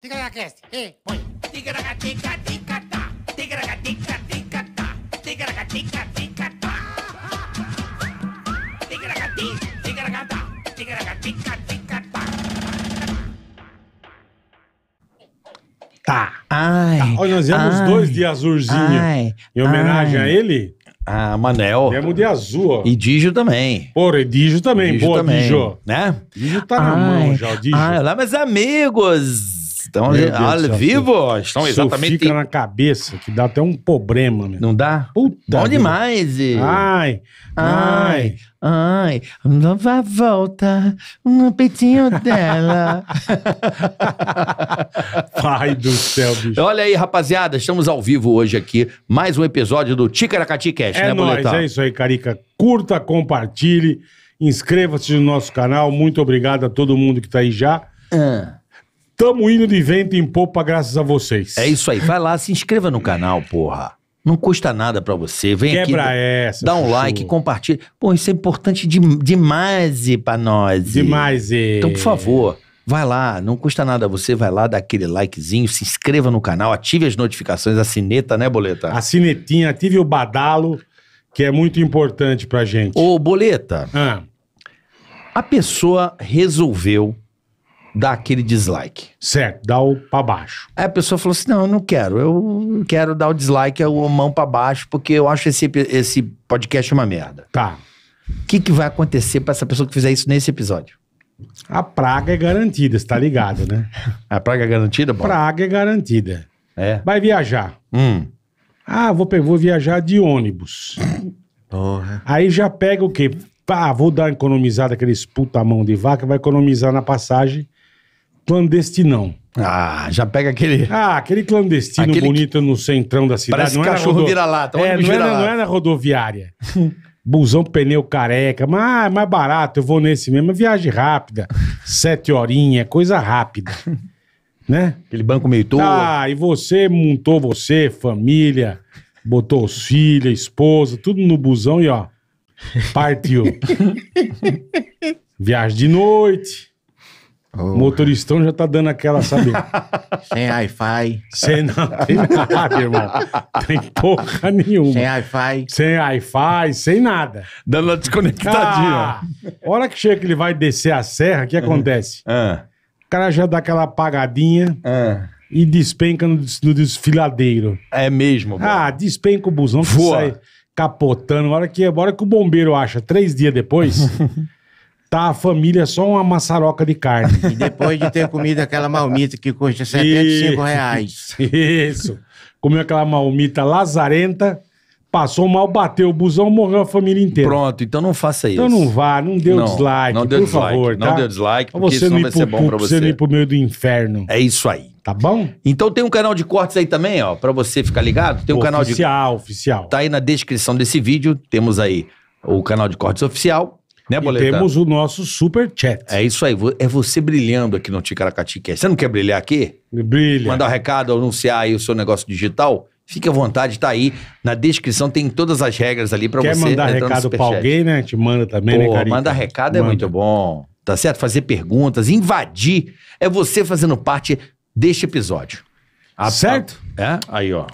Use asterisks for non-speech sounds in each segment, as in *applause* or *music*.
Ticaracast, ei, põe. Ticaracatica, ticatá. Ticaracatica, ticatá. Ticaracatica, ticatá. Ticaracati, ticaracatá. Ticaracatica, ticatá. Tá. Ai. Tá. Olha, nós viemos ai, dois de azulzinho. Ai, em homenagem ai. a ele. Ah, Manel. Viemos de azul, ó. E Dijo também. Porra, e Dijo também. Dijo Boa, também, Dijo. Né? Dijo tá na mão já, o Dijo. Ah, lá, meus amigos. Estão Meu é, ao céu, vivo, estão exatamente. fica na cabeça, que dá até um problema, meu. Não dá? Puta. Bom demais. e- Ai, ai. Ai, nova volta no peitinho dela. Pai *laughs* do céu, bicho. Olha aí, rapaziada, estamos ao vivo hoje aqui. Mais um episódio do Ticaracati Cast, É né, nóis, é isso aí, Carica. Curta, compartilhe, inscreva-se no nosso canal. Muito obrigado a todo mundo que tá aí já. Ah, Tamo indo de vento em popa, graças a vocês. É isso aí. Vai lá, se inscreva no canal, porra. Não custa nada para você. Vem Quebra aqui, essa, dá um chuchu. like, compartilha. Pô, isso é importante de, demais para nós. Demais. Então, por favor, vai lá. Não custa nada a você. Vai lá, dá aquele likezinho, se inscreva no canal, ative as notificações, a sineta, né, Boleta? A sinetinha, ative o badalo, que é muito importante pra gente. Ô, Boleta. Ah. A pessoa resolveu dá aquele dislike. Certo, dá o pra baixo. Aí a pessoa falou assim: não, eu não quero. Eu quero dar o dislike, o mão pra baixo, porque eu acho esse, esse podcast uma merda. Tá. O que, que vai acontecer pra essa pessoa que fizer isso nesse episódio? A praga é garantida, você tá ligado, né? *laughs* a praga é garantida, Praga é garantida. É. Vai viajar. Hum. Ah, vou, vou viajar de ônibus. Porra. Aí já pega o quê? Ah, vou dar economizada aqueles puta mão de vaca, vai economizar na passagem clandestinão. Ah, já pega aquele. Ah, aquele clandestino Aquele bonito no centrão da cidade. Parece não é na cachorro rodo- vira-lata. É, não, vira não é na rodoviária. *laughs* Busão, pneu careca, mas é mais barato, eu vou nesse mesmo. É viagem rápida, *laughs* sete horinhas, coisa rápida. *laughs* né? Aquele banco meio todo. Ah, e você montou você, família, botou os filhos, esposa, tudo no busão e ó, partiu. Viagem de noite, o oh. motoristão já tá dando aquela, sabe? *laughs* Sem Wi-Fi. Sem não tem nada, irmão. Tem porra nenhuma. Sem Wi-Fi. Sem Wi-Fi, sem nada. Dando uma desconectadinha. Ah, hora que chega que ele vai descer a serra, o que acontece? Ah. Ah. O cara já dá aquela apagadinha. Ah. e despenca no, no, desfiladeiro. É mesmo, mano. Ah, despenca o busão que Voa. sai capotando. Hora que, hora que o bombeiro acha, três dias depois, *laughs* tá a família só uma maçaroca de carne. E depois de ter comido aquela malmita que custa 75 reais. Isso. Comeu aquela malmita lazarenta, passou mal, bateu o busão, morreu a família inteira. Pronto, então não faça então isso. Então não vá, não dê o dislike, não por dislike, favor, tá? Não dê dislike, porque você não vai pro, ser bom pra você. Você não ir pro meio do inferno. É isso aí. Tá bom? Então tem um canal de cortes aí também, ó, pra você ficar ligado. Tem um oficial, canal de... Oficial, oficial. Tá aí na descrição desse vídeo, temos aí o canal de cortes oficial né, E temos o nosso super chat. É isso aí. É você brilhando aqui no Ticaracati Cast. Você não quer brilhar aqui? Brilha. Mandar um recado, anunciar aí o seu negócio digital? Fique à vontade, tá aí. Na descrição tem todas as regras ali para você. Quer mandar recado pra alguém, né? Te manda também, né, Pô, né, carinho? Manda recado é manda. é muito bom. Tá certo? Fazer perguntas, invadir. É você fazendo parte deste episódio. A, certo? A, é, aí ó.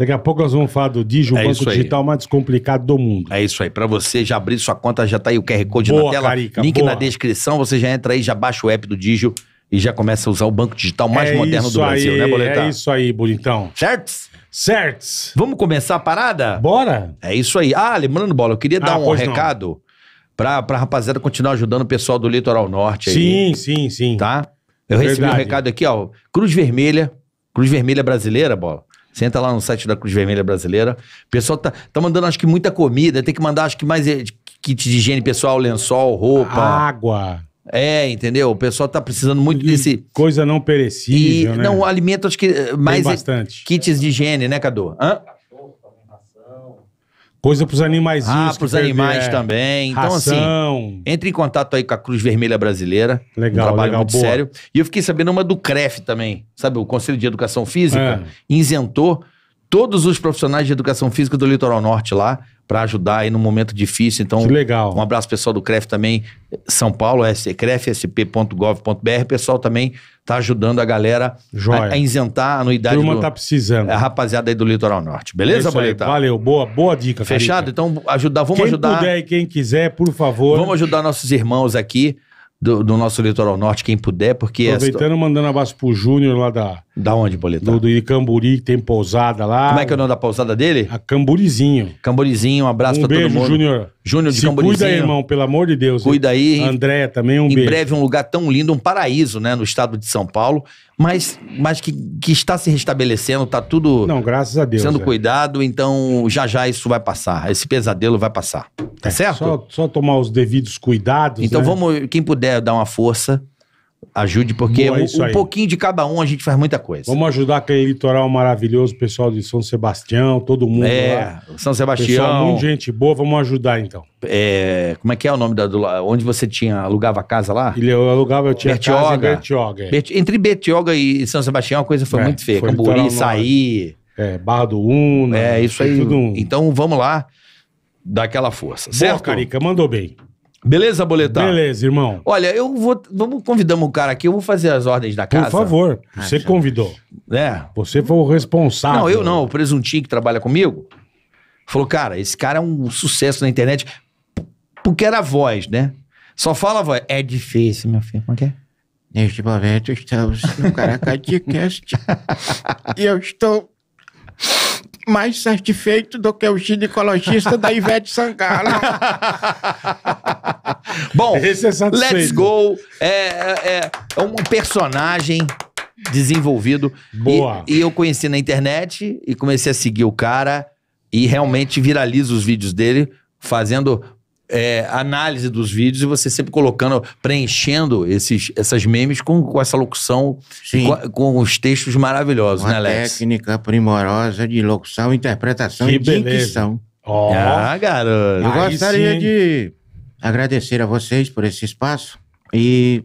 Daqui a pouco nós vamos falar do Digio, é o banco digital mais descomplicado do mundo. É isso aí. Para você já abrir sua conta, já tá aí o QR Code boa, na tela. Carica, link boa. na descrição. Você já entra aí, já baixa o app do Digio e já começa a usar o banco digital mais é moderno do Brasil, aí, né, Boletão É isso aí, bonitão. Certo? Certo. Vamos começar a parada? Bora. É isso aí. Ah, lembrando, Bola, eu queria dar ah, um recado pra, pra rapaziada continuar ajudando o pessoal do Litoral Norte sim, aí. Sim, sim, sim. Tá? Eu Verdade. recebi um recado aqui, ó. Cruz Vermelha. Cruz Vermelha Brasileira, Bola Senta lá no site da Cruz Vermelha Brasileira. O pessoal tá, tá mandando, acho que muita comida. Tem que mandar, acho que mais eh, kit de higiene pessoal, lençol, roupa. Água. É, entendeu? O pessoal tá precisando muito e desse. Coisa não perecível. E, né? Não, alimento, acho que eh, mais. Tem eh, bastante. Kits de higiene, né, Cadu? Hã? Coisa pros ah, animais Ah, pros animais também. Então, assim, ração. assim, entre em contato aí com a Cruz Vermelha Brasileira. Legal, um trabalho legal, muito boa. sério. E eu fiquei sabendo uma do CREF também. Sabe, o Conselho de Educação Física é. isentou todos os profissionais de educação física do Litoral Norte lá para ajudar aí num momento difícil. Então, que legal. um abraço pessoal do CREF também, São Paulo, crefsp.gov.br. Pessoal também tá ajudando a galera a, a, isentar a anuidade. Turma do, tá precisando. A rapaziada aí do Litoral Norte. Beleza, é Valeu, boa, boa dica, Fechado? Carica. Então, ajudar, vamos quem ajudar. Quem puder e quem quiser, por favor. Vamos ajudar nossos irmãos aqui do, do nosso Litoral Norte, quem puder, porque... É Aproveitando, esta... mandando abraço pro Júnior lá da da onde, Boletar? Do, do Camburi, tem pousada lá. Como é que é o nome da pousada dele? A Camburizinho. Camburizinho, um abraço um pra beijo, todo mundo. Júnior. Júnior de Se Camburizinho. Cuida aí, irmão, pelo amor de Deus. Cuida aí. André também, um em beijo. Em breve, um lugar tão lindo, um paraíso, né, no estado de São Paulo, mas, mas que, que está se restabelecendo, tá tudo. Não, graças a Deus. Sendo é. cuidado, então já já isso vai passar. Esse pesadelo vai passar. Tá é, certo? Só, só tomar os devidos cuidados. Então né? vamos, quem puder, dar uma força Ajude, porque Boa, um, um pouquinho de cada um a gente faz muita coisa. Vamos ajudar aquele litoral maravilhoso, pessoal de São Sebastião, todo mundo é, lá. São Sebastião. Pessoal, muito gente boa, vamos ajudar então. É, como é que é o nome da, do, onde você tinha alugava a casa lá? Ele, eu alugava, eu tinha Bertioga. casa em Bertioga. É. Bert, entre Bertioga e São Sebastião a coisa foi é, muito feia. Foi Camburi, Saí. É, Barra do Uno. É, isso aí. Um. Então vamos lá, dar aquela força. Boa, certo? Carica, mandou bem. Beleza, Boletar? Beleza, irmão. Olha, eu vou. Vamos convidamos o cara aqui, eu vou fazer as ordens da casa. Por favor, ah, você ah, convidou. É. Você foi o responsável. Não, eu não, o presuntinho que trabalha comigo. Falou, cara, esse cara é um sucesso na internet. Porque era voz, né? Só fala a voz. É difícil, meu filho. Como é é? Neste momento estamos no Caracadicast. *laughs* e eu estou mais satisfeito do que o ginecologista da Ivete Sangalo. *laughs* Bom, é Let's Go é, é, é um personagem desenvolvido. Boa. E, e, eu conheci na internet e comecei a seguir o cara e realmente viralizo os vídeos dele fazendo é, análise dos vídeos e você sempre colocando, preenchendo esses, essas memes com, com essa locução, com, com, os textos maravilhosos, Uma né, Alex? técnica primorosa de locução, interpretação que e dicção. Oh. Ah, garoto. Eu Aí gostaria sim. de agradecer a vocês por esse espaço e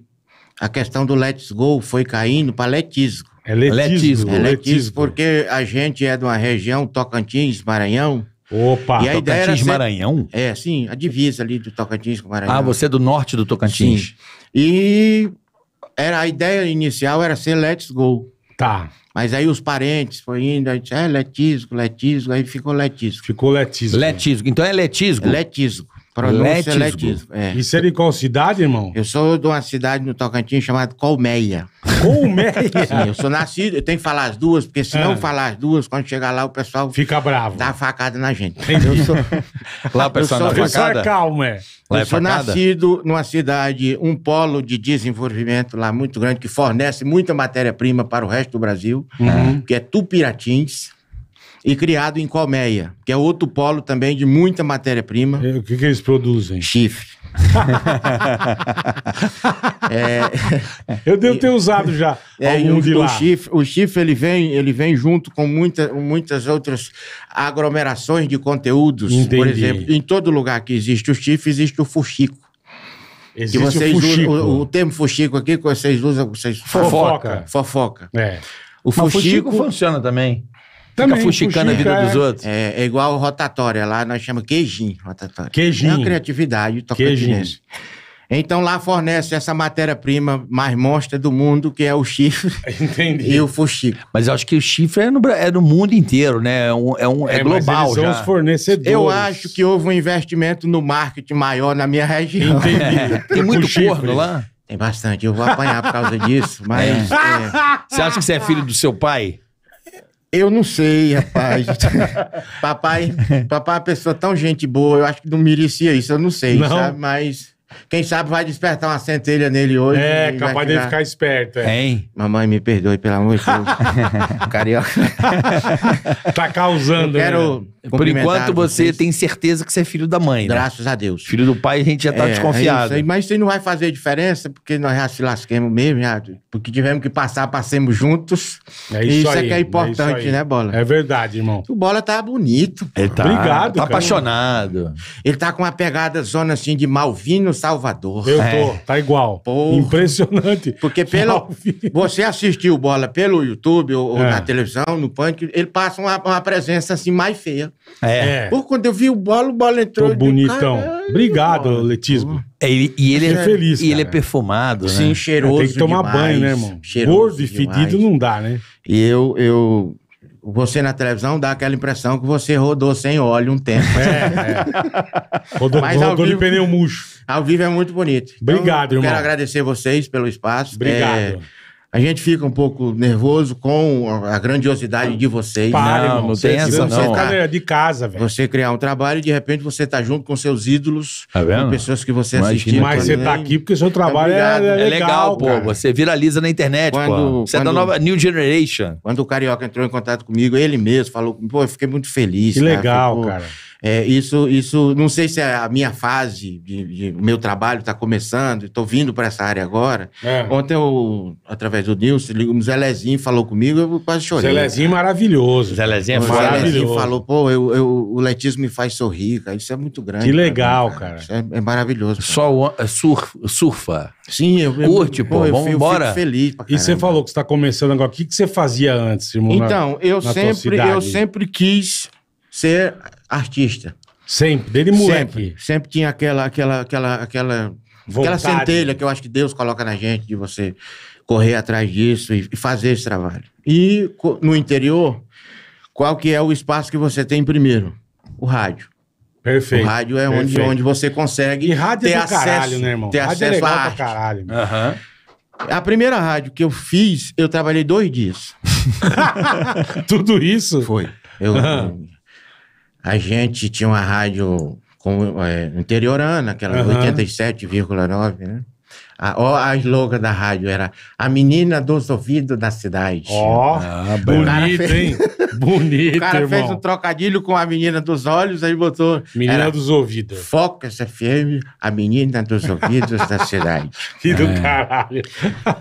a questão do Let's Go foi caindo para Letisgo. É letisgo. letisgo. É porque a gente é de uma região, Tocantins, Maranhão, Opa, e a ideia era ser, Maranhão? É, sim, a divisa ali do Tocantins com o Maranhão. Ah, você é do norte do Tocantins. Sim. E era, a ideia inicial era ser Let's Go. Tá. Mas aí os parentes foi indo, a gente, é Letisgo, Letisgo, aí ficou Letisgo. Ficou Letisgo. Letisco. Então é Letisgo? É Pronúncia é Letisgo. É. E é de qual cidade, irmão? Eu sou de uma cidade no Tocantins chamada Colmeia. Colmeia? Sim, eu sou nascido, eu tenho que falar as duas, porque se não é. falar as duas, quando chegar lá o pessoal... Fica bravo. Dá facada na gente. Eu sou... lá o pessoal dá é facada? Pessoal é calma, é. Lá eu é sou facada? nascido numa cidade, um polo de desenvolvimento lá muito grande, que fornece muita matéria-prima para o resto do Brasil, uhum. que é Tupiratins e criado em Colmeia, que é outro polo também de muita matéria-prima. É, o que, que eles produzem? Chifre. *laughs* é, eu devo ter usado já é, algum o, de lá. O chifre, o chifre ele vem, ele vem junto com muita, muitas outras aglomerações de conteúdos. Entendi. Por exemplo, em todo lugar que existe o chifre, existe o fuxico. Existe que vocês o, fuxico. Usam, o, o termo fuxico aqui que vocês usam, vocês fofoca. Fofoca. É. O fuxico, fuxico funciona também. Também, fica fuxicando a vida é. dos outros. É, é igual rotatória, lá nós chamamos queijinho rotatória. Queijinho. É uma criatividade queijinho. Então lá fornece essa matéria-prima mais monstra do mundo, que é o chifre *laughs* Entendi. e o fuxico. Mas eu acho que o chifre é no, é no mundo inteiro, né? É, um, é, um, é, é global mas já. são os fornecedores. Eu acho que houve um investimento no marketing maior na minha região. Entendi. É. *laughs* Tem muito corno lá? Tem bastante. Eu vou apanhar por causa disso, mas... É. É. Você acha que você é filho do seu pai? Eu não sei, rapaz. *laughs* papai, papai é uma pessoa tão gente boa, eu acho que não merecia isso, eu não sei, não. sabe? Mas quem sabe vai despertar uma centelha nele hoje. É, capaz dele ficar esperto. É. Hein? Mamãe, me perdoe, pelo amor de Deus. *laughs* Carioca. tá causando. Eu quero. Né? Por enquanto você vocês. tem certeza que você é filho da mãe. Né? Graças a Deus. Filho do pai, a gente já tá é, desconfiado. É isso mas isso não vai fazer diferença, porque nós já se lasquemos mesmo, já, porque tivemos que passar, passemos juntos. É isso, e isso é aí, é que é, é importante, é né, Bola? É verdade, irmão. O Bola tá bonito. Ele tá, Obrigado. Tá cara. apaixonado. Ele tá com uma pegada zona assim de Malvino, sabe? Salvador. Eu é. tô, tá igual. Porra. Impressionante. Porque pelo você assistiu bola pelo YouTube ou, é. na televisão, no punk, ele passa uma, uma, presença assim mais feia. É. é. quando eu vi o bola, o bola entrou. Tô bonitão. Obrigado, Letismo. É, e, e ele é, feliz, e ele é perfumado, Sim, né? cheiroso. Tem que tomar demais, banho, né, irmão? Gordo e fedido não dá, né? E eu, eu você na televisão dá aquela impressão que você rodou sem óleo um tempo. É, é. *laughs* Rodou, Mas rodou vivo, de pneu murcho. Ao vivo é muito bonito. Então, Obrigado, irmão. Quero agradecer vocês pelo espaço. Obrigado. É, a gente fica um pouco nervoso com a grandiosidade de vocês. Para, não, irmão, não tem é essa não. Tá, de casa, velho. Você criar um trabalho e de repente você tá junto com seus ídolos, tá vendo? pessoas que você Imagina. assistiu. Mas você tá aqui porque seu trabalho é, é, é legal, legal pô. Você viraliza na internet, quando, pô. Você quando, é da nova New Generation. Quando o Carioca entrou em contato comigo, ele mesmo falou, pô, eu fiquei muito feliz. Que cara. legal, Ficou, cara. É, isso, isso, não sei se é a minha fase de, de meu trabalho está começando, estou vindo para essa área agora. É. Ontem eu, através do Nilson, o Zé Lezinho falou comigo, eu quase chorei. Zé Lezinho é maravilhoso. Zé Lezinho é maravilhoso. Zé Lezinho falou, pô, eu, eu, o letismo me faz sorrir, cara. Isso é muito grande. Que legal, mim, cara. cara. É, é, maravilhoso. Cara. Só é, surf, surfa. Sim, eu Curte, pô, pô eu vamos embora. feliz E você falou que você está começando agora. O que, que você fazia antes, irmão? Então, eu, na sempre, eu sempre quis ser artista. Sempre, dele moleque. Sempre, sempre tinha aquela, aquela, aquela, aquela, Vontade. aquela centelha que eu acho que Deus coloca na gente de você correr atrás disso e, e fazer esse trabalho. E no interior, qual que é o espaço que você tem primeiro? O rádio. Perfeito. O rádio é onde, onde você consegue e rádio é ter é do acesso, caralho, né, irmão? Ter rádio é acesso é legal à arte. Pra caralho, Aham. A primeira rádio que eu fiz, eu trabalhei dois dias. *laughs* Tudo isso? Foi. Eu, uhum. A gente tinha uma rádio com, é, interiorana, aquela uhum. 87,9, né? A, a slogan da rádio era A Menina dos Ouvidos da Cidade. Ó, oh, ah, bonito, fez... hein? Bonito, *laughs* O cara irmão. fez um trocadilho com a Menina dos Olhos, aí botou... Menina era, dos Ouvidos. Focus FM, A Menina dos Ouvidos da Cidade. *laughs* Que do é. caralho.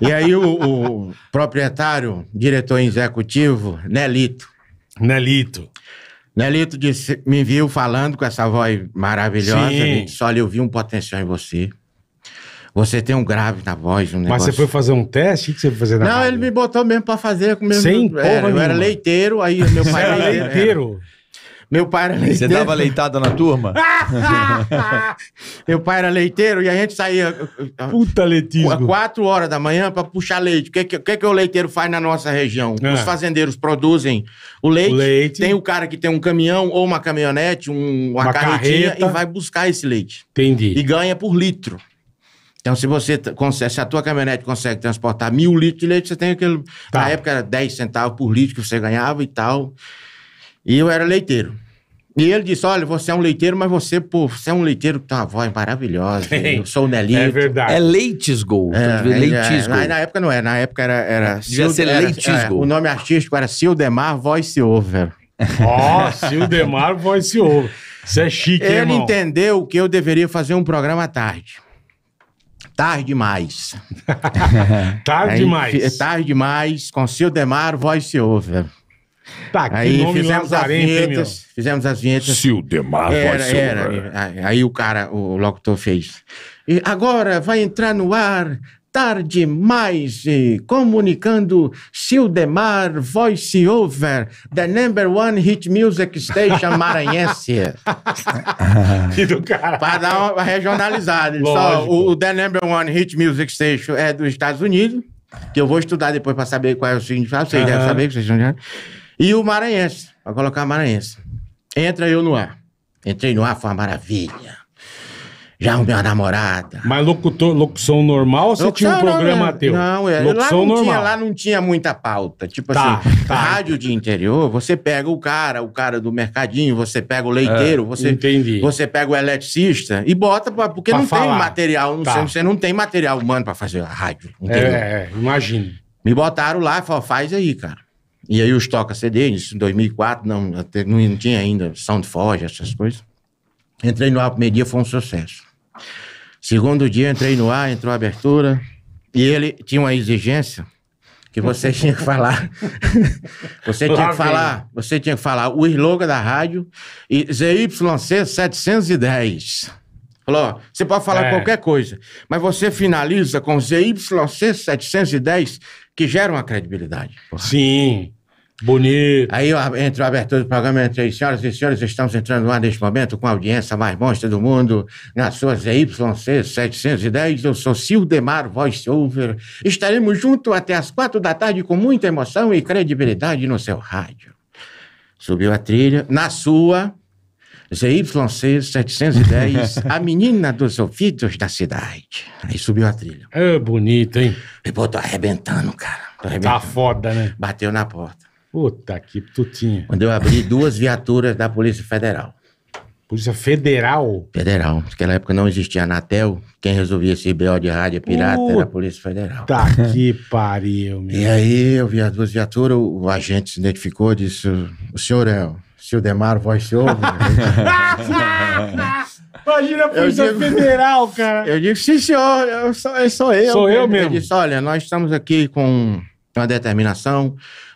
E aí o, o proprietário, diretor executivo, Nelito. Nelito. Nelito disse, me viu falando com essa voz maravilhosa. Sim. Disse, olha, eu vi um potencial em você. Você tem um grave na voz, um negócio. Mas você foi fazer um teste? O que você foi fazer na Não, rádio? ele me botou mesmo pra fazer. Mesmo, Sem era, Eu nenhuma. *laughs* era leiteiro, aí meu pai... era leiteiro? Era. Meu pai era leiteiro. Você dava leitada na turma? *laughs* Meu pai era leiteiro e a gente saía. Puta letismo. Às quatro horas da manhã para puxar leite. O que, que, que, que o leiteiro faz na nossa região? É. Os fazendeiros produzem o leite, leite, Tem o cara que tem um caminhão ou uma caminhonete, um, uma, uma carretinha carreta. e vai buscar esse leite. Entendi. E ganha por litro. Então, se você se a tua caminhonete consegue transportar mil litros de leite, você tem aquele. Tá. Na época era 10 centavos por litro que você ganhava e tal. E eu era leiteiro. E ele disse: Olha, você é um leiteiro, mas você, pô, você é um leiteiro que tem uma voz maravilhosa. Sim. Eu sou o Nelito. É verdade. É Gol. É, Leitisgol. É, é na, época não era na época era. era é, Devia Sil, ser era, É, o nome artístico era Sildemar Voice Over. Ó, oh, Sildemar Voice Over. Isso é chique, Ele irmão. entendeu que eu deveria fazer um programa à tarde. Tarde demais. *laughs* tarde é, demais. Tarde demais, com Sildemar Voice Over. Tá, que aí nome fizemos as vinhetas, meu? fizemos as vinhetas. Sildemar era, Silva. era, Aí o cara, o locutor fez. E agora vai entrar no ar tarde mais eh, comunicando Sildemar Voice Over, the number one hit music station *laughs* maranhense. que do cara. Para dar uma regionalizada. Né? Só, o, o the number one hit music station é dos Estados Unidos, que eu vou estudar depois para saber qual é o significado. Vocês uhum. devem saber, vocês já... E o Maranhense, para colocar Maranhense. Entra eu no ar. Entrei no ar, foi uma maravilha. Já arrumei uma namorada. Mas locutor, locução normal ou você locução, tinha um programa não, né? teu? Não, é, locução lá não normal. Tinha, lá não tinha muita pauta. Tipo tá, assim, tá. rádio de interior, você pega o cara, o cara do mercadinho, você pega o leiteiro, é, você, entendi. você pega o eletricista e bota, pra, porque pra não falar. tem material, não tá. sei, você não tem material humano para fazer a rádio. Entendeu? É, é, imagino. Me botaram lá e falaram, faz aí, cara. E aí os toca CD, isso em 2004, não, não tinha ainda SoundForge, essas coisas. Entrei no ar, o primeiro dia foi um sucesso. Segundo dia, entrei no ar, entrou a abertura, e ele tinha uma exigência que você *laughs* tinha que falar. *laughs* você tinha que falar, você tinha que falar o slogan da rádio e ZYC 710. Falou, você pode falar é. qualquer coisa, mas você finaliza com ZYC 710, que gera uma credibilidade. Porra. Sim. Bonito. Aí entrou a abertura do programa, entrei, senhoras e senhores, estamos entrando lá neste momento com a audiência mais monstra do mundo, na sua ZYC 710, eu sou Sildemar Voiceover. Estaremos juntos até as quatro da tarde com muita emoção e credibilidade no seu rádio. Subiu a trilha, na sua ZYC 710, *laughs* a menina dos ouvidos da cidade. Aí subiu a trilha. É bonito, hein? E pô, tô arrebentando, cara. Tô tá arrebentando. Tá foda, né? Bateu na porta. Puta que putinha! Quando eu abri duas viaturas da Polícia Federal. Polícia Federal? Federal. Naquela época não existia Anatel. Quem resolvia esse BO de rádio pirata Puta era a Polícia Federal. Tá que *laughs* pariu, meu. E aí eu vi as duas viaturas, o agente se identificou e disse: O senhor é o Sildemar Voz Silva? Imagina a Polícia digo, Federal, cara. Eu digo, sim, senhor, eu é, sou, eu é sou eu. Sou eu mesmo. Ele disse, olha, nós estamos aqui com uma determinação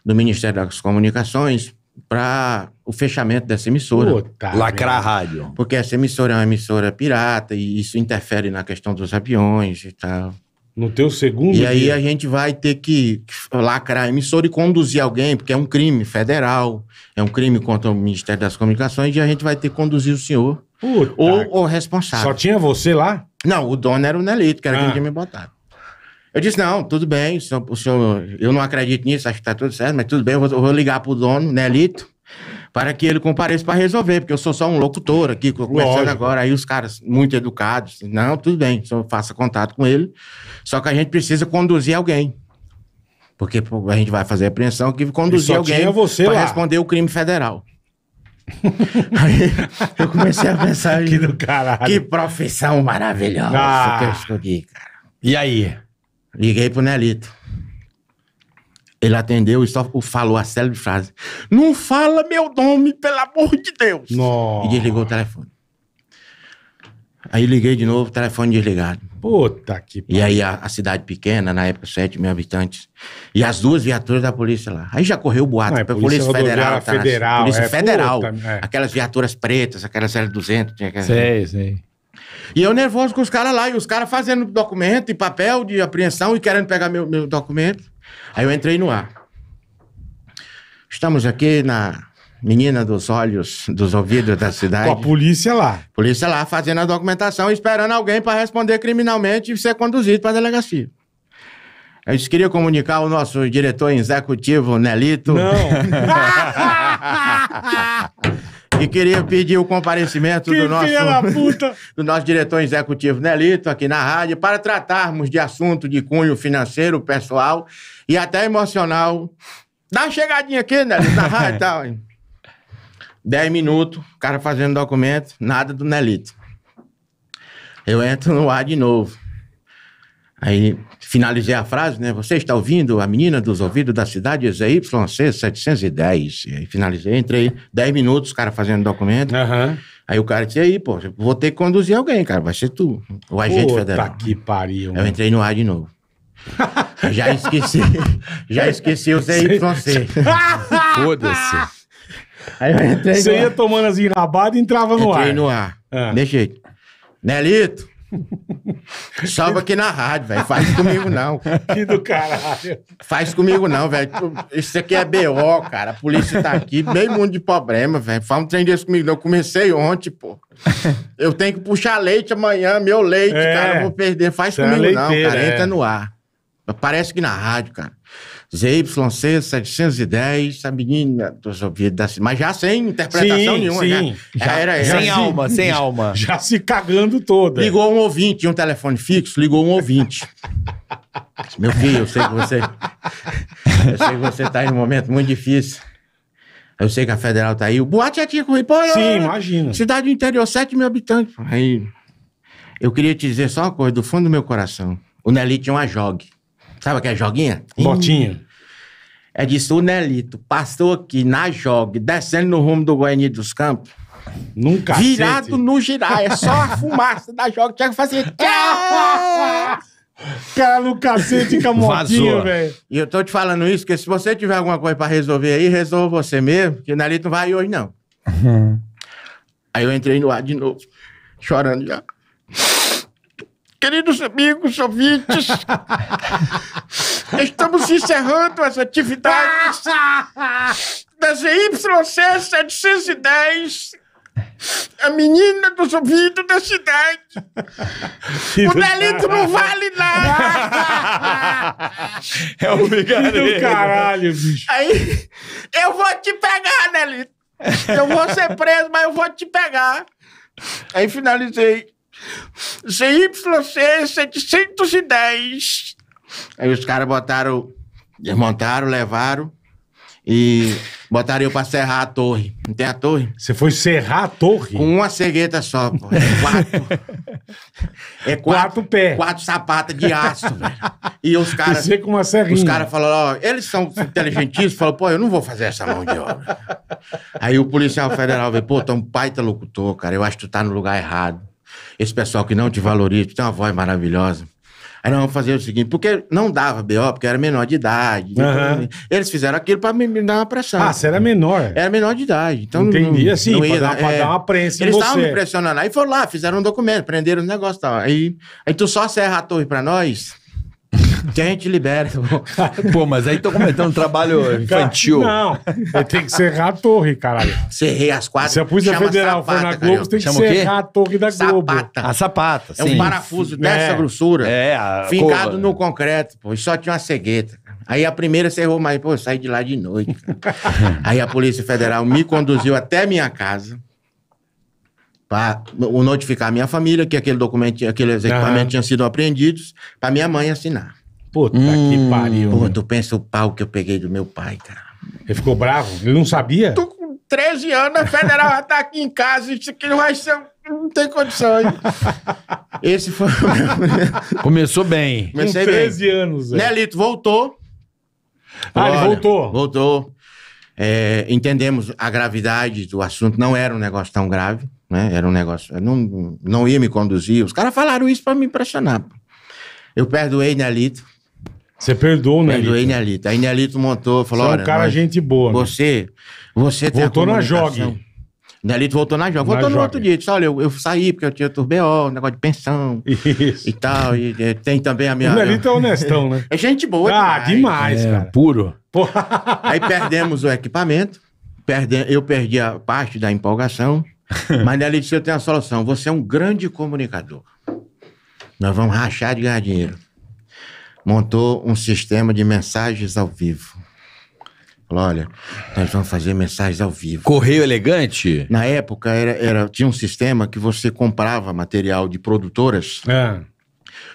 do Ministério das Comunicações para o fechamento dessa emissora. Puta, Lacrar a rádio. Porque essa emissora é uma emissora pirata e isso interfere na questão dos aviões e tal. No teu segundo. E dia. aí a gente vai ter que lacrar a emissora e conduzir alguém, porque é um crime federal, é um crime contra o Ministério das Comunicações, e a gente vai ter que conduzir o senhor. Puta. Ou o responsável. Só tinha você lá? Não, o dono era o Nelito, que era ah. quem tinha me botado. Eu disse, não, tudo bem, o senhor, o senhor eu não acredito nisso, acho que está tudo certo, mas tudo bem, eu vou, eu vou ligar para o dono, Nelito, né, para que ele compareça para resolver, porque eu sou só um locutor aqui, conversando agora, aí os caras muito educados, não, tudo bem, só faça contato com ele, só que a gente precisa conduzir alguém. Porque a gente vai fazer apreensão que conduzir alguém para responder o crime federal. *laughs* Aí eu comecei a pensar. que, do caralho. que profissão maravilhosa ah, que eu ah. escolhi, cara. E aí? Liguei pro Nelito. Ele atendeu e só falou a célebre frase: Não fala meu nome, pelo amor de Deus! Nossa. E desligou o telefone. Aí liguei de novo, telefone desligado. Puta que pariu. E aí a, a, cidade pequena, na época 7 mil habitantes, e as duas viaturas da polícia lá. Aí já correu o boato, Não, é, polícia, polícia Federal, tá, federal Polícia é, Federal, puta, é. aquelas viaturas pretas, aquelas L200. Tinha aquelas... Sei, sei. E eu nervoso com os caras lá, e os caras fazendo documento e papel de apreensão e querendo pegar meu, meu documento. Aí eu entrei no ar. Estamos aqui na menina dos olhos, dos ouvidos da cidade. Com a polícia lá. Polícia lá fazendo a documentação, esperando alguém para responder criminalmente e ser conduzido para a delegacia. Eu disse, queria comunicar ao nosso diretor executivo, Nelito. Não! *laughs* E queria pedir o comparecimento do nosso, *laughs* do nosso diretor executivo Nelito aqui na rádio para tratarmos de assunto de cunho financeiro, pessoal e até emocional. Dá uma chegadinha aqui, Nelito, na rádio e tal. *laughs* dez minutos, o cara fazendo documento, nada do Nelito. Eu entro no ar de novo. Aí, finalizei a frase, né? Você está ouvindo a menina dos ouvidos da cidade ZYC 710. E aí finalizei, entrei 10 minutos, o cara fazendo documento. Uhum. Aí o cara disse, aí, pô, vou ter que conduzir alguém, cara, vai ser tu, o agente Puta federal. que pariu. Mano. Eu entrei no ar de novo. *laughs* já esqueci, já esqueci o ZYC. *laughs* Foda-se. Aí eu entrei Você ia tomando as enrabadas e entrava no entrei ar. Entrei no ar. Ah. Deixei. Nelito, Salva *laughs* aqui na rádio, velho. Faz comigo não. Que do caralho. Faz comigo não, velho. Isso aqui é BO, cara. A polícia tá aqui, meio mundo de problema, velho. Fala um trem desse comigo não. Eu comecei ontem, pô. Eu tenho que puxar leite amanhã, meu leite, é. cara. Eu vou perder. Faz Você é comigo é leiteira, não, cara. Entra é. no ar. Parece que na rádio, cara. ZYC 710, a menina dos ouvidos, mas já sem interpretação sim, nenhuma, sim. Já, já era, já sem se, alma, sem já, alma. Já se cagando toda. Ligou um ouvinte, um telefone fixo, ligou um ouvinte. Meu filho, eu sei que você. Eu sei que você está em um momento muito difícil. Eu sei que a federal tá aí. O boate já tinha corrido. Pô, Sim, imagina. Cidade do interior, 7 mil habitantes. Aí. Eu queria te dizer só uma coisa, do fundo do meu coração. O Nelly tinha uma jogue. Sabe aquela é joguinha? Botinha. É disso, o Nelito passou aqui na jogue, descendo no rumo do Goiânia dos Campos. Nunca Virado no no giraia, é só a *laughs* fumaça da jogue. Tinha que fazer... Cara *laughs* no cacete com a velho. E eu tô te falando isso, porque se você tiver alguma coisa pra resolver aí, resolva você mesmo, que o Nelito não vai hoje, não. Uhum. Aí eu entrei no ar de novo, chorando já. Queridos amigos, ouvintes, *laughs* estamos encerrando as atividades da ZYC 710, a menina dos ouvidos da cidade. O delito não vale nada. *laughs* É um brigadeiro. caralho, bicho. Aí, eu vou te pegar, delito. Eu vou ser preso, mas eu vou te pegar. Aí finalizei. ZYC 710. Aí os caras botaram, desmontaram, levaram e botaram eu pra serrar a torre. Não tem a torre? Você foi serrar a torre? Com uma cegueta só, pô. É quatro. é quatro, quatro pés. Quatro sapatas de aço, velho. E os caras. Você com uma serrinha. Os caras falaram, ó, eles são inteligentíssimos, falaram, pô, eu não vou fazer essa mão de obra. Aí o policial federal veio, pô, tu é um baita locutor, cara. Eu acho que tu tá no lugar errado esse pessoal que não te valoriza, tem uma voz maravilhosa. Aí nós vamos fazer o seguinte, porque não dava BO, porque era menor de idade. Uhum. Eles fizeram aquilo pra me, me, dar uma pressão. Ah, você era menor? Era menor de idade. Então Entendi, não, assim, não pra, ia, dar, pra é. dar uma prensa Eles estavam me pressionando. Aí foram lá, fizeram um documento, prenderam o negócio e tal. Aí, aí tu só serra a torre pra nós... Que a gente libera. *laughs* Pô, mas aí tô comentando um trabalho infantil. Não, tem que serrar a torre, caralho. Serrei as quatro. Se a Polícia Federal sapata, for na Globo, tem que serrar a torre da sapata. Globo. A sapata, sim. É um parafuso dessa é. grossura. É, a Fincado no concreto, pô. E só tinha uma cegueta. Aí a primeira cerrou, mas, pô, eu saí de lá de noite. *laughs* aí a Polícia Federal me conduziu até minha casa para notificar a minha família que aquele documento, aqueles equipamentos uhum. tinham sido apreendidos, para minha mãe assinar. Puta hum, que pariu. Pô, né? tu pensa o pau que eu peguei do meu pai, cara. Ele ficou bravo? Ele não sabia? Tô com 13 anos, a federal já tá aqui em casa, isso aqui não vai ser. Não tem condições. *laughs* Esse foi o meu. Começou bem. Comecei com 13 bem. anos. É. Nelito voltou. Ah, Olha, ele voltou. Voltou. É, entendemos a gravidade do assunto, não era um negócio tão grave, né? Era um negócio. Não, não ia me conduzir. Os caras falaram isso para me impressionar. Eu perdoei Nelito. Você perdoou, né? Perdoei Nelito. Aí Nelito montou, falou: Você é um cara gente boa. Né? Você, você tem Voltou na Jogue. Nelito voltou na Jogue. Voltou na no jogue. outro dia. Disse: Olha, eu, eu, saí porque eu tinha turbeó, um negócio de pensão. Isso. E tal. E, e eh, tem também a minha. O Nelito é honestão, né? *laughs* É gente boa. Ah, demais, demais é, cara. Puro. Porra. *laughs* Aí perdemos o equipamento. Perde, eu perdi a parte da empolgação. *laughs* mas Nelito disse: Eu tenho a solução. Você é um grande comunicador. Nós vamos rachar de ganhar dinheiro montou um sistema de mensagens ao vivo. Falou, olha, nós vamos fazer mensagens ao vivo. Correio elegante? Na época, era, era, tinha um sistema que você comprava material de produtoras é.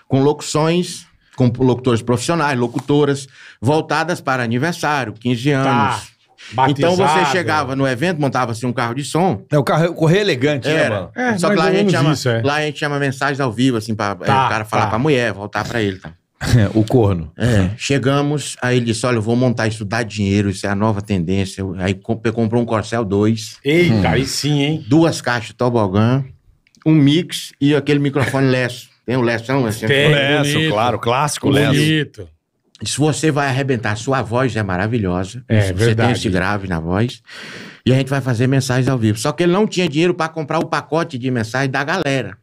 com locuções, com locutores profissionais, locutoras, voltadas para aniversário, 15 tá. anos. Tá. Batizado. Então você chegava no evento, montava-se um carro de som. É o carro correio elegante, né, era. É, Só que lá a, é gente chama, isso, é. lá a gente chama mensagens ao vivo, assim, para é, tá, o cara falar tá. pra mulher, voltar pra ele. Tá. *laughs* o corno. É, chegamos, aí ele disse: Olha, eu vou montar isso, dá dinheiro, isso é a nova tendência. Aí comprou um Corcel 2. Eita, hum. aí sim, hein? Duas caixas de tobogã, um mix e aquele microfone Lesso. Tem o Lesso, não? Assim, Tem, Lesso, bonito. claro, clássico bonito. Lesso. Bonito. Se você vai arrebentar, sua voz é maravilhosa. É, você verdade. tem esse grave na voz. E a gente vai fazer mensagens ao vivo. Só que ele não tinha dinheiro para comprar o pacote de mensagem da galera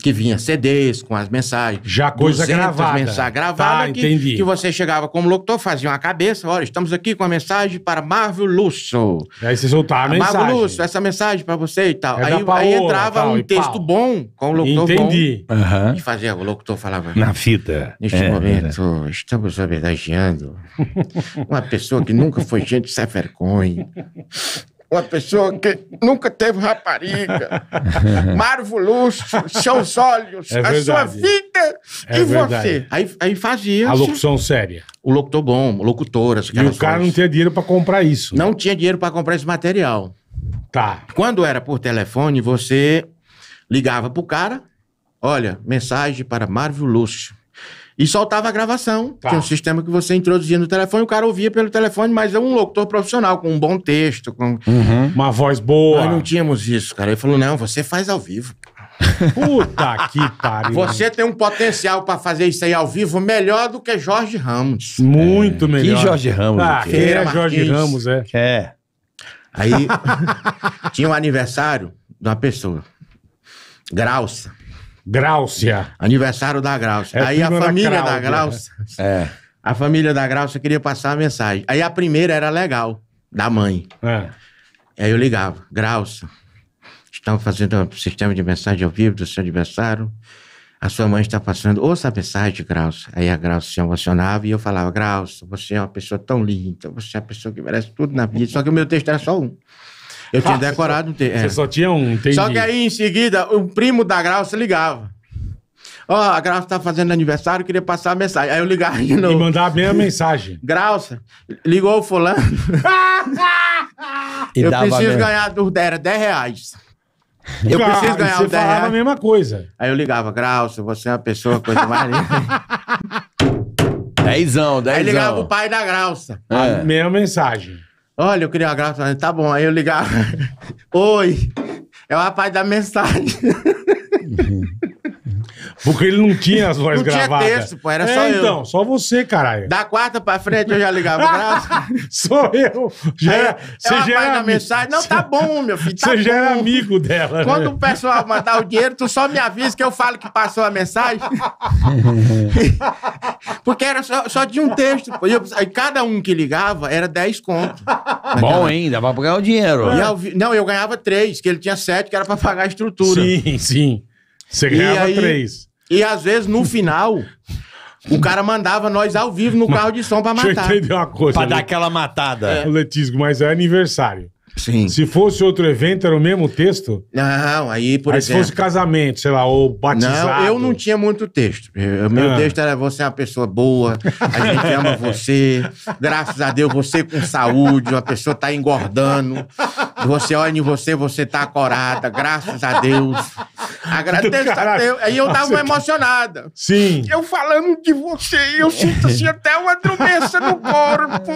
que vinha CDs com as mensagens. Já coisa gravada. mensagem gravada. Tá, que, entendi. que você chegava como locutor, fazia uma cabeça, olha, estamos aqui com a mensagem para Marvel Lusso. Aí você soltava a mensagem. Marvel Lusso, essa mensagem para você e tal. É aí, Paola, aí, entrava tal, um texto pau. bom com o locutor entendi. bom. Uhum. E fazia, o locutor falava... Na fita. Neste é, é. momento, é. estamos homenageando *laughs* uma pessoa que nunca foi gente sem vergonha uma pessoa que nunca teve rapariga, *laughs* marvulus, seus olhos, é a sua vida é e verdade. você. Aí, aí fazia. A locução séria. O locutor bom, locutoras. E o cara coisas. não tinha dinheiro para comprar isso. Não tinha dinheiro para comprar esse material. Tá. Quando era por telefone, você ligava pro cara, olha, mensagem para Marvio Lúcio. E soltava a gravação. Tá. Tinha é um sistema que você introduzia no telefone, o cara ouvia pelo telefone, mas é um locutor profissional, com um bom texto, com. Uhum. Uma voz boa. Nós não tínhamos isso, cara. Ele falou: não, você faz ao vivo. *laughs* Puta que pariu. Você tem um potencial para fazer isso aí ao vivo melhor do que Jorge Ramos. Muito é. melhor. Que Jorge Ramos. Ah, que era Jorge Ramos, é. É. Aí *laughs* tinha um aniversário de uma pessoa. Grauça. Gráucia. Aniversário da Gráucia. É Aí a família da, da É. A família da Gráucia queria passar a mensagem. Aí a primeira era legal, da mãe. É. Aí eu ligava, Gráucia, estamos fazendo um sistema de mensagem ao vivo do seu aniversário. A sua mãe está passando, ouça a mensagem, Graucia. Aí a Graucia se emocionava e eu falava, Graucia, você é uma pessoa tão linda, você é uma pessoa que merece tudo na vida. Só que o meu texto era só um. Eu tinha decorado um texto. É. Você só tinha um, entendi. Só que aí, em seguida, o primo da Graça ligava. Ó, oh, a Graça tá fazendo aniversário, queria passar a mensagem. Aí eu ligava de novo. E mandar a mesma mensagem. *laughs* Graça ligou o fulano. eu preciso mesmo. ganhar do, era 10 reais. Eu ah, preciso ganhar você o 10 reais. a mesma coisa. Aí eu ligava, Graça você é uma pessoa, coisa mais linda. Dezão, *laughs* dezão. Aí ligava o pai da Graça É. A mesma mensagem. Olha, eu queria uma graça. Tá bom, aí eu ligava. *laughs* Oi, é o rapaz da mensagem. Uhum. Porque ele não tinha as vozes não gravadas. Tinha texto, pô, era é, só eu. Então, só você, caralho. Da quarta pra frente eu já ligava o braço. *laughs* sou eu. Já, Aí, você já era mensagem. Não, tá *laughs* bom, meu filho. Tá você bom. já era amigo dela. Né? Quando o pessoal mandar o dinheiro, tu só me avisa que eu falo que passou a mensagem. *laughs* Porque era só, só de um texto. Pô. E cada um que ligava era 10 conto. Bom, hein? Dava pra ganhar o dinheiro. Eu não, eu ganhava 3, que ele tinha 7, que era pra pagar a estrutura. Sim, sim. Você ganhava 3. três. E às vezes, no final, o cara mandava nós ao vivo no carro de som pra Deixa eu matar. entender uma coisa. Pra né? dar aquela matada. É. Letizgo, mas é aniversário. Sim. Se fosse outro evento, era o mesmo texto? Não, aí, por aí exemplo... se fosse casamento, sei lá, ou batizado... Não, eu não tinha muito texto. O meu ah. texto era você é uma pessoa boa, a gente ama você, graças a Deus você com saúde, uma pessoa tá engordando, você olha em você, você tá acorada, graças a Deus... Agradeço a Deus. Aí eu estava uma tá- emocionada. Sim. Eu falando de você, eu é. sinto assim até uma doença no corpo.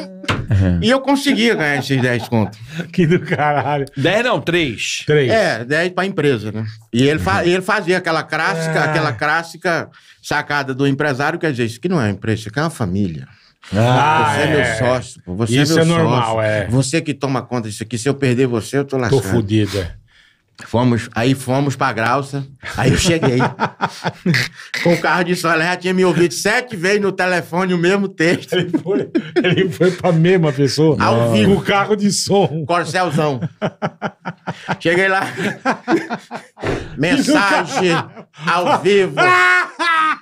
E eu conseguia ganhar esses 10 contos. Que *laughs* do caralho. 10 não, 3. 3. É, 10 pra empresa, né? E ele, fa uhum. ele fazia aquela clássica, é. aquela clássica sacada do empresário, quer dizer, é isso aqui não é empresa, isso aqui é uma família. Ah, você é, é meu sócio, pô. você é isso é meu é normal, sócio. É. Você que toma conta disso aqui, se eu perder você, eu tô lascado. Tô é. Fomos, aí fomos pra Grauça, aí eu cheguei. *laughs* com o carro de som, ela já tinha me ouvido sete vezes no telefone o mesmo texto. Ele foi, ele foi pra mesma pessoa? Ao ah. vivo. Com o carro de som. Corcelzão. *laughs* cheguei lá. Mensagem ao vivo. *laughs*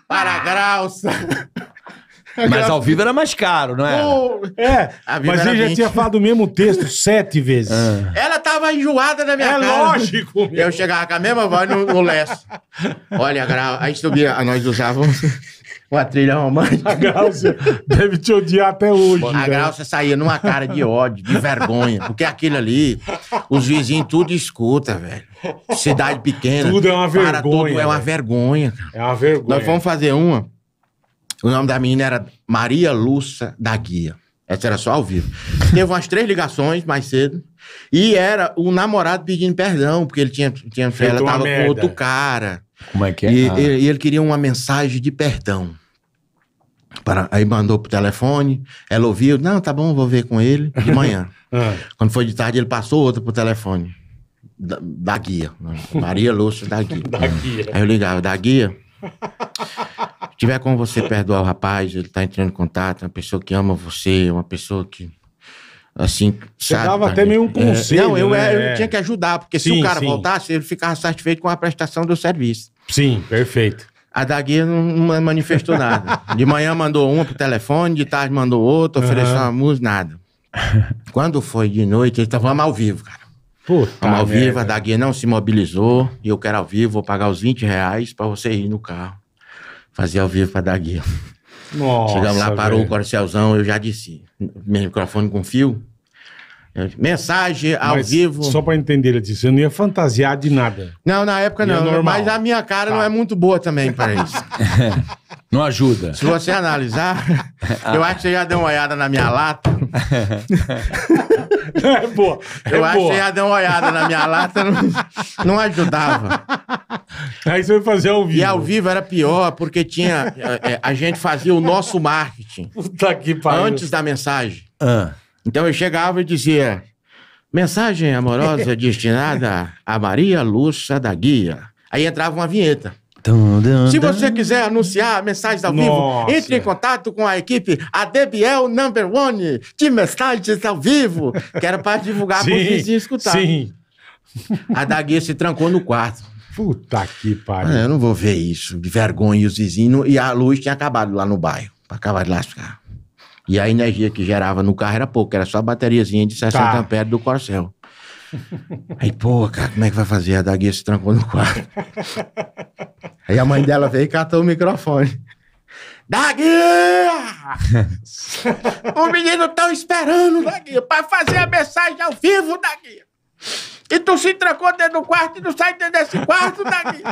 para a Grauça. Mas ao vivo era mais caro, não é? É, mas ele já tinha *laughs* falado o mesmo texto sete vezes. Ah. Ela tava enjoada na minha é cara. É lógico. Meu. Eu chegava com a mesma voz no, no leste. Olha, grau, aí subia, nós usávamos *laughs* uma trilha romântica. A Graucia deve te odiar até hoje. A né? Graucia saía numa cara de ódio, de vergonha, porque aquilo ali, os vizinhos tudo escuta, velho. Cidade pequena. Tudo é uma vergonha. Para tudo é uma vergonha. É uma vergonha. Nós vamos fazer uma. O nome da menina era Maria Lúcia da Guia. Essa era só ao vivo. Teve umas três ligações mais cedo. E era o namorado pedindo perdão, porque ele tinha, tinha Feito ela tava com outro cara. Como é que é? E, ah. e, ele queria uma mensagem de perdão. Para, aí mandou pro telefone, ela ouviu, não, tá bom, vou ver com ele de *laughs* manhã. ah. Quando foi de tarde, ele passou outra pro telefone. Da, da guia. Né? Maria Lúcia da guia. *laughs* da guia. Aí eu ligava, da guia. *laughs* tiver como você perdoar o rapaz, ele tá entrando em contato, uma pessoa que ama você, uma pessoa que. Assim, você sabe, dava até meio um é, conselho. É, não, eu, né? eu, eu tinha que ajudar, porque sim, se o cara sim. voltasse, ele ficava satisfeito com a prestação do serviço. Sim, perfeito. A Dagui não manifestou nada. De manhã mandou uma pro telefone, de tarde mandou outra, ofereceu uhum. uma música, nada. Quando foi de noite, ele estavam ao vivo, cara. Puta ao merda. vivo, a Dagui não se mobilizou, e eu quero ao vivo, vou pagar os 20 reais pra você ir no carro. Fazia ao vivo para dar guia. Nossa, Chegamos lá, parou o corcelzão, eu já disse, microfone com fio, é, mensagem ao Mas vivo. Só pra entender, ele disse: eu não ia fantasiar de nada. Não, na época é não. Mas a minha cara Tá. não é muito boa também pra *laughs* isso. Não ajuda. Se você analisar, *laughs* eu acho que você já deu uma olhada na minha lata. *laughs* É boa. É eu acho que você já deu uma olhada na minha lata, não, não ajudava. Aí você vai fazer ao vivo. E ao vivo era pior, porque tinha. É, a gente fazia o nosso marketing Puta que pariu. antes da mensagem. Ah. Então eu chegava e dizia: mensagem amorosa *laughs* destinada a Maria Lúcia da Guia. Aí entrava uma vinheta. Se você quiser anunciar mensagens ao Nossa. vivo, entre em contato com a equipe ADBL Number One de mensagens ao vivo, que era para divulgar para os vizinhos escutar. Sim. A Daguia se trancou no quarto. Puta que pariu. eu não vou ver isso, de vergonha os vizinhos. E a luz tinha acabado lá no bairro, para acabar de lascar. E a energia que gerava no carro era pouca, era só a bateriazinha de 60 tá. amperes do Corcel. Aí, pô, cara, como é que vai fazer? A Daguia se trancou no quarto. Aí a mãe dela veio e catou o microfone. Daguia! *laughs* o menino estão tá esperando, Daguia, para fazer a mensagem ao vivo, Daguia. E tu se trancou dentro do quarto e não sai dentro desse quarto Dagui.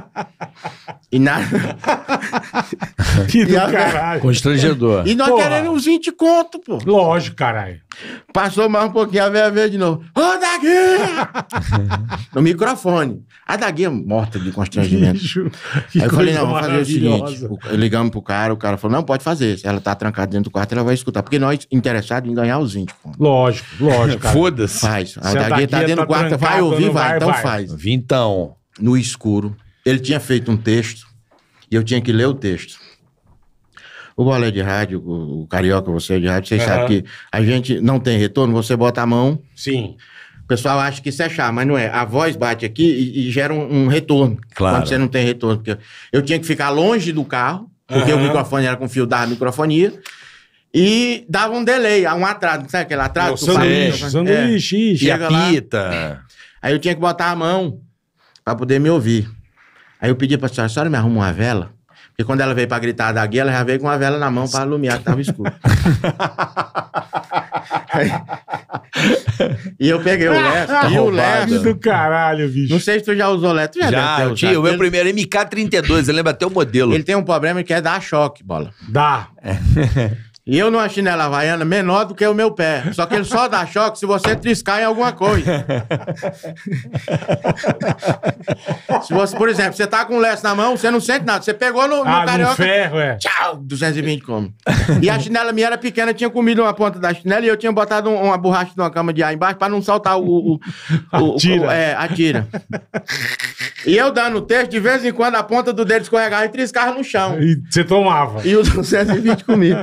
e nada. que do caralho. Constrangedor. E nós querendo uns 20 conto, pô. Lógico, caralho. Passou mais um pouquinho, a veia veio de novo. Ô, oh, Dagui! *laughs* no microfone. A Dagui é morta de constrangimento. Bicho, Aí eu falei, não, vamos fazer o seguinte. ligamos pro cara, o cara falou, não, pode fazer. Se ela tá trancada dentro do quarto, ela vai escutar. Porque nós, interessados em ganhar os 20 conto. Lógico, lógico. Foda-se. Faz. A Dagui tá dentro do tá quarto, trancada. vai ouvir, vai, então vai, então faz. Vintão. No escuro. Ele tinha feito um texto e eu tinha que ler o texto. O bolé de rádio, o, o carioca, você é de rádio, vocês uhum. sabem que a gente não tem retorno, você bota a mão. Sim. O pessoal acha que isso é chá, mas não é. A voz bate aqui e, e gera um, um, retorno. Claro. Quando você não tem retorno. Porque eu tinha que ficar longe do carro, porque uhum. o microfone era com fio da microfonia. E dava um delay, um atraso, sabe aquele atraso? Sanduíche, sanduíche, é. sanduíche, e a pita. Aí eu tinha que botar a mão para poder me ouvir. Aí eu pedi para a senhora, a senhora me arruma uma vela? Porque quando ela veio para gritar da guia, ela já veio com uma vela na mão para alumiar que estava escuro. *laughs* e eu peguei o Leto. Tá e o Leto. do caralho, bicho. Não sei se tu já usou Leto. Já, já eu tinha. O meu primeiro MK32, eu lembro até o modelo. Ele tem um problema que é dar choque, bola. Dá. É. *laughs* E eu numa chinela havaiana menor do que o meu pé. Só que ele só dá choque se você triscar em alguma coisa. *laughs* se você, por exemplo, você tá com um leste na mão, você não sente nada. Você pegou no, no ah, carioca. ferro, é. Tchau! 220 como. E a chinela minha era pequena, tinha comido uma ponta da chinela e eu tinha botado um, uma borracha de uma cama de ar embaixo pra não saltar o. o, o, *laughs* atira. o é, atira. E eu dando o texto, de vez em quando a ponta do dedo escorregava e triscava no chão. E você tomava. E os 220 comigo.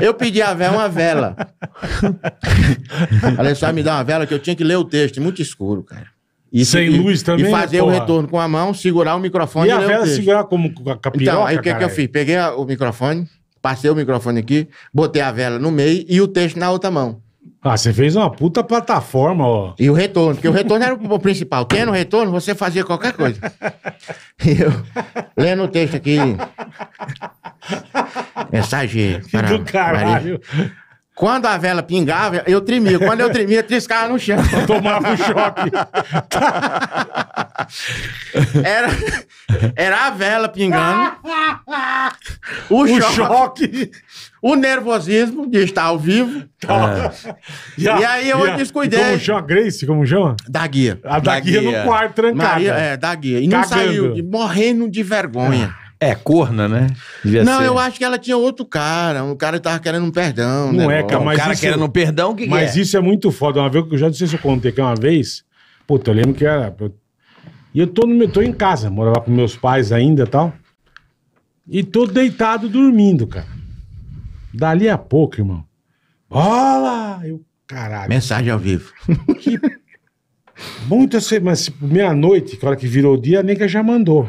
Eu pedi a vela uma vela. *laughs* Falei, só me dá uma vela que eu tinha que ler o texto. Muito escuro, cara. E, Sem e, luz também? E fazer o retorno com a mão, segurar o microfone. E, e a vela segurar como a então, capiroca, Então, aí o que, que eu fiz? Peguei o microfone, passei o microfone aqui, botei a vela no meio e o texto na outra mão. Ah, você fez uma puta plataforma, ó. E o retorno, porque o retorno era o principal. Tendo o retorno, você fazia qualquer coisa. *laughs* E eu, lendo o texto aqui. Mensagem *laughs* para Do caralho. Quando a vela pingava, eu tremia. Quando eu tremia, triscava no chão. Eu tomava um choque. *laughs* Era, era a vela pingando. o, o choque, choque. O nervosismo de estar ao vivo. Tá. É. E, a, e, aí eu e a, descuidei. Como chama? Grace, como chama? Da guia. A da, da guia, guia no quarto trancado. Maria, é, da guia. E não saiu, morrendo de vergonha. É, corna, né? Devia não, ser. eu acho que ela tinha outro cara. O cara tava querendo um perdão. Né? Não né, é, cara, mas. O cara isso, querendo é- um perdão, o que Mas é? isso é muito foda. Uma vez que eu já não sei se eu contei que uma vez. Puta, eu lembro que era. e eu tô, no, eu tô em casa, morava com meus pais ainda e tal. E tô deitado dormindo, cara. Dali a pouco, irmão. Olá! Eu, caralho. Mensagem ao vivo. Que. Muito, mas meia-noite, que hora que virou o dia, a nega já mandou.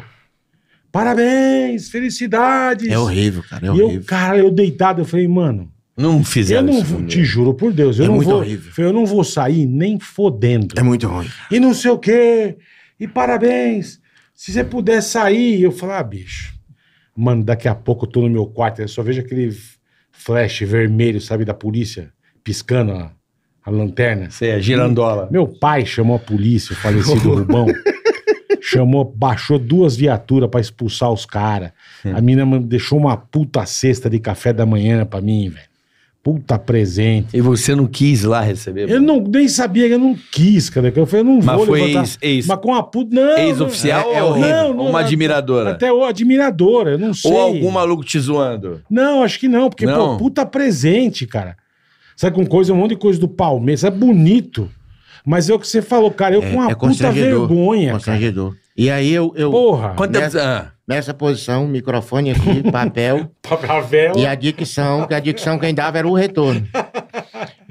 Parabéns, felicidades. É horrível, cara. É horrível. E eu, cara, eu deitado, eu falei, mano. Não fizeram eu não, isso. Te juro por Deus, eu é não muito vou. Horrível. Eu não vou sair nem fodendo. É muito ruim. E não sei o quê. E parabéns. Se você puder sair, eu falar, ah, bicho. Mano, daqui a pouco eu tô no meu quarto, eu só vejo aquele flash vermelho, sabe, da polícia, piscando a, a lanterna. Você é girandola. Meu pai chamou a polícia, o falecido *laughs* Rubão. Chamou, baixou duas viaturas para expulsar os caras. A mina deixou uma puta cesta de café da manhã pra mim, velho. Puta presente. E você não quis lá receber? Eu não, nem sabia, eu não quis, cara. Eu falei, eu não mas vou foi Ex, ex, mas com a puta, não. Ex-oficial é, é horrível. Não, não, uma admiradora. Até o admiradora, eu não sei. Ou algum maluco te zoando. Não, acho que não, porque, não. pô, puta presente, cara. Sabe com coisa, um monte de coisa do Palmeiras, é bonito. Mas é o que você falou, cara. Eu é, com uma é puta vergonha. Constrangedor. Cara. E aí eu. eu Porra! Quanta... Nessa, ah. nessa posição, microfone aqui, *laughs* papel. papel. E a dicção, que a dicção quem dava era o retorno.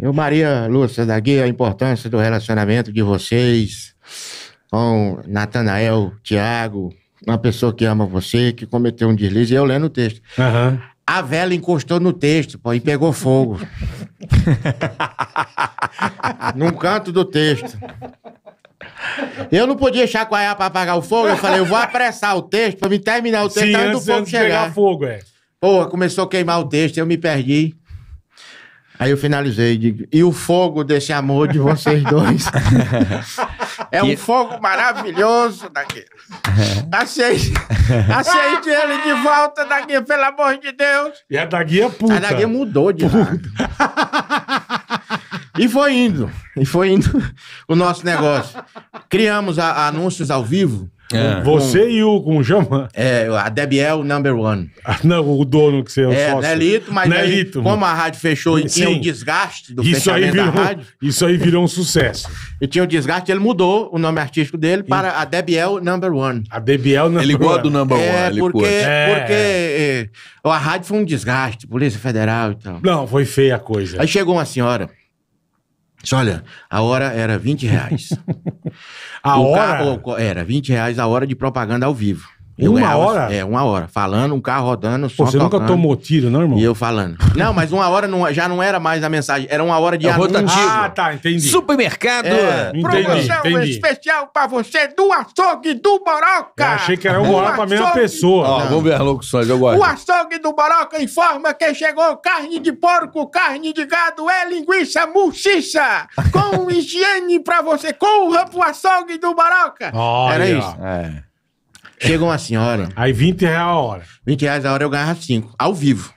Eu, Maria Lúcia Dagui, a importância do relacionamento de vocês com Natanael, Tiago, uma pessoa que ama você, que cometeu um deslize, e eu lendo o texto. Uhum. A vela encostou no texto, pô, e pegou fogo. *laughs* Num canto do texto. Eu não podia achar qual é pra apagar o fogo. Eu falei, eu vou apressar o texto pra me terminar o texto Sim, antes, do fogo antes chegar. pegar fogo, é. Porra, começou a queimar o texto, eu me perdi. Aí eu finalizei. Digo, e o fogo desse amor de vocês dois? *laughs* É que... um fogo maravilhoso daqui. Aceite, é. aceite *laughs* ele de volta daqui, pelo amor de Deus. E a daqui é puta. A daqui mudou de *laughs* E foi indo, e foi indo *laughs* o nosso negócio. Criamos a, a anúncios ao vivo é. Você e o, como chama? É, a Debiel é Number One. *laughs* não, o dono que você é o é, Nelito, é mas Nelito, é aí, como a rádio fechou e tinha o um desgaste do isso fechamento virou, da rádio... Isso aí virou um sucesso. E tinha o desgaste, ele mudou o nome artístico dele para e... a Debiel Number One. A Debiel Number One. Ele gosta do Number é, One, porque, é. porque eh, a rádio foi um desgaste, Polícia Federal e tal. Não, foi feia a coisa. Aí chegou uma senhora... Disse, olha, a hora era 20 reais. *laughs* a o hora? Carro, era 20 reais a hora de propaganda ao vivo. Eu uma ganhava, hora? É, uma hora. Falando, um carro rodando, Pô, você tocando. nunca tomou tiro, não, irmão? E eu falando. *laughs* Não, mas uma hora não, já não era mais a mensagem. Era uma hora de é anúncio. Ah, tá, entendi. Supermercado. É, entendi, promoção entendi. especial pra você do açougue do Boroca. Eu achei que era uma hora pra mesma pessoa. Ó, vamos ver as locuções, eu O açougue do Boroca informa que chegou carne de porco, carne de gado, é linguiça murchiça. Com *laughs* higiene pra você. Corra pro açougue do Boroca. Olha. Era isso. É. Chega uma senhora. Aí 20 reais a hora. 20 reais a hora eu ganhava 5, ao vivo.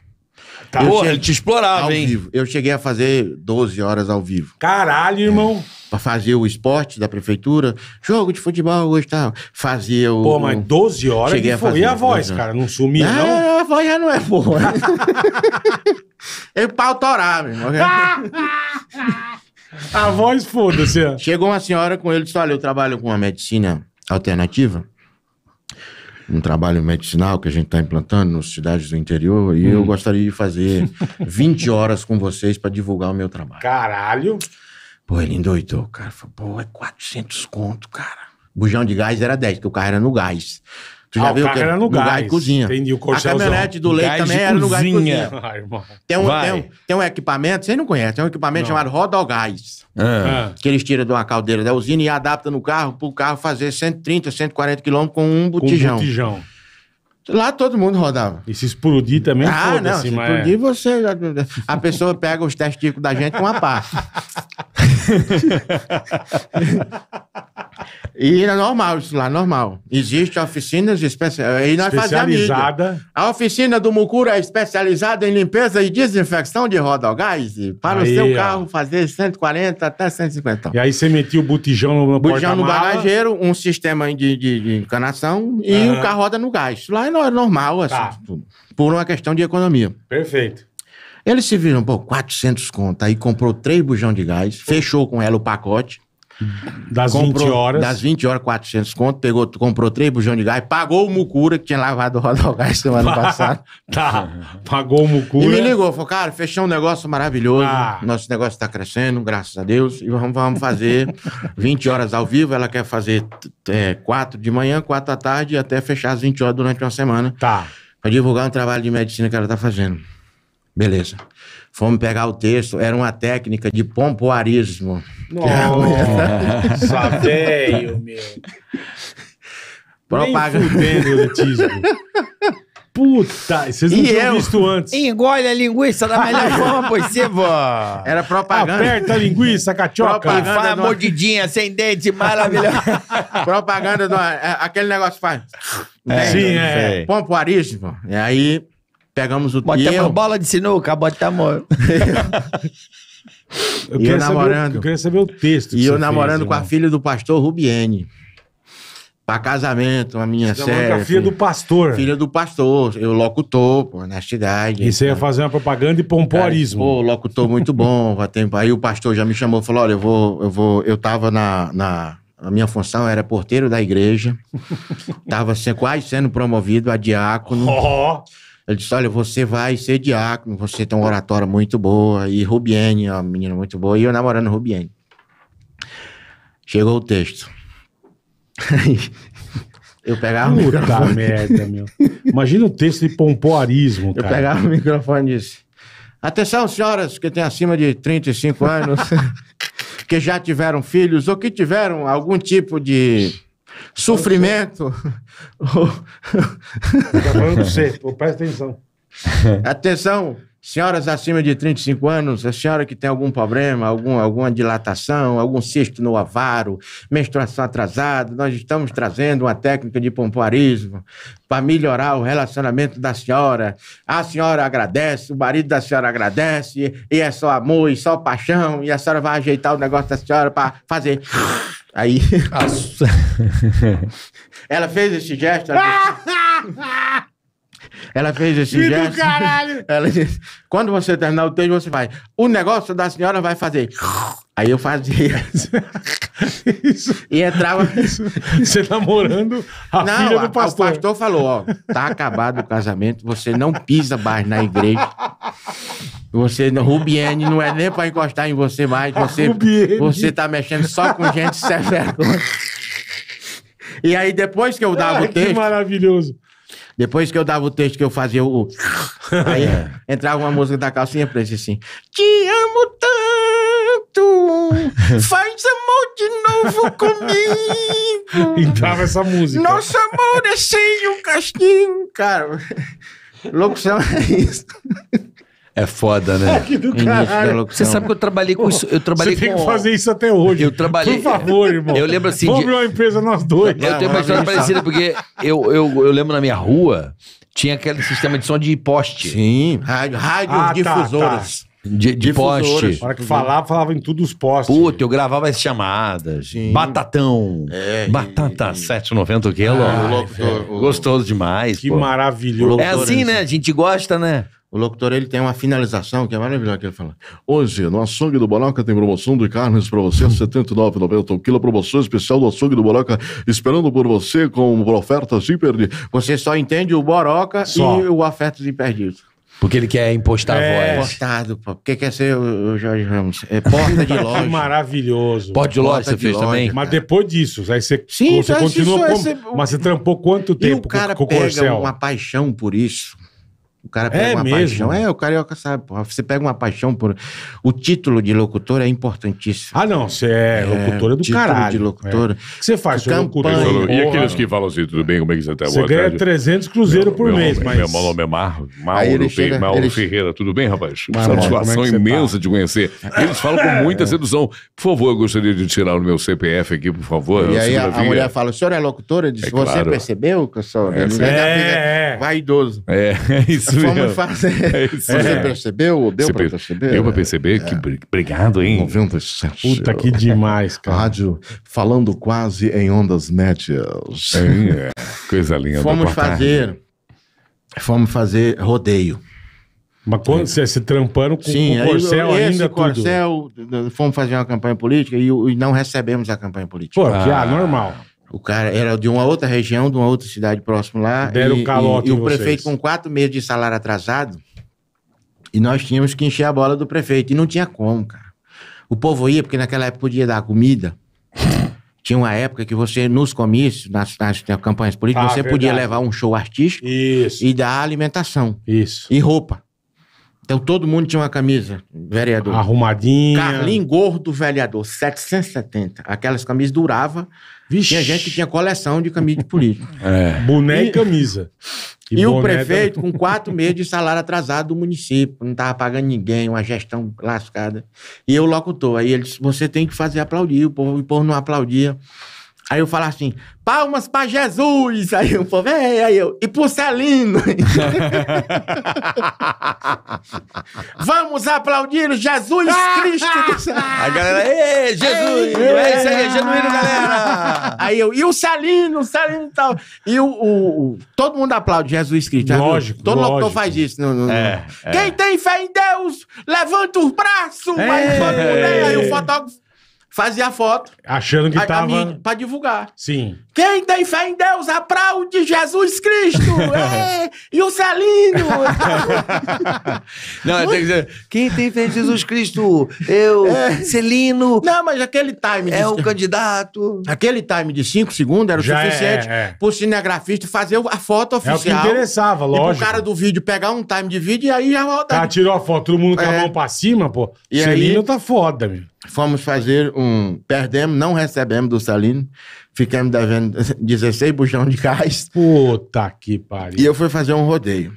Tá. Porra, cheguei- ele te explorava, ao hein? vivo. Eu cheguei a fazer 12 horas ao vivo. Caralho, é. irmão. Pra fazer o esporte da prefeitura, jogo de futebol hoje gostava. Fazia o. Pô, mas 12 horas Cheguei a fazer. E a voz, cara? Não sumia, não? Ah, a voz já não é boa. é *laughs* pra autorar, meu irmão. *laughs* A voz, foda-se. Chegou uma senhora com ele e disse: Olha, eu trabalho com uma medicina alternativa um trabalho medicinal que a gente está implantando nas cidades do interior e hum. eu gostaria de fazer 20 *laughs* horas com vocês para divulgar o meu trabalho. Caralho! Pô, ele endoidou, cara. Falei, pô, é 400 conto, cara. Bujão de gás era 10, porque o carro era no gás. Tu já ah, viu o que? É era no, no gás. e cozinha. Entendi, o A caminhonete do leite também era no gás cozinha. tem, um, tem, um, tem um equipamento, vocês não conhecem, tem é um equipamento não. chamado rodogás. Ah. Que eles tiram de uma caldeira da usina e adaptam no carro para o carro fazer 130, 140 quilômetros com um botijão. Com um botijão. Lá todo mundo rodava. E se explodir também, é ah, não, assim, se mas... explodir você... A pessoa pega os testículos da gente com uma pá. *laughs* E era é normal isso lá, é normal. Existem oficinas especializadas. E nós especializada. a, oficina do Mucura é especializada em limpeza e desinfecção de rodogás para aí, o seu carro ó. fazer 140 até 150. E aí você metia o botijão no Botijão no bagageiro, um sistema de, de, de encanação e o carro roda no gás. Lá é, é normal, assim, tá. Tipo, por uma questão de economia. Perfeito. Eles se viram, pô, 400 conto. Aí comprou três bujão de gás, fechou com ela o pacote. Das comprou, 20 horas. Das 20 horas, 400 conto. Pegou, comprou três bujão de gás, pagou o Mucura, que tinha lavado o gás *laughs* semana tá, passada. tá, pagou o Mucura. E me ligou, falou, cara, fechou um negócio maravilhoso. Ah. Nosso negócio está crescendo, graças a Deus. E vamos, vamos fazer 20 *laughs* horas ao vivo. Ela quer fazer é, 4 de manhã, 4 da tarde, e até fechar as 20 horas durante uma semana. Tá. Para divulgar um trabalho de medicina que ela está fazendo. Beleza. Fomos pegar o texto, era uma técnica de pompoarismo. Nossa, *laughs* velho, meu. *laughs* Propaganda. Puta, vocês não e tinham eu? visto antes. Engole a linguiça da melhor *laughs* forma possível. Era propaganda. Aperta a linguiça, cachoca. Propaganda e faz uma mordidinha sem dente, maravilhosa. propaganda, do, é, aquele negócio faz... É, Sim, é. Pompoarismo. E aí... Pegamos o Botamos bola de sinuca, botamos. *laughs* eu, e eu, namorando, eu queria saber o texto. Que e eu namorando fez, com a filha do pastor Rubiene. Pra casamento, tá a minha série. A filha do pastor. Filha do pastor. Eu locutor, pô, honestidade. E você ia tá. fazer uma propaganda e pomporismo. pô, locutor muito *laughs* bom. tempo. Aí o pastor já me chamou falou: olha, eu vou, eu vou. Eu tava na, na a minha função era porteiro da igreja. Estava *laughs* quase sendo promovido a diácono. Oh. Ele disse: Olha, você vai ser diácono, você tem uma oratória muito boa. E Rubiene, uma menina muito boa, e eu namorando Rubiene. Chegou o texto. *laughs* eu pegava Puta o microfone. merda, meu. Imagina o texto de pompoarismo, eu cara. Eu pegava o microfone e disse: Atenção, senhoras que têm acima de 35 anos, *laughs* que já tiveram filhos ou que tiveram algum tipo de Sofrimento. Tá falando você, presta atenção. *laughs* Atenção, senhoras acima de 35 anos, a senhora que tem algum problema, algum, alguma dilatação, algum cisto no avaro, menstruação atrasada, nós estamos trazendo uma técnica de pompoarismo para melhorar o relacionamento da senhora. A senhora agradece, o marido da senhora agradece, e é só amor, e só paixão, e a senhora vai ajeitar o negócio da senhora para fazer Aí. Ah, *laughs* *laughs* ela fez esse gesto. Ela fez, ela fez esse gesto. Do caralho! Ela disse: quando você terminar o texto, você vai. O negócio da senhora vai fazer. Aí eu fazia. *laughs* Isso. E entrava. Isso. Você namorando a não, filha do pastor. O pastor falou: ó, tá acabado o casamento, você não pisa mais na igreja. Você, Rubiane, não é nem pra encostar em você mais. *laughs* Você, você tá mexendo só com gente severa. E aí, depois que eu dava o texto. Que maravilhoso. Depois que eu dava o texto que eu fazia o. *laughs* Aí entrava uma música da calcinha preta assim: Te amo tanto. Faz amor de novo *laughs* comigo! Entrava essa música. Nosso amor é sem um castigo, cara. Louco, é isso. É foda, né? do Você sabe que eu trabalhei com isso. Eu trabalhei Você tem com... que fazer isso até hoje. Eu trabalhei. Por favor, irmão. Eu lembro assim. Vamos de... abrir uma empresa nós dois. Eu tenho uma história parecida, porque eu, eu, eu lembro na minha rua, tinha aquele sistema de som de poste. Sim. Rádio, rádio ah, difusoras. Tá, tá. De, de poste. Na hora que falava, falava em tudo os postes. Puta, eu gravava as chamadas. Sim. Batatão. É, Batata e... 7,90 quilo. Ah, é é, é Gostoso demais. Que pô. maravilhoso. É assim, né? A gente gosta, né? O locutor ele tem uma finalização que é maravilhosa que ele fala. Hoje, no açougue do Boroca tem promoção de carnes para você, R$ 79,90 o quilo. Promoção especial do açougue do Boroca, esperando por você com ofertas imperdíveis. Você só entende o Boroca só. e o ofertas imperdíveis. Porque ele quer impostar É. a voz. Importado, pô. Porque quer ser o Jorge Ramos? É porta de *laughs* loja. Que maravilhoso. porta de loja Porta você de fez loja. também? Mas depois disso, aí você, Sim, você então isso continua. ser- Mas você trampou quanto E tempo o cara com, com o pega Corcel? uma paixão por isso. O cara pega é uma mesmo? paixão. É, o carioca sabe, porra. Você pega uma paixão por. O título de locutor é importantíssimo. Ah, não, você é, é locutor é do título caralho. de né? locutor. O que você faz? É campanha locutor. Né? E aqueles que falam assim, tudo bem, como é que você tá? Você ganha 300 cruzeiro por meu mês, nome, mas... Meu nome é Mauro, Mauro, chega, Mauro Ferreira. Tudo bem, rapaz? Mauro, é Satisfação é imensa tá? de conhecer. Eles falam com muita *laughs* sedução. Por favor, eu gostaria de tirar o meu CPF aqui, por favor. E é aí a, a, mulher fala, o senhor é locutor? Eu disse, você claro. percebeu que eu sou... Né? É, é, é vaidoso. É, é isso mesmo. Fazer... *laughs* É Você é. percebeu? Deu Você pra perceber? Deu pra perceber? É. Que obrigado, hein? 97. Puta, que demais, cara. Rádio falando quase em ondas médias. É, é. coisa linda. Fomos fazer... Fomos fazer rodeio. Mas quando é. você se trampando com, Sim, com o Corcel aí, ainda Corcel, tudo. fomos fazer uma campanha política e, e não recebemos a campanha política. Pô, ah, que ah, normal. O cara era de uma outra região, de uma outra cidade próximo lá. Deram e, calote e, e o prefeito com quatro meses de salário atrasado. E nós tínhamos que encher a bola do prefeito. E não tinha como, cara. O povo ia, porque naquela época podia dar comida. Tinha uma época que você, nos comícios, nas, nas campanhas políticas, ah, você verdade. podia levar um show artístico Isso. e dar alimentação. Isso. E roupa. Então todo mundo tinha uma camisa, vereador. Arrumadinha. Carlinho Gordo, vereador, 770. Aquelas camisas durava Vixe. Tinha gente que tinha coleção de camisa de político. *laughs* É. Boné e, e camisa. E, e o prefeito com quatro meses de salário atrasado do município, não estava pagando ninguém, uma gestão lascada. E eu locutor. Aí ele disse, você tem que fazer aplaudir. O povo, o povo não aplaudia. Aí eu falava assim, palmas pra Jesus! Aí o povo, é, aí eu, e pro Celino! *laughs* Vamos aplaudir Jesus Cristo! *laughs* a galera, é Jesus! é isso aí, é genuíno, galera! *laughs* Aí eu, e o Celino, o Celino e tal. E o, o, o, todo mundo aplaude Jesus Cristo. Né? Lógico, Todo lógico. locutor faz isso. No, no, é, é, Quem é. tem fé em Deus, levanta os braços! É. aí, aí o é. fotógrafo fazia a foto. Achando que a, tava... A mídia, pra divulgar. Sim. Quem tem fé em Deus aplaude Jesus Cristo! *laughs* é, e o Celinho! não, tem que dizer, quem tem fé em Jesus Cristo? Eu, é. Celino. Não, mas aquele time. É de... um candidato. Aquele time de 5 segundos era o Já é, suficiente é, é. pro cinegrafista fazer a foto oficial. É o que interessava, lógico. E pro cara do vídeo pegar um time de vídeo e aí já rodar. Tá, tirou a foto, todo mundo com a é. mão pra cima, pô. E Celino aí, tá foda, meu. Fomos fazer um. Perdemos, não recebemos do Celino ficando devendo 16 *laughs* bujão de gás. Puta que pariu. E eu fui fazer um rodeio.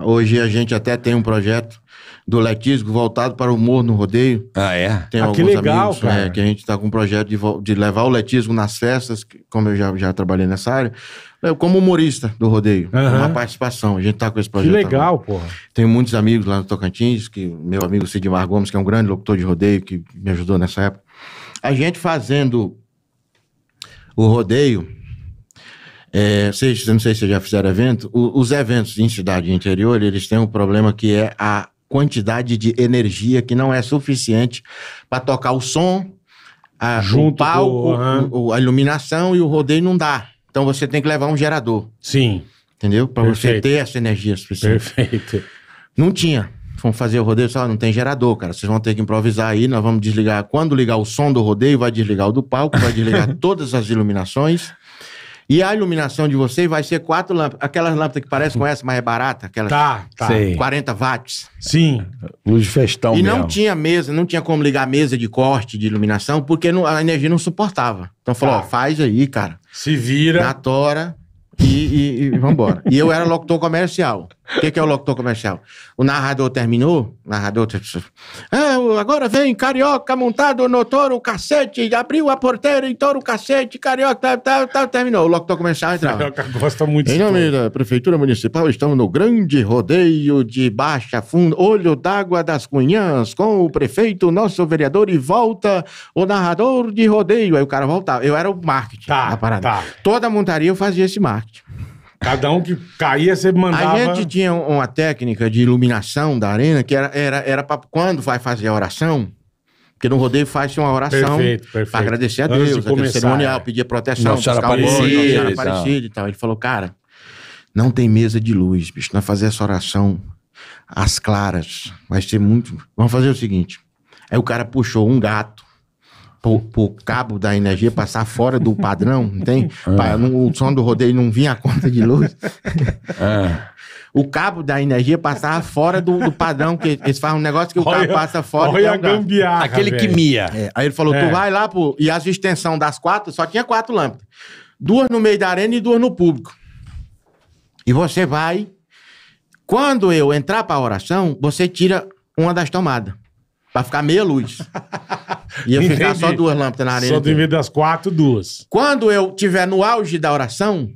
Hoje a gente até tem um projeto do Letísco voltado para o humor no rodeio. Ah, é? Tem ah, alguns que legal, amigos é, cara. É, que a gente está com um projeto de, de levar o Letísco nas festas, como eu já, já trabalhei nessa área, né, como humorista do rodeio, uhum. uma participação. A gente está com esse projeto. Que legal, agora. porra. Tenho muitos amigos lá no Tocantins, que meu amigo Sidmar Gomes, que é um grande locutor de rodeio, que me ajudou nessa época. A gente fazendo o rodeio. É, vocês, não sei se vocês já fizeram evento. O, os eventos em cidade interior, eles têm um problema que é a quantidade de energia que não é suficiente para tocar o som, a, Junto o palco, com, uhum. a iluminação e o rodeio não dá. Então você tem que levar um gerador. Sim. Entendeu? Para você ter essa energia suficiente. Perfeito. Não tinha. Vamos fazer o rodeio, só não tem gerador, cara. Vocês vão ter que improvisar aí, nós vamos desligar. Quando ligar o som do rodeio, vai desligar o do palco, vai desligar *laughs* todas as iluminações. E a iluminação de vocês vai ser quatro lâmpadas. Aquelas lâmpadas que parece com essa, mas é barata. Aquelas tá, tá. Sei. 40 watts. Sim. Luz de festão E mesmo. não tinha mesa, não tinha como ligar mesa de corte, de iluminação, porque não, a energia não suportava. Então falou, tá. ó, faz aí, cara. Se vira. Na tora e, e, e vambora. e eu era locutor comercial. O que, que, é o locutor comercial? O narrador terminou? O narrador. Ah, agora vem carioca montado no touro, cacete, abriu a porteira em touro, cacete, carioca, tá, tá, tá, terminou. O locutor comercial entrava. *laughs* Carioca gosta muito Em nome da Prefeitura Municipal, estamos no grande rodeio de baixa fundo, olho d'água das Cunhãs, com o prefeito, nosso vereador, e volta o narrador de rodeio. Aí o cara voltava. Eu era o marketing tá, da parada. Tá. Toda montaria eu fazia esse marketing. Cada um que caía, você mandava. A gente tinha uma técnica de iluminação da arena que era, era, era quando vai fazer a oração. Porque no rodeio faz uma oração para agradecer a Deus, Antes de começar, cerimonial, é. pedir proteção, Nossa Senhora Aparecida, Nossa e tal. Ele falou, cara, não tem mesa de luz, bicho. Nós fazer essa oração às claras. Vai ser muito. Vamos fazer o seguinte. Aí o cara puxou um gato pro, o cabo da energia passar fora do padrão, *laughs* é. não tem? Pra, o som do rodeio não vinha a conta de luz. É. *laughs* O cabo da energia passava fora do, do padrão, que eles fazem um negócio que o olha, cabo passa fora. Olha é a gambiarra, Aquele velho. que mia. É. Aí ele falou, tu vai lá, pô. E as extensão das quatro, só tinha quatro lâmpadas. Duas no meio da arena e duas no público. E você vai... Quando eu entrar para a oração, você tira uma das tomadas. Pra ficar meia luz. *laughs* Ia Entendi. ficar só duas lâmpadas na arena. Só devido das quatro, duas. Quando eu tiver no auge da oração,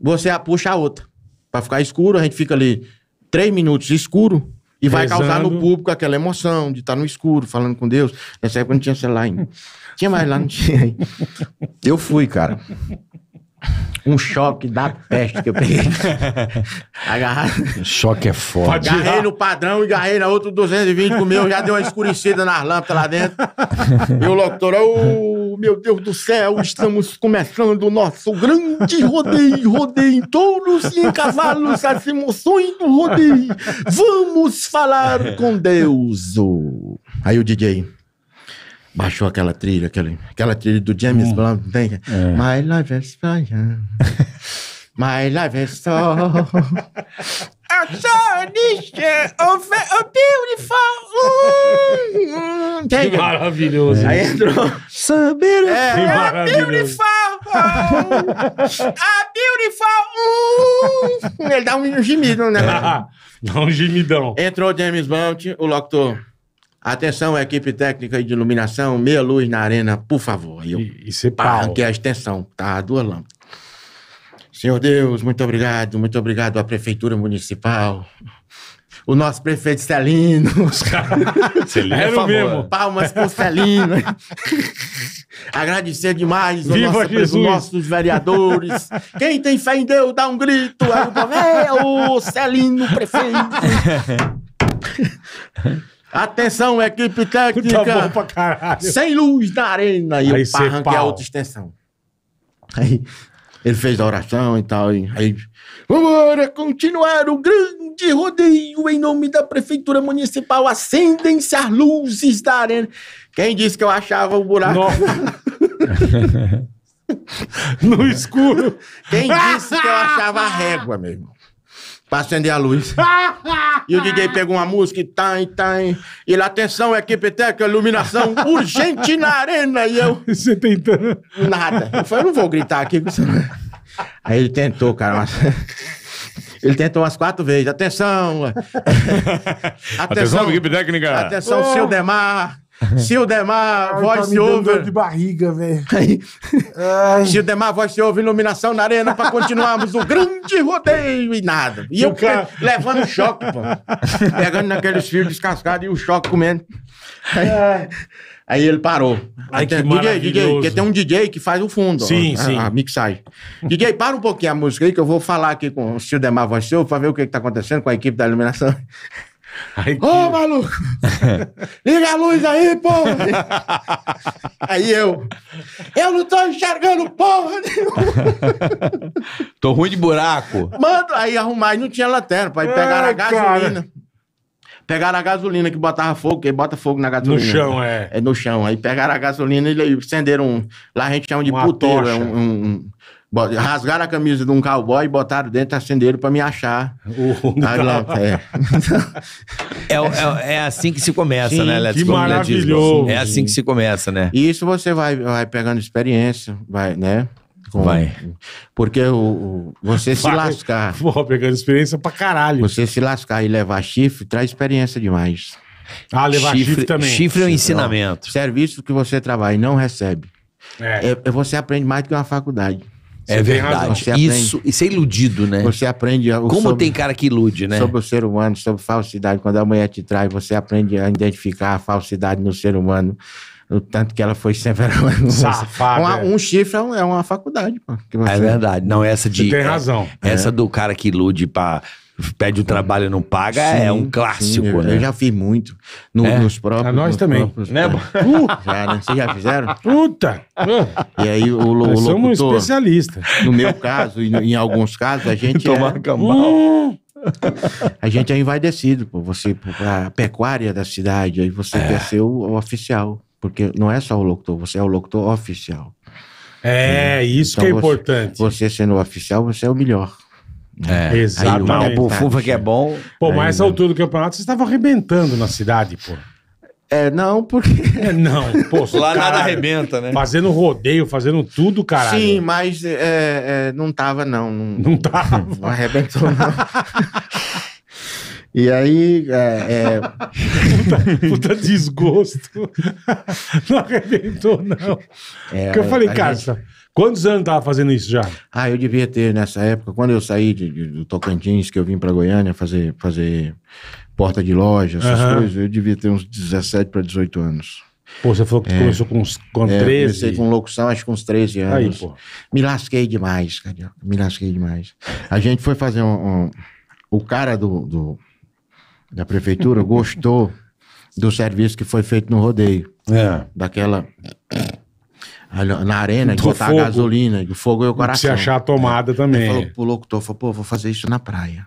você puxa a outra. Pra ficar escuro, a gente fica ali três minutos escuro. E vai Rezando. causar no público aquela emoção de estar tá no escuro, falando com Deus. Nessa época não tinha celular ainda. Tinha mais lá, não tinha. Eu fui, cara. Um choque da peste que eu peguei. *laughs* Agarrado. Choque é forte. Agarrei no padrão e agarrei na outra 220 com o meu. Já deu uma escurecida nas lâmpadas lá dentro. E o locutor, oh, meu Deus do céu, estamos começando o nosso grande rodeio. Rodeio em touros e em cavalos, as emoções do rodeio. Vamos falar com Deus. Aí o DJ baixou aquela trilha, aquela, aquela trilha do James hum. Blunt, né? é. My life is fire, *laughs* my life is so... oh, *laughs* beautiful. Que maravilhoso. Aí entrou. É, é so beautiful. É, beautiful. Ah, Ele dá um gemido, né? *laughs* dá um gemidão. Entrou o James Blunt, o locutor. Atenção, equipe técnica de iluminação, meia luz na arena, por favor. E eu e, e arranquei a extensão, tá? Duas lâmpadas. Senhor Deus, muito obrigado, muito obrigado à Prefeitura Municipal. O nosso prefeito Celino. *laughs* Celino é, é favor. Palmas pro Celino. *laughs* Agradecer demais Viva nosso, os nossos vereadores. Quem tem fé em Deus, dá um grito. é o é Celino, prefeito. *laughs* Atenção, equipe técnica. Tá bom pra caralho. Sem luz na arena. E aí o Parran, que é a outra extensão. Aí ele fez a oração e tal. E aí, vamos continuar o grande rodeio em nome da Prefeitura Municipal. Acendem-se as luzes da arena. Quem disse que eu achava o buraco? *laughs* no escuro. Quem disse que eu achava a régua mesmo? pra acender a luz. *laughs* e o DJ pegou uma música e tá, e tá, e ele, atenção, equipe técnica, iluminação *laughs* urgente na arena. E eu. *laughs* Você tentando. Nada. Eu falei, eu não vou gritar aqui. Aí ele tentou, cara, mas. Ele tentou umas quatro vezes. Atenção! atenção, atenção equipe técnica! Atenção, oh. seu Demar! Se o Demar voice tá over. de barriga, velho. Se o Demar voice over, iluminação na arena pra continuarmos o grande rodeio e nada. E eu cara... levando choque, pô. Pegando naqueles fios descascados e o choque comendo. Aí, aí ele parou. Aí tem DJ, DJ, porque tem um DJ que faz o fundo. Sim, ó, sim. A, a mixagem. DJ, para um pouquinho a música aí que eu vou falar aqui com o Sildemar Voice Over pra ver o que, que tá acontecendo com a equipe da iluminação. Aí, Ô, que... maluco! *laughs* Liga a luz aí, porra! *laughs* aí eu. Eu não tô enxergando porra nenhuma! *laughs* tô ruim de buraco. Manda aí arrumar, e não tinha lanterna, pai. Pegaram é, a gasolina. Cara. Pegaram a gasolina que botava fogo, que bota fogo na gasolina. No chão, é. É no chão. Aí pegaram a gasolina e acenderam um. Lá a gente chama de Uma puteiro. É um, um, Rasgaram a camisa de um cowboy e botaram dentro, acenderam para me achar. *laughs* Oh, é. É, é. é, assim que se começa, Sim, né, Let's Que maravilhoso. É assim que se começa, né? E isso você vai, vai pegando experiência, vai, né? Com, vai. Porque o, o você se vai, lascar. Vou pegando experiência pra caralho. Você se lascar e levar chifre traz experiência demais. Ah, levar chifre, chifre também. Chifre é um ensinamento. serviço que você trabalha e não recebe. É. é, é você aprende mais do que uma faculdade é verdade. Você isso, isso é iludido, né? Você aprende. Como sobre, tem cara que ilude, né? Sobre o ser humano, sobre falsidade. Quando a mulher te traz, você aprende a identificar a falsidade no ser humano. O tanto que ela foi sempre. Safada. Um, é. um chifre é uma, é uma faculdade. Pô, você... É verdade. Não, essa de. Você tem é, razão. Essa é. do cara que ilude para pede o trabalho e não paga é sim, é um clássico, sim, eu, né? Eu já fiz muito. No, é. Nos próprios. A nós também. Próprios, né? *laughs* já, né? Vocês já fizeram? Puta! E aí o, o locutor... Somos um especialistas. No meu caso, e em alguns casos, a gente Tomar é... A gente é envaidecido, pô. Você, a pecuária da cidade, aí você é. quer ser o oficial. Porque não é só o locutor, você é o locutor oficial. É, Sim. isso então que é você, importante. Você sendo oficial, você é o melhor. É, Exatamente. o bufufa que é bom. Pô, mas essa né? altura do campeonato vocês estavam arrebentando na cidade, pô. É, não, porque. *laughs* É, não, pô, lá nada arrebenta, né? Fazendo rodeio, fazendo tudo, caralho. Sim, mas é, é, não tava, não. Não, não tava. Não arrebentou, não. E aí. É, é... Puta, puta, desgosto. Não arrebentou, não. É, Porque eu falei, cara, gente... Quantos anos tava fazendo isso já? Ah, eu devia ter nessa época, quando eu saí de, de, do Tocantins, que eu vim para Goiânia fazer, fazer porta de loja, essas uhum. coisas, eu devia ter uns 17 para 18 anos. Pô, você falou que é, começou com, uns, com é, 13? Comecei com locução, acho que uns 13 anos. Aí, Me lasquei demais, cara. Me lasquei demais. A gente foi fazer um. um o cara do, do, da prefeitura *laughs* gostou do serviço que foi feito no rodeio. É. Daquela na arena, que botar fogo. gasolina, que fogo e o coração. Se achar a tomada também. Ele falou pro locutor, falou, pô, vou fazer isso na praia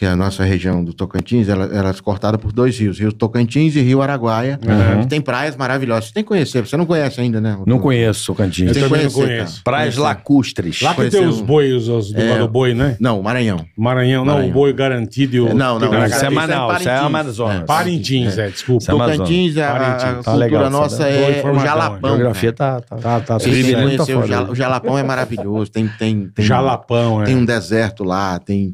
que é a nossa região do Tocantins, ela, ela é cortada por dois rios, Rio Tocantins e Rio Araguaia, uhum. tem praias maravilhosas. Você tem que conhecer, você não conhece ainda, né? Não conheço Tocantins. Eu também conhecer, não conheço. Cara. Praias conhecer. lacustres. Lá que conhecer tem os boios, os do é... do boi, né? Não, Maranhão. Maranhão, não, Maranhão. o boi garantido. e o... É, não, não. não isso é Manaus, isso é, é Amazonas. É. Parintins, é, desculpa. Tocantins, a, a tá cultura tá nossa é o Jalapão. A geografia tá... tá, tá o Jalapão é maravilhoso, tem... Jalapão, é. Tem um deserto lá, tem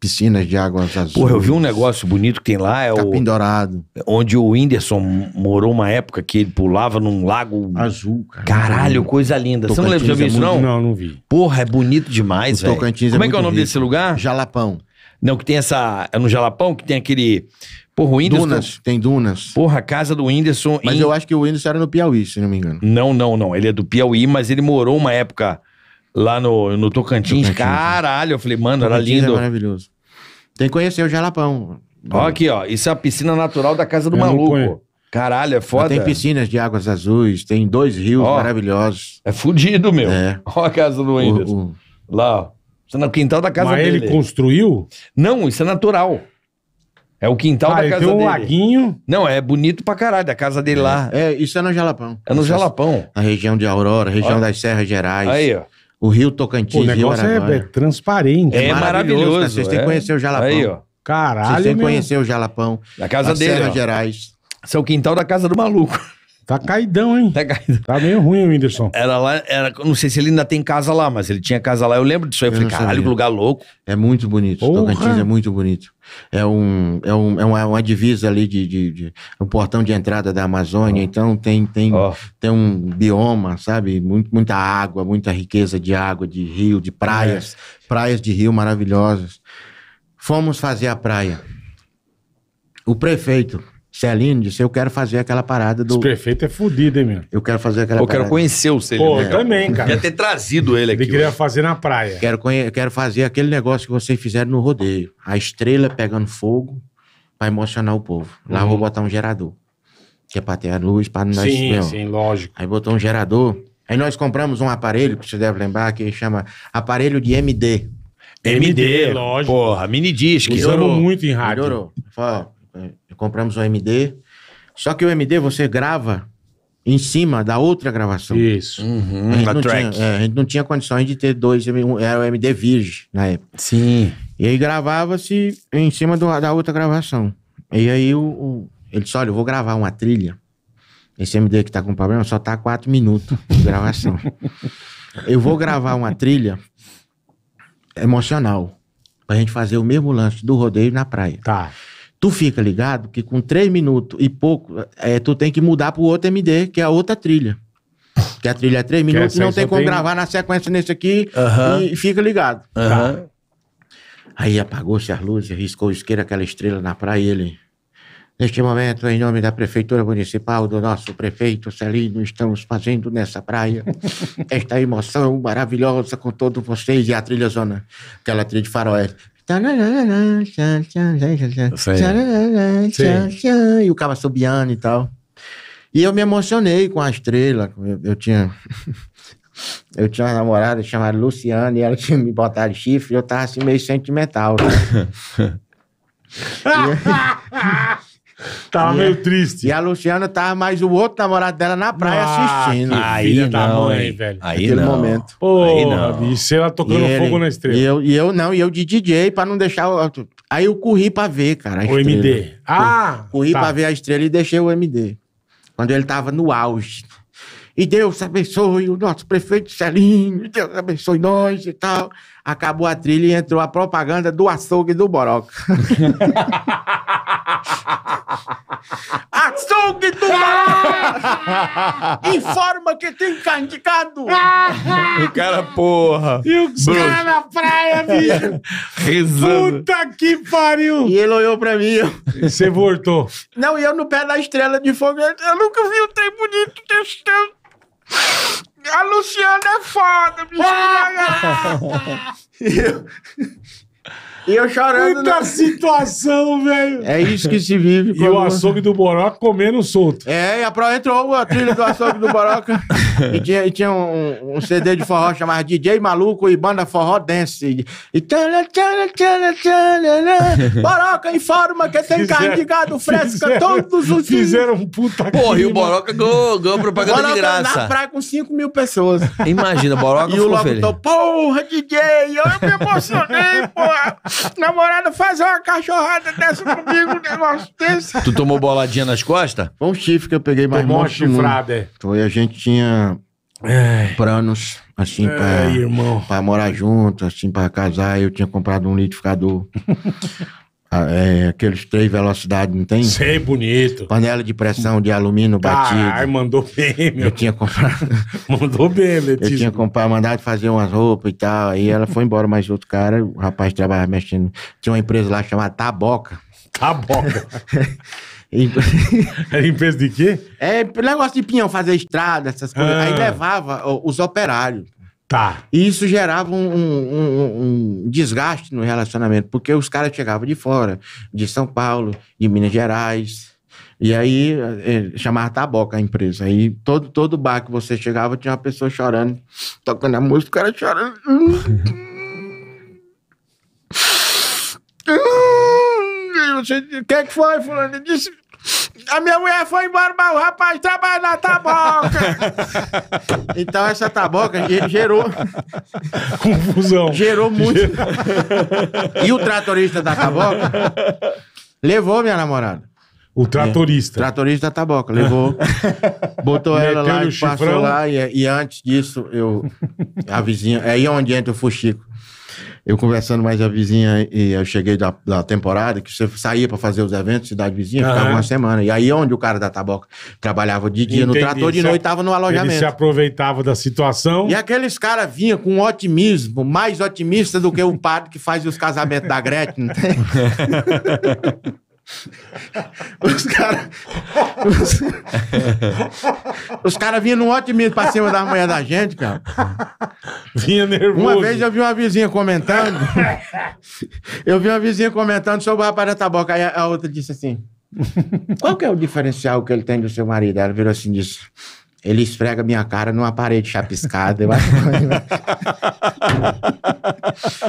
piscinas de águas azuis. Porra, eu vi um negócio bonito que tem lá. É Capim tá o, Dourado. Onde o Whindersson morou uma época que ele pulava num lago... Azul, cara. Caralho, coisa linda. Tocantins Você não lembra de é isso, não? Não, não vi. Porra, é bonito demais, velho. Tocantins é Como é, é que é o nome rico. desse lugar? Jalapão. Não, que tem essa... É no Jalapão que tem aquele... Porra, o Whindersson... Dunas, tem dunas. Porra, a casa do Whindersson... Mas em... eu acho que o Whindersson era no Piauí, se não me engano. Não, não, não. Ele é do Piauí, mas ele morou uma época Lá no, no Tocantins. Caralho, eu falei, mano, era é lindo. É maravilhoso. Tem que conhecer o Jalapão. Ó, aqui, ó. Isso é a piscina natural da casa do Eu maluco. Caralho, é foda. Tem piscinas de águas azuis, tem dois rios Ó. maravilhosos. É fudido, meu. É. *laughs* Ó a casa do Whindersson. Lá, ó. Isso é no quintal da casa Mas dele. ele construiu? Não, isso é natural. É o quintal Ah, da dele. casa tem um dele. laguinho. Não, é bonito pra caralho. A casa dele é. lá é, isso é no Jalapão. é no é Jalapão. A região de Aurora, região Ó. das Serras Gerais. Aí, ó. O Rio Tocantins. Pô, o negócio é, é, transparente. É, é maravilhoso. maravilhoso Vocês têm que conhecer o Jalapão. Aí, ó. Caralho. Vocês têm que conhecer o Jalapão. Da casa dele. Serra Gerais. Seu quintal da casa do maluco. Tá caidão, hein? Tá caidão. Tá meio ruim o Whindersson. Era lá, era, não sei se ele ainda tem casa lá, mas ele tinha casa lá. Eu lembro disso aí. Eu, eu falei, caralho, que lugar louco. É muito bonito. Porra. Tocantins é muito bonito. É, um, é, um, é uma, uma divisa ali de, de, de, um portão de entrada da Amazônia. Oh. Então tem, tem, oh. tem um bioma, sabe? Muito, muita água, muita riqueza de água, de rio, de praias. É. Praias de rio maravilhosas. Fomos fazer a praia. O prefeito Celine disse, eu quero fazer aquela parada do... Esse prefeito é fodido, hein, meu? Eu quero fazer aquela parada. Eu quero conhecer o Celine. Pô, eu também, cara. Queria ter trazido ele aqui. Ele queria hoje. fazer na praia. Quero, conhe... quero fazer aquele negócio que vocês fizeram no rodeio. A estrela pegando fogo para emocionar o povo. Lá uhum. vou botar um gerador. Que é pra ter a luz, pra não dar Sim, sim, lógico. Aí botou um gerador. Aí nós compramos um aparelho, que você deve lembrar, que chama aparelho de MD. MD, MD lógico. Porra, mini disc. Usamos muito em rádio. Melhorou. É, compramos o MD. Só que o MD você grava em cima da outra gravação. Isso. Uhum, a, gente não track. Tinha, é, a gente não tinha condições de ter dois, era o MD virgem na época. Sim. E aí gravava-se em cima do, da outra gravação. E aí o, o, ele disse, olha, eu vou gravar uma trilha. Esse MD que tá com problema só tá quatro minutos de gravação. *laughs* eu vou gravar uma trilha emocional pra gente fazer o mesmo lance do rodeio na praia. Tá. Tu fica ligado que com três minutos e pouco, é, tu tem que mudar pro outro MD, que é a outra trilha. Que a trilha é três minutos e não tem como tem... gravar na sequência nesse aqui e fica ligado. Tá. Aí apagou-se as luzes, riscou isqueira aquela estrela na praia e ele... Neste momento, em nome da Prefeitura Municipal, do nosso prefeito Celino, estamos fazendo nessa praia *laughs* esta emoção maravilhosa com todos vocês e a trilha zona, aquela trilha de faroeste. E o cara subiando e tal. E eu me emocionei com a estrela. Eu, eu tinha. eu tinha uma namorada chamada Luciana e ela tinha me botado chifre e eu tava assim meio sentimental. Né? Tava meio é. triste. E a Luciana tava mais o outro namorado dela na praia Ah, assistindo. Aí filha da não, mãe, hein? velho. Aí Naquele não. momento. Pô, Aí não. ela tocando fogo na estrela. E eu, e eu não, e eu de DJ pra não deixar. o- Aí eu corri pra ver, cara. a o MD. Ah! Corri tá. pra ver a estrela e deixei o MD. Quando ele tava no auge. E Deus abençoe o nosso prefeito Celinho, Deus abençoe nós e tal acabou a trilha e entrou a propaganda do açougue do Boroca. *laughs* açougue do Boroca! Informa que tem candidado! o cara, porra! E o cara na praia, bicho! *laughs* Risando. Puta que pariu! E ele olhou pra mim. Você voltou. Não, e eu no pé da estrela de fogo. Eu nunca vi um trem bonito desse tanto. A Luciana é foda, bicho. Ah! *laughs* E eu chorando. Muita no... Né? situação, velho. É isso que se vive. E o açougue do Boroca comendo solto. É, e a prova entrou a trilha do açougue do Boroca. *laughs* e tinha, e tinha um, um, CD de forró chamado DJ Maluco e Banda Forró Dance. E... *laughs* Boroca informa que tem carne de gado fresca fizeram, todos os dias. Fizeram um puta Porra, e o Boroca ganhou, propaganda Boroca de graça. na praia com 5 mil pessoas. Imagina, Boroca E o Lobo tô, porra, DJ, eu me emocionei, porra. Namorada, faz uma cachorrada dessa comigo, um negócio desse. Tu tomou boladinha nas costas? Foi um chifre que eu peguei mais Tomou uma monte chifrada, é. Foi, a gente tinha É. planos, assim, pra, irmão. pra morar junto, assim, pra casar. Eu tinha comprado um litificador. *laughs* Ah, é, aqueles três velocidades, não tem? Sei, bonito. Panela de pressão de alumínio batido. Ai, mandou bem, meu. Eu tinha comprado. *laughs* mandou bem, Letícia. Eu tinha comprado, mandado fazer umas roupas e tal. Aí ela foi embora, mas outro cara, o rapaz trabalhava mexendo. Tinha uma empresa lá chamada Taboca. Taboca. *laughs* *laughs* Era empresa de quê? É, negócio de pinhão, fazer estrada, essas coisas. Ah. Aí levava os operários. Tá. E isso gerava um, um, um, desgaste no relacionamento, porque os caras chegavam de fora, de São Paulo, de Minas Gerais. E aí é, chamava taboca a empresa. Aí todo, todo bar que você chegava tinha uma pessoa chorando, tocando a música, o cara chorando. e você, o que, é que foi, fulano? Ele disse. A minha mulher foi embora, mas o rapaz trabalha na taboca. *laughs* então essa taboca gerou. *laughs* Confusão. Gerou muito. *laughs* e o tratorista da taboca levou minha namorada. O tratorista. É, tratorista da taboca. Levou. botou ela lá e passou lá. E, e, antes disso, eu. A vizinha. É aí onde entra o Fuxico. Eu conversando mais a vizinha, e eu cheguei da, da temporada, que você saía para fazer os eventos, cidade vizinha, Aham. ficava uma semana. E aí, onde o cara da taboca trabalhava de dia Entendi. no trator, de noite estava no alojamento. Ele se aproveitava da situação. E aqueles caras vinham com otimismo, mais otimista do que o padre que faz os casamentos da Gretchen. não tem? *laughs* Os caras. Os, os caras vinham no otimismo pra cima da manhã da gente, cara. Vinha nervoso. Uma vez eu vi uma vizinha comentando. eu vi uma vizinha comentando sobre o rapaz da taboca. Aí a, a outra disse assim: Qual que é o diferencial que ele tem do seu marido? Ela virou assim: disse, Ele esfrega minha cara numa parede chapiscada. Eu acho que.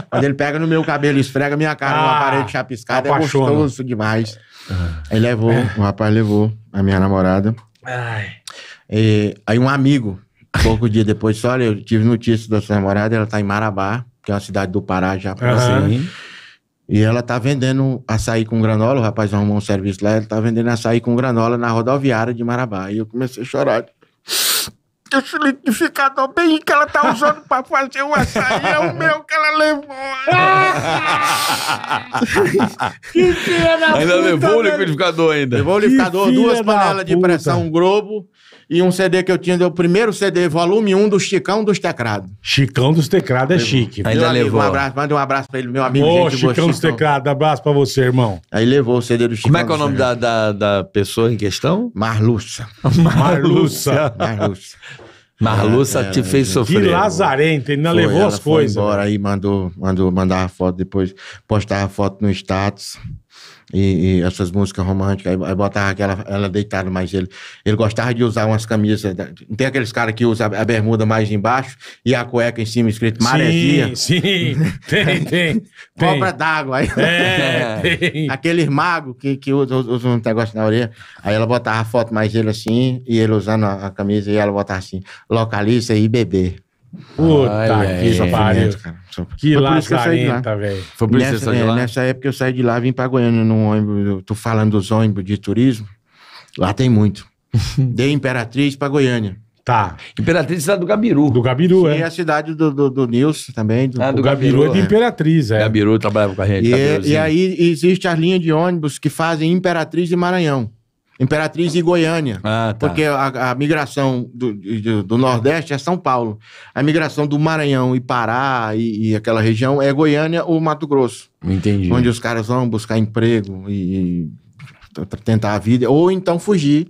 Quando *laughs* ele pega no meu cabelo, esfrega minha cara ah, numa parede chapiscada, é gostoso demais. Ah. Ele levou, é. o rapaz levou a minha namorada. E, aí um amigo, pouco dia depois, só olha, eu tive notícia da sua namorada, ela tá em Marabá, que é uma cidade do Pará, já uhum. E ela tá vendendo açaí com granola, o rapaz arrumou um serviço lá, ele tá vendendo açaí com granola na rodoviária de Marabá. E eu comecei a chorar que o liquidificador bem que ela tá usando pra fazer o açaí é o meu que ela levou. *laughs* que filha da ainda puta, levou o liquidificador ainda. Levou o liquidificador, duas panelas de pressão Globo e um CD que eu tinha, o primeiro CD, volume 1 do Chicão dos Tecrados. Chicão dos Tecrados é chique. aí levou. um abraço, manda um abraço pra ele, meu amigo. Ô, oh, Chicão dos Tecrados, abraço pra você, irmão. Aí levou o CD do Chicão. Como é que é o nome da, da, da, pessoa em questão? Marluça. Marluça. Marluça. Marluça é, te é, fez sofrer. Que ele ainda foi, levou as coisas. agora aí mandou, mandou mandar a foto, depois postar a foto no status e, e, essas músicas românticas. Aí, aí botava aquela, ela deitada, mais ele, ele gostava de usar umas camisas. Não tem aqueles caras que usam a bermuda mais embaixo e a cueca em cima escrito maresia. Sim, sim. tem, tem. *laughs* Cobra d'água. Aí, é, *laughs* tem. Aquele mago que, que usa, usa um negócio na orelha. Aí ela botava a foto mais ele assim, e ele usando a, a camisa, e ela botava assim, localiza e bebê. Puta Ai, que é, pariu. Que lazarenta, velho. Foi por isso que você saiu de lá? É, nessa época eu saí de lá, vim pra Goiânia num ônibus. Eu tô falando dos ônibus de turismo. Lá tem muito. *laughs* de Imperatriz pra Goiânia. Tá. Imperatriz é cidade do Gabiru. Do Gabiru, Sim, é. E é a cidade do, do, do Nilson também. Do, ah, do Gabiru, Gabiru, é de é. Imperatriz, é. Gabiru trabalhava com a gente. E, e aí existe a linha de ônibus que fazem Imperatriz e Maranhão. Imperatriz e Goiânia. Ah, tá. Porque a, a migração do, do, do, Nordeste é São Paulo. A migração do Maranhão e Pará e, e, aquela região é Goiânia ou Mato Grosso. Entendi. Onde os caras vão buscar emprego e, tentar a vida. Ou então fugir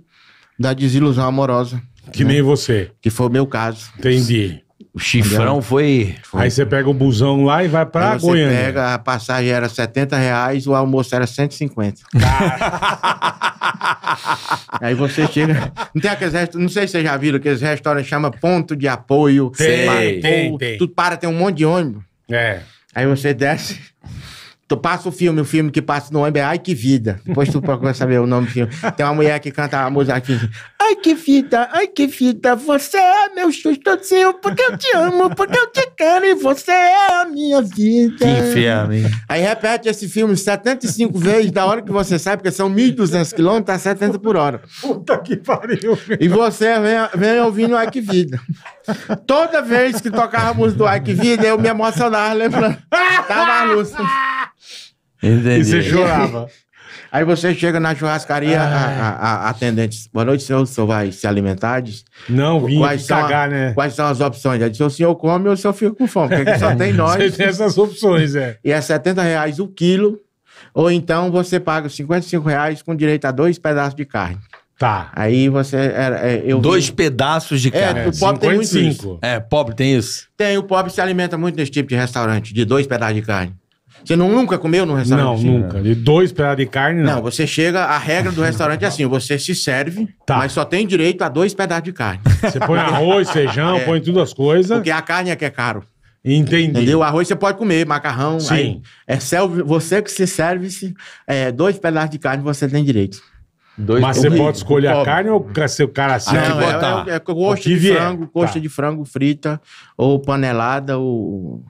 da desilusão amorosa. Que né? nem você. Que foi o meu caso. Entendi. O chifrão foi, foi- Aí você pega o busão lá e vai pra Aí você pega, a passagem era R$ 70 reais, o almoço era 150. *laughs* Aí você chega. Não tem aqueles não sei se vocês já viram, aqueles restaurantes chama ponto de apoio. Tem, tem, tem. Tu para, tem um monte de ônibus. É. Aí você desce, Tu passa o filme, o filme que passa no ônibus é Ai Que Vida. Depois tu procura *laughs* saber o nome do filme. Tem uma mulher que canta a música aqui. Ai que vida, ai que vida, você é meu chustozinho, porque eu te amo, porque eu te quero e você é a minha vida. Que inferno, hein? Aí repete esse filme 75 vezes, da hora que você sai, porque são 1.200 quilômetros, tá 70 por hora. Puta que pariu. Meu. E você vem, vem ouvindo Ai Que Vida. Toda vez que tocava a música do Ai Que Vida, eu me emocionava lembrando. Tava luz. Entendi. E você chorava. Aí você chega na churrascaria, ah. a, a, a, atendente, boa noite, senhor, o senhor vai se alimentar? Diz, não, vim quais cagar, a, né? Quais são as opções? Ela o senhor come ou o senhor fica com fome, porque só é, tem nós. Você tem essas opções, é. E é 70 reais o quilo, ou então você paga 55 reais com direito a dois pedaços de carne. Tá. Aí você. É, é, Dois pedaços de é, carne. É, o pobre 55. tem muito isso. É, pobre tem isso? Tem, o pobre se alimenta muito nesse tipo de restaurante, de dois pedaços de carne. Você não, nunca comeu no restaurante? Não, assim? nunca. De dois pedaços de carne, não. Não, você chega, a regra do restaurante é assim: você se serve, Tá. mas só tem direito a dois pedaços de carne. Você põe arroz, feijão, É. põe tudo as coisas. Porque a carne é que é caro. Entendi. Entendeu? Arroz você pode comer, macarrão. Sim. Aí, é self, você que se serve se, é, dois pedaços de carne você tem direito. Dois Mas você pode escolher a Pobre. carne ou se o cara assim. que botar. é, é, é coxa é de frango, coxa Tá. de frango frita, ou panelada, ou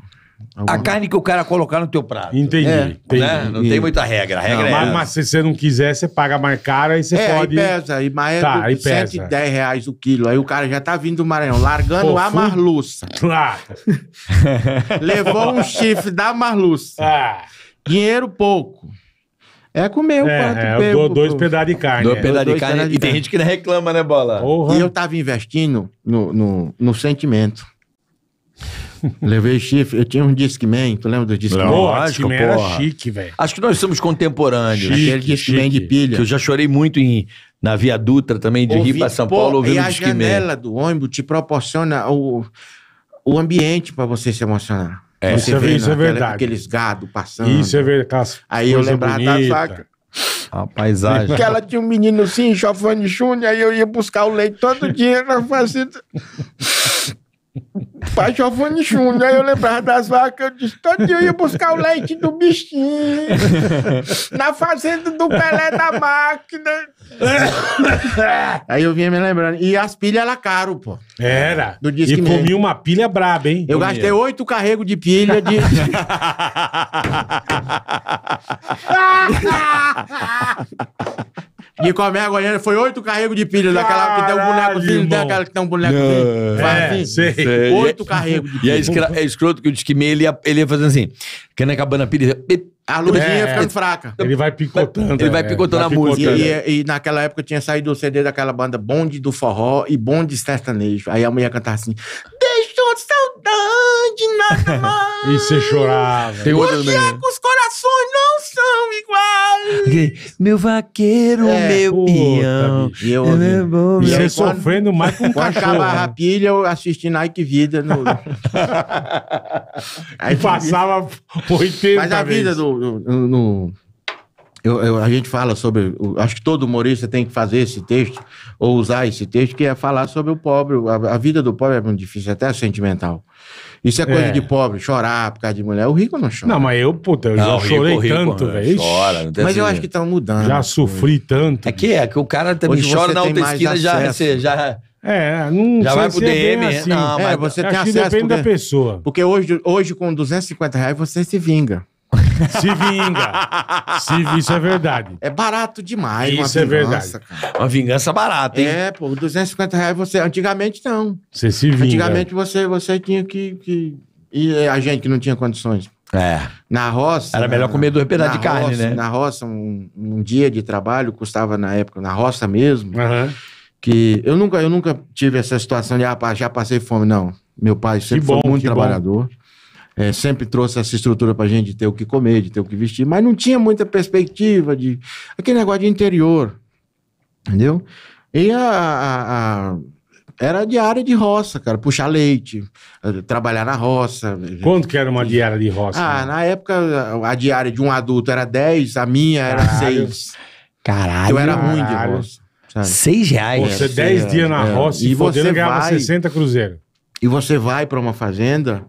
Alguma... A carne que o cara colocar no teu prato. Entendi. É, entendi né? Não entendi. tem muita regra. A regra não, é mas, mas, se você não quiser, você paga mais caro, aí você é, pode. Aí pesa, aí, mas é tá, aí 110 reais o quilo. Aí o cara já tá vindo do Maranhão, largando Pô, a marluça. Claro. *laughs* *laughs* Levou um chifre da marluça. Ah. Dinheiro pouco. É comer o é, prato. É, eu dou dois pedaços de carne. Dois é. de, de carne. E tem gente que não reclama, né, Bola? E eu tava investindo no, no, no sentimento. Levei chifre. Eu tinha um Discman. Tu lembra do Discman? Não, Lógico, Discman era chique, velho. Acho que nós somos contemporâneos. Chique, Aquele Discman chique. de pilha. Que eu já chorei muito em, na Via Dutra também, de Rio para São pô, Paulo, ouvindo Discman. E a janela do ônibus te proporciona o, o ambiente para você se emocionar. É, você isso, é vê, isso é verdade. Aqueles gado passando. Isso é verdade. Aí eu lembrava da saca. A paisagem. Porque ela tinha um menino assim, Chofane chune, aí eu ia buscar o leite todo dia na fazenda. Pra Giovanni Júnior, aí eu lembrava das vacas, eu disse, todo dia eu ia buscar o leite do bichinho, na fazenda do Pelé da máquina. aí eu vinha me lembrando. E as pilhas eram caro, pô. Era. Do e comi mesmo. uma pilha braba, hein? Eu comia. gastei oito carregos de pilha de... *laughs* minha Goiânia foi oito carregos de pilha, daquela que tem um boneco assim, não tem aquela que tem um boneco assim. É. Faz é, Oito carregos de pilha. E é, escra- é escroto que o Disque ele ia, ele ia fazendo assim, que na cabana pilha, A luzinha É. ficando fraca. Ele vai picotando. Ele vai é, picotando a música. e- e naquela época tinha saído o CD daquela banda Bonde do Forró e Bonde Sertanejo. Aí a mulher cantava assim: Deixou saudade nada mais. *laughs* E você chorava. Tem é com Os corações no meu vaqueiro, É, meu puta, peão. bicho. E eu é bom, meu- você sofrendo mais com um Quando cachorro. acabava a né? rapilha, eu assisti Nike Vida. No... Aí *laughs* E passava 80 Mas a vida vezes. do- no, no- eu, eu, a gente fala sobre. Acho que todo humorista tem que fazer esse texto, ou usar esse texto, que é falar sobre o pobre. A, a vida do pobre é muito difícil, até sentimental. Isso é coisa é. de pobre, chorar por causa de mulher. O rico não chora. Não, mas eu, puta, eu não, já rico, chorei rico, tanto, velho. Mas eu acho que tá mudando. Já sofri tanto. É que é, que o cara também Hoje chora na outra esquina, já, você, já, é, não Já vai pro DM, né? assim. não, é, mas você tem acesso. Depende porque, da pessoa. Porque hoje, hoje, com 250 reais, você se vinga. Se vinga. Se isso é verdade. É barato demais, Isso é verdade. cara. Uma vingança barata, hein? É, pô, 250 reais você. Antigamente não. Você se vinga. Antigamente você, você tinha que, que. E a gente que não tinha condições. É. Na roça. Era melhor na- comer dois pedaços de carne, né? Na roça, um, um dia de trabalho custava na época, na roça mesmo, Aham. que eu nunca, eu nunca tive essa situação de ah, já passei fome, não. Meu pai sempre bom, foi muito bom. trabalhador é, sempre trouxe essa estrutura para a gente ter o que comer, de ter o que vestir, mas não tinha muita perspectiva de aquele negócio de interior, entendeu? E a, a, a era diária de roça, cara, puxar leite, trabalhar na roça. Quanto que era uma diária de roça? Ah, né? na época a diária de um adulto era 10, a minha era 6. Caralho. Eu era ruim de roça. 6 reais. Você 10 dias na é, roça e, e você ganhava vai, 60 cruzeiro. E você vai para uma fazenda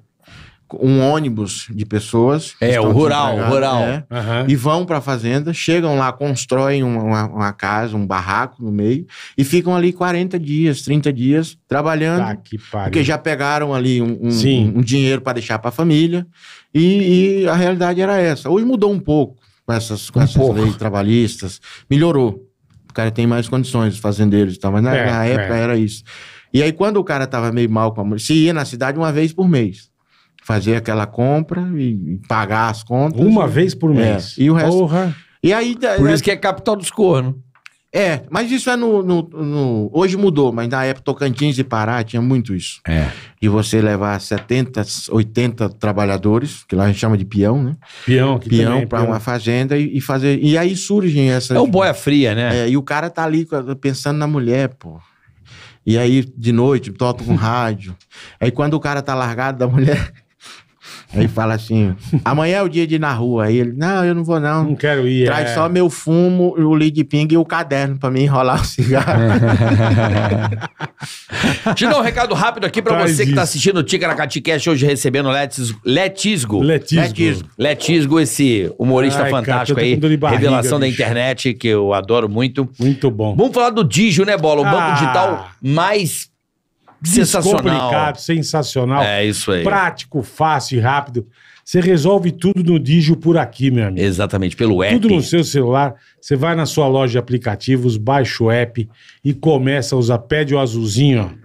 um ônibus de pessoas. É, o rural, rural. uhum. E vão para a fazenda, chegam lá, constroem uma, uma, casa, um barraco no meio, e ficam ali 40 dias, 30 dias trabalhando. Tá, que Porque já pegaram ali um, um, um dinheiro para deixar para a família. E, e, a realidade era essa. Hoje mudou um pouco com essas, com um essas pouco. leis trabalhistas, melhorou. O cara tem mais condições, os fazendeiros e tal, mas na, é, na época é. era isso. E aí, quando o cara tava meio mal com a mulher, se ia na cidade uma vez por mês fazer aquela compra e pagar as contas. Uma vez por é, mês. É. E o resto. Porra. E aí, por é... isso que é capital dos corno. É, mas isso é no, no, no, Hoje mudou, mas na época Tocantins e Pará tinha muito isso. É. De você levar 70, 80 trabalhadores, que lá a gente chama de peão, né? Peão, que Peão é para uma fazenda e, e, fazer. E aí surgem essas. É o boia fria, né? É, e o cara tá ali pensando na mulher, pô. E aí, de noite, toca um *laughs* rádio. Aí, quando o cara tá largado da mulher, Aí fala assim: amanhã é o dia de ir na rua. Aí ele, não, eu não vou, não. Não quero ir. Traz é... só meu fumo, o lead ping e o caderno pra mim enrolar o cigarro. *laughs* eu dar um recado rápido aqui pra Traz você que tá assistindo o Ticaracati Cast hoje recebendo Letis, Letisgo. Letisgo. Letisgo. Letisgo, esse humorista Ai, fantástico cara, aí. Barriga, revelação bicho. da internet, que eu adoro muito. Muito bom. Vamos falar do Digio, né, Bola? O ah. banco digital mais Sensacional. sensacional. É isso aí. Prático, fácil e rápido. Você resolve tudo no Digio por aqui, meu amigo. Exatamente, pelo app. Tudo no seu celular. Você vai na sua loja de aplicativos, baixa o app e começa a usar. Pede o azulzinho, ó.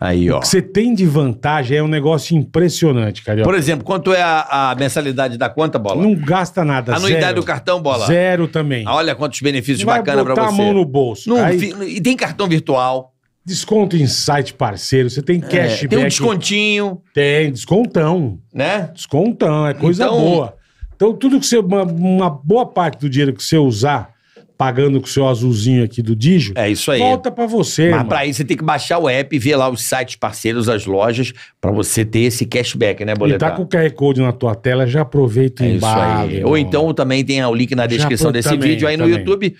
Aí, ó. O que você tem de vantagem é um negócio impressionante, Carioca. Por exemplo, quanto é a, a mensalidade da conta, Bola? Não gasta nada, a Anuidade zero. do cartão, Bola? Zero também. Olha quantos benefícios bacanas pra você. Vai botar a mão no bolso. Não, aí... E tem cartão virtual. Desconto em site parceiro, você tem é, cashback. tem um descontinho. Tem, descontão. Né? Descontão, é coisa Então- boa. Então, tudo que você. Uma, uma boa parte do dinheiro que você usar pagando com o seu azulzinho aqui do Digio. É isso aí. Volta pra você. Mas para pra isso você tem que baixar o app ver lá os sites parceiros, as lojas, pra você ter esse cashback, né, Boletar? E tá com o QR Code na tua tela, já aproveita e é Isso aí. Ou então também tem o link na descrição desse também, vídeo aí no também. YouTube.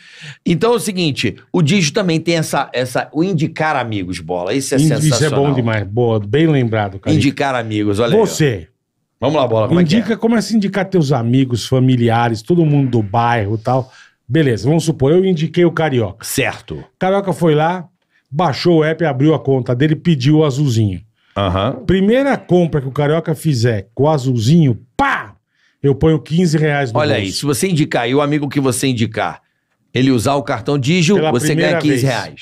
Então é o seguinte, o Digio também tem essa, essa o indicar amigos, bola. Isso é Indi sensacional. Isso é bom demais. Boa, bem lembrado, cara. Indicar amigos, olha Você. Aí, Vamos lá, bola. Como é é? Indica, é é? começa a indicar teus amigos, familiares, todo mundo do bairro e tal. Beleza, vamos supor, eu indiquei o Carioca. Certo. O Carioca foi lá, baixou o app, abriu a conta dele, pediu o azulzinho. Uhum. Primeira compra que o Carioca fizer com o azulzinho, pá! Eu ponho 15 reais no Olha bolso. aí, se você indicar e o amigo que você indicar, ele usar o cartão Digio, Pela você ganha 15 vez. reais.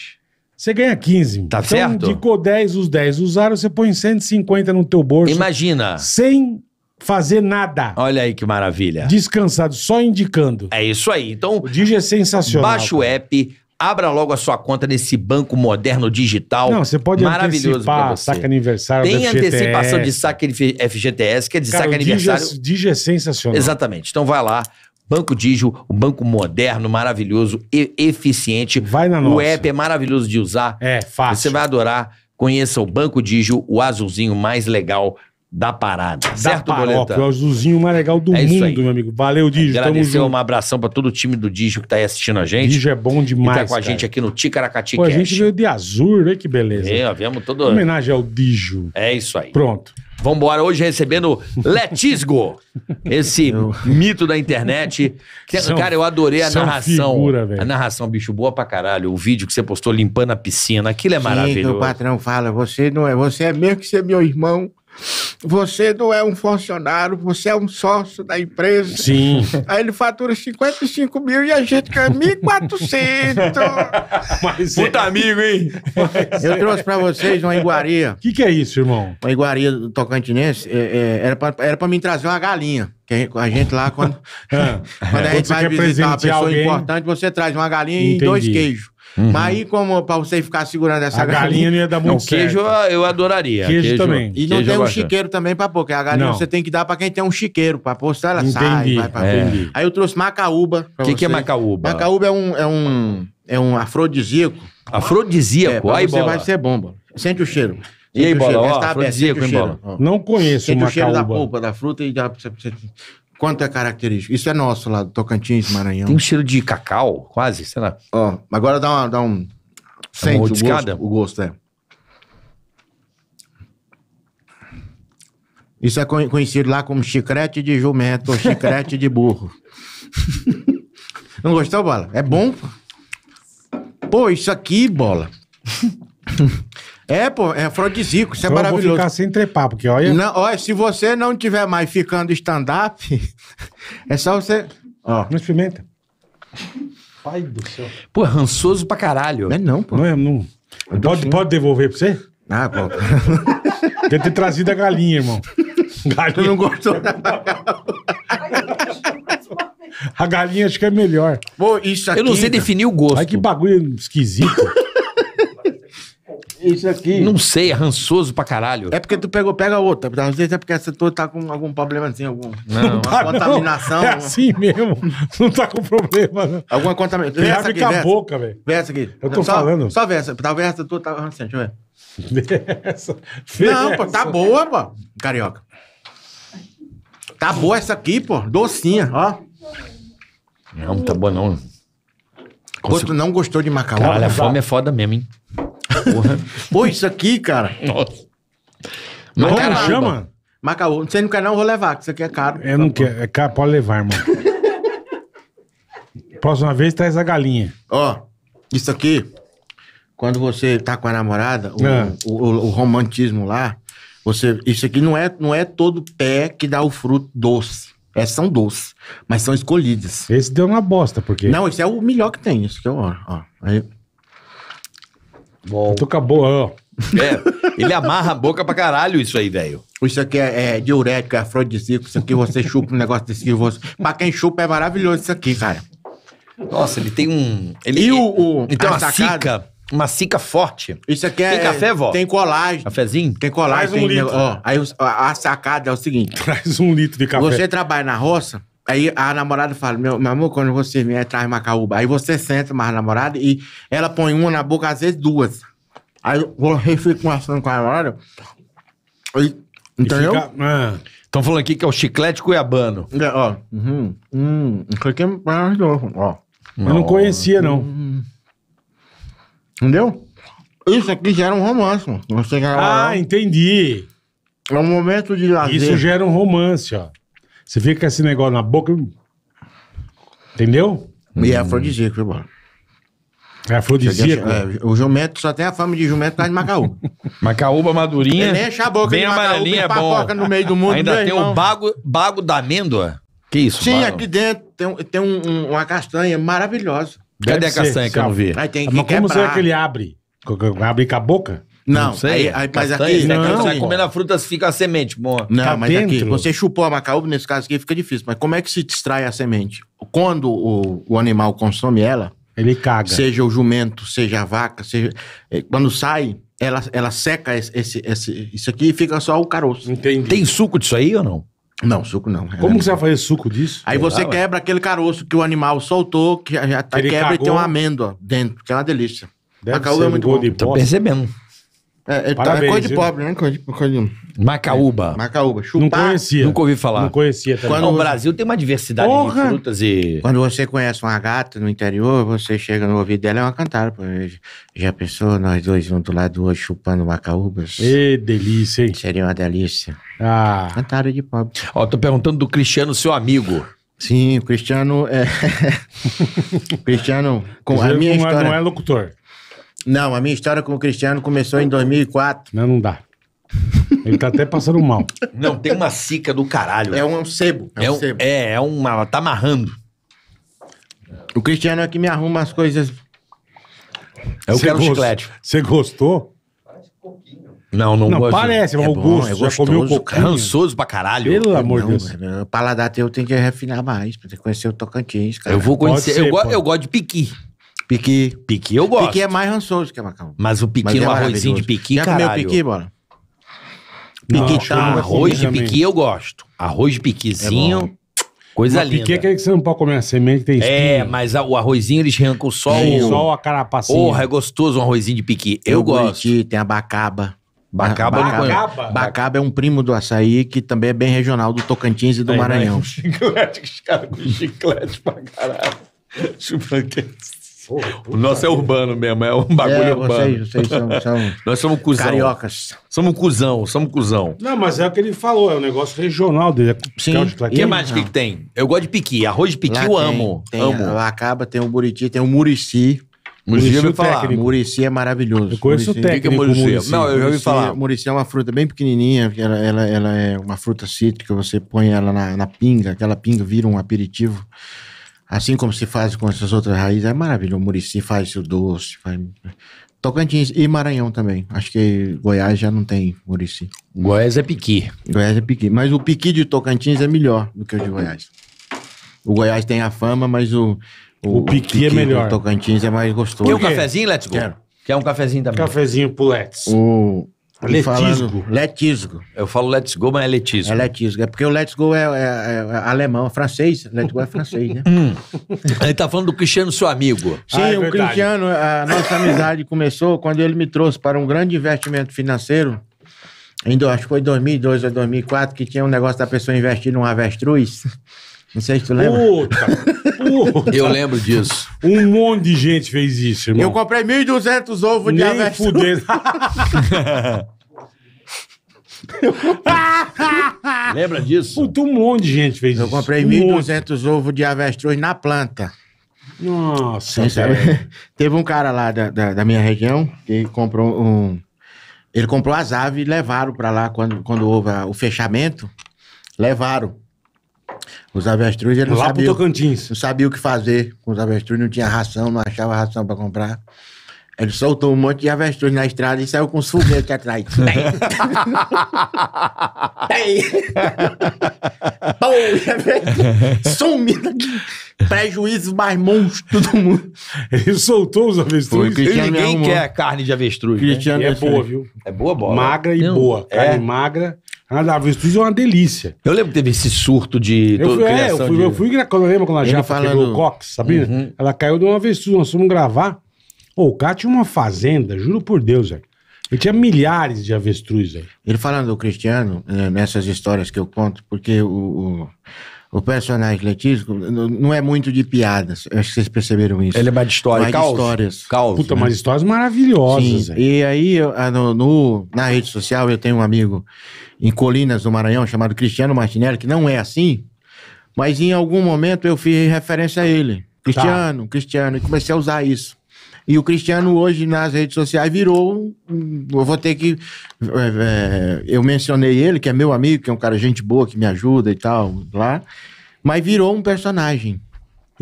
Você ganha 15. Tá então, certo? indicou 10, os 10 usaram, você põe 150 no teu bolso. Imagina. 100 fazer nada. Olha aí que maravilha. Descansado, só indicando. É isso aí. Então, o Digi é sensacional. Baixa o app, abra logo a sua conta nesse banco moderno digital. Não, você pode maravilhoso antecipar você. saque aniversário Tem antecipação de saque FGTS, que é de Cara, saque aniversário. Digi é, Digi é sensacional. Exatamente. Então vai lá. Banco Digio, um banco moderno, maravilhoso e eficiente. Vai na o nossa. O app é maravilhoso de usar. É, fácil. Você vai adorar. Conheça o Banco Digio, o azulzinho mais legal da parada. Da certo, paróquia, é o azulzinho mais legal do é mundo, meu amigo. Valeu, Dijo. Agradecer, um abração para todo o time do Dijo que tá aí assistindo a gente. Dijo é bom demais, E tá com a cara. gente aqui no Ticaracati Pô, a gente veio de azul, olha que beleza. É, ó, viemos todo... Homenagem ao Dijo. É isso aí. Pronto. Vamos embora hoje recebendo Letisgo, *laughs* esse mito da internet. Que, são, cara, eu adorei a narração. Figura, a narração, bicho, boa pra caralho. O vídeo que você postou limpando a piscina, aquilo é Sim, maravilhoso. o patrão fala, você não é, você é mesmo que você é meu irmão. Você não é um funcionário, você é um sócio da empresa. Sim. Aí ele fatura 55 mil e a gente ganha *laughs* 1.400. Mas Puta é. amigo, hein? Mas Eu é. trouxe para vocês uma iguaria. O que, que é isso, irmão? Uma iguaria do Tocantinense. É, é era para era pra mim trazer uma galinha. Que a gente lá, quando, ah, *laughs* quando a é. gente vai visitar uma pessoa alguém... importante, você traz uma galinha Entendi. e dois queijos. Uhum. Mas aí, como pra você ficar segurando essa a galinha. galinha não ia dar muito não, queijo certo. eu adoraria. Queijo, queijo também. E não queijo tem um chiqueiro também pra pôr, porque a galinha não. você tem que dar pra quem tem um chiqueiro, pra pôr, se ela Entendi. sai, vai pra é. Aí eu trouxe macaúba. O que, que, é macaúba? Macaúba é um, é um, é um afrodisíaco. Afrodisíaco? É, aí, você bola. vai ser bomba. Sente o cheiro. Sente e aí, bola? Ó, afrodisíaco, hein, bola? Não conheço Sente o macaúba. cheiro da polpa, da fruta e da... Quanto é característico? Isso é nosso lá do Tocantins, Maranhão. Tem um cheiro de cacau, quase, sei lá. Ó, agora dá, uma, dá um. Tá sente o gosto, o gosto, é. Isso é conhecido lá como chiclete de jumento ou chiclete de burro. Não gostou, Bola? É bom. Pô, isso aqui, Bola. É, pô, é afrodisíaco, isso é então é maravilhoso. Eu vou ficar sem trepar, porque olha... Não, olha, se você não tiver mais ficando stand-up, *laughs* é só você... Ó. Não experimenta. Pai do céu. Pô, é rançoso pra caralho. Não é não, pô. Não é, não. É pode, pode devolver pra você? Ah, pô. *laughs* Quer ter trazido a galinha, irmão. Galinha. *laughs* Tu não gostou da A galinha acho que é melhor. Pô, isso aqui... Eu não sei definir o gosto. Ai, que bagulho esquisito. Isso aqui. Não sei, é rançoso pra caralho. É porque tu pegou, pega outra. Às vezes é porque essa tua tá com algum problemazinho, algum. Não, *laughs* contaminação. Não. É assim mesmo. Não tá com problema, não. Né? Alguma contaminação. Pior a boca, velho. Vê essa aqui. Eu tô só, falando. Só vê essa. Talvez essa tua tá rançando, deixa eu ver. Essa, não, pô, tá boa, pô. Carioca. Tá boa essa aqui, pô. Docinha, ó. Não, não tá boa não. Consigo... Pô, tu não gostou de macarrão? Olha, a fome é foda mesmo, hein? Porra. Pô, isso aqui, cara. Nossa. Mas como chama? Macaú. Você não quer não, eu vou levar, que isso aqui é caro. Eu não quero. É caro, pode levar, irmão. Próxima vez traz a galinha. Ó, isso aqui, quando você tá com a namorada, o, ah. o, o, o romantismo lá, você, isso aqui não é, não é todo pé que dá o fruto doce. É, são doces, mas são escolhidas. Esse deu uma bosta, porque. Não, esse é o melhor que tem, isso que eu, ó. ó aí, Bom. Tô com boa. É, ele amarra a boca pra caralho isso aí, velho. Isso aqui é, é diurético, é afrodisíaco. Isso aqui você chupa um negócio desse que você... Pra quem chupa é maravilhoso isso aqui, cara. Nossa, ele tem um... Ele, e o... o então, a cica, Uma cica forte. Isso aqui é. Tem café, vó? Tem colagem. Cafézinho? Tem colagem. Traz um tem, litro. Ó, aí a sacada é o seguinte: *laughs* traz um litro de café. Você trabalha na roça, Aí a namorada fala: meu, meu amor, quando você vier, traz macaúba. Aí você senta mais a namorada e ela põe uma na boca, às vezes duas. Aí você fica conversando com a namorada. E, entendeu? Estão é. falando aqui que é o chiclete cuiabano. É, ó. Uhum, hum, isso aqui é ó. Eu não, conhecia, não. Hum. Entendeu? Isso aqui gera um romance, Você ah, lá, entendi. É um momento de lazer. Isso gera um romance, ó. Você fica com esse negócio na boca. Entendeu? E é afrodisíaco, irmão. É afrodisíaco. É, o jumento só tem a fama de jumento tá de Macaú. *laughs* Macaúba madurinha. Ele enche a boca bem de amarelinha, Macaúba, é bom. no meio do mundo. Ainda tem irmão. o bago, bago da amêndoa. Que isso, Sim, aqui dentro tem, tem um, um, uma castanha maravilhosa. Deve Cadê a castanha ser, que eu não vi? Aí tem que Mas quebrar. como será que ele abre? Abre com a boca? Não, não sei. Aí, aí, mas aqui. Não. Você vai comendo a fruta, fica a semente, bom. Não, tá mas dentro. aqui, você chupou a macaúba, nesse caso aqui, fica difícil. Mas como é que se distrai a semente? Quando o, o animal consome ela. Ele caga. Seja o jumento, seja a vaca, seja. Eh, quando sai, ela, ela seca esse, esse, esse, isso aqui e fica só o caroço. Entendi. Tem suco disso aí ou não? Não, suco não. É como que você vai fazer suco disso? Aí você quebra aquele caroço que o animal soltou, que já tá, quebra cagou. e tem uma amêndoa dentro, que é uma delícia. Deve Macaúba é muito bom. bom. Tô percebendo. É, é, tá, é Parabéns, é coisa de pobre, né? Coisa de, coisa de... Macaúba. É, Macaúba. Chupar. Não conhecia. Nunca ouvi falar. Não conhecia também. Quando o Brasil tem uma diversidade Porra! de frutas e... Quando você conhece uma gata no interior, você chega no ouvido dela, é uma cantada. Já pensou nós dois juntos lá duas chupando macaúbas? Ê, delícia, hein? Seria uma delícia. Ah. Cantada de pobre. Ó, tô perguntando do Cristiano, seu amigo. Sim, o Cristiano é... *laughs* Cristiano, com a minha história... não é locutor. Não, a minha história com o Cristiano começou em 2004. Não, não dá. Ele tá até passando mal. Não, tem uma cica do caralho. É, é um, é um sebo. É, é um, sebo. É, é uma. Tá amarrando. O Cristiano é que me arruma as coisas. Eu Cê quero gost... chiclete. Você gostou? Não, não, não gosto. parece, mas é gosto. É gostoso, é já comeu coquinho. Rançoso pra caralho. Pelo é amor de Deus. O paladar teu tem que refinar mais, pra você conhecer o Tocantins, cara. Eu vou conhecer. Ser, eu, go eu gosto de piqui. Piqui. Piqui eu gosto. Piqui é mais rançoso que é macarrão. Mas o piqui Mas é arrozinho de piqui, Já caralho. comeu piqui, bora? Piqui Não, tá, não é arroz de piqui eu gosto. Arroz de piquizinho, é coisa Mas linda. Piqui é aquele que você não pode comer a semente, tem espinho. É, mas a- o arrozinho eles arrancam só Tem o... sol, a carapacinha. Porra, é gostoso um arrozinho de piqui. Eu Tem o gosto. tem a bacaba. Bacaba não conheço. Bacaba? é um primo do açaí que também é bem regional do Tocantins e do Aí, né? Maranhão. vai *laughs* com Chiclete, os caras com chiclete pra caralho. Porra, o nosso é urbano mesmo, é um bagulho é, urbano. Vocês, vocês são, são *laughs* Nós somos cuzão. Cariocas. Somos cuzão, somos cuzão. Não, mas é o que ele falou, é um negócio regional dele. É Sim. O que mais que, que, tem? Eu gosto de piqui. Arroz de piqui lá eu tem, amo. Tem, amo. Lá acaba, tem o buriti, tem o murici. Murici eu é falar. Murici é maravilhoso. Eu conheço murici. o técnico. que é murici? murici? Não, eu já ouvi falar. Murici é uma fruta bem pequenininha, ela, ela, ela é uma fruta cítrica, você põe ela na, na pinga, aquela pinga vira um aperitivo. Assim como se faz com essas outras raízes, é maravilhoso. O Murici faz o doce, faz... Tocantins e Maranhão também. Acho que Goiás já não tem Murici. Goiás é piqui. Goiás é piqui. Mas o piqui de Tocantins é melhor do que o de Goiás. O Goiás tem a fama, mas o, o, o piqui, é piqui é melhor. O Tocantins é mais gostoso. Quer um cafezinho, Let's Go? Quero. Quer um cafezinho também? Cafezinho pro Let's. O, Letisgo. Falando, letisgo. Eu falo let's go, mas é letisgo. É letisgo. É porque o let's go é, é, é alemão, é francês. Let's go é francês, né? Hum. Ele tá falando do Cristiano, seu amigo. Sim, ah, é o Cristiano, a nossa amizade começou quando ele me trouxe para um grande investimento financeiro. Em, acho que foi 2002 ou 2004, que tinha um negócio da pessoa investir num avestruz. Não sei se tu lembra. Puta! *laughs* Eu lembro disso. um monte de gente fez isso, irmão. Eu comprei 1.200 ovos de avestruz. fudendo. *laughs* Lembra disso? Puta, um monte de gente fez isso. Eu comprei 1.200 ovos de avestruz na planta. Nossa, *laughs* Teve um cara lá da, da, da minha região que comprou um. Ele comprou as aves e levaram pra lá quando, quando houve a- o fechamento. Levaram. Os avestruz, ele não Lá sabia, pro Tocantins. Não sabia o que fazer com os avestruz, não tinha ração, não achava ração para comprar. Ele soltou um monte de avestruz na estrada e saiu com os foguetes *laughs* atrás. Tem! Pô, some daqui. Prejuízo mais monstro do mundo. Ele soltou os avestruz. Foi, ninguém quer carne de avestruz. Né? Cristiano né? é, é boa, viu? É boa bola. Magra e não. boa. É. Carne é. magra. Nada, avestruz é uma delícia. Eu lembro que teve esse surto de. Eu fui, é, eu fui, de... eu fui, quando eu lembro quando a Japa falando... pegou o Cox, sabia? Uhum. Ela caiu de uma avestruz, nós fomos gravar. Ô, o cara tinha uma fazenda, juro por Deus, velho. Ele tinha milhares de avestruz, aí. Ele falando do Cristiano, eh, nessas histórias que eu conto, porque o, o o personagem Letícia não é muito de piadas. Eu acho que vocês perceberam isso. Ele é mais de história, mais caos, histórias. Caos, Puta, né? mas histórias maravilhosas. Sim. E aí, ah, no, no, na rede social, eu tenho um amigo em Colinas do Maranhão chamado Cristiano Martinelli, que não é assim, mas em algum momento eu fiz referência a ele. Tá. Cristiano, tá. Cristiano, e comecei a usar isso. E o Cristiano hoje nas redes sociais virou. Eu vou ter que. É, é, eu mencionei ele, que é meu amigo, que é um cara gente boa, que me ajuda e tal, lá. Mas virou um personagem.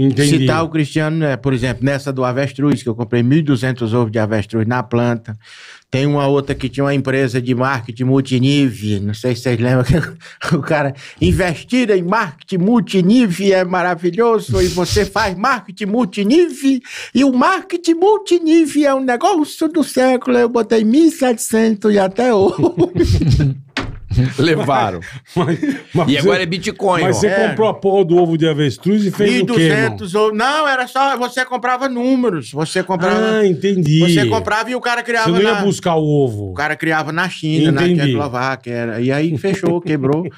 Entendi. Citar o Cristiano, né, por exemplo, nessa do avestruz, que eu comprei 1.200 ovos de avestruz na planta. Tem uma outra que tinha uma empresa de marketing multinível, não sei se vocês lembram, que *laughs* o cara investir em marketing multinível é maravilhoso, e você faz marketing multinível, e o marketing multinível é um negócio do século, eu botei 1.700 e até hoje. *laughs* *laughs* Levaram. Mas, mas e você, agora é Bitcoin. Mas ó. você é. comprou a porra do ovo de avestruz e fez 1, o quê, Não, era só... Você comprava números. Você comprava... Ah, entendi. Você comprava e o cara criava... Você não ia na, buscar o ovo. O cara criava na China, entendi. na Tchecoslováquia. e aí fechou, quebrou.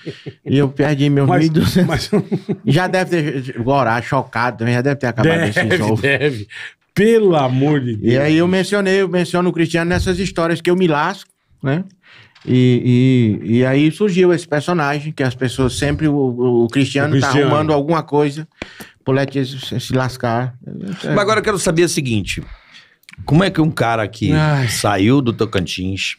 e eu perdi meus mas, 1.200. Mas... *laughs* Já deve ter... Gorá, chocado também. Já deve ter acabado deve, esse ovo. Deve, Pelo amor de Deus. E aí eu mencionei, eu menciono o Cristiano nessas histórias que eu me lasco, né? E, e, e, aí surgiu esse personagem, que as pessoas sempre, o, o Cristiano, está tá arrumando alguma coisa para Leti se, se lascar. Mas agora eu quero saber o seguinte: como é que um cara que Ai. saiu do Tocantins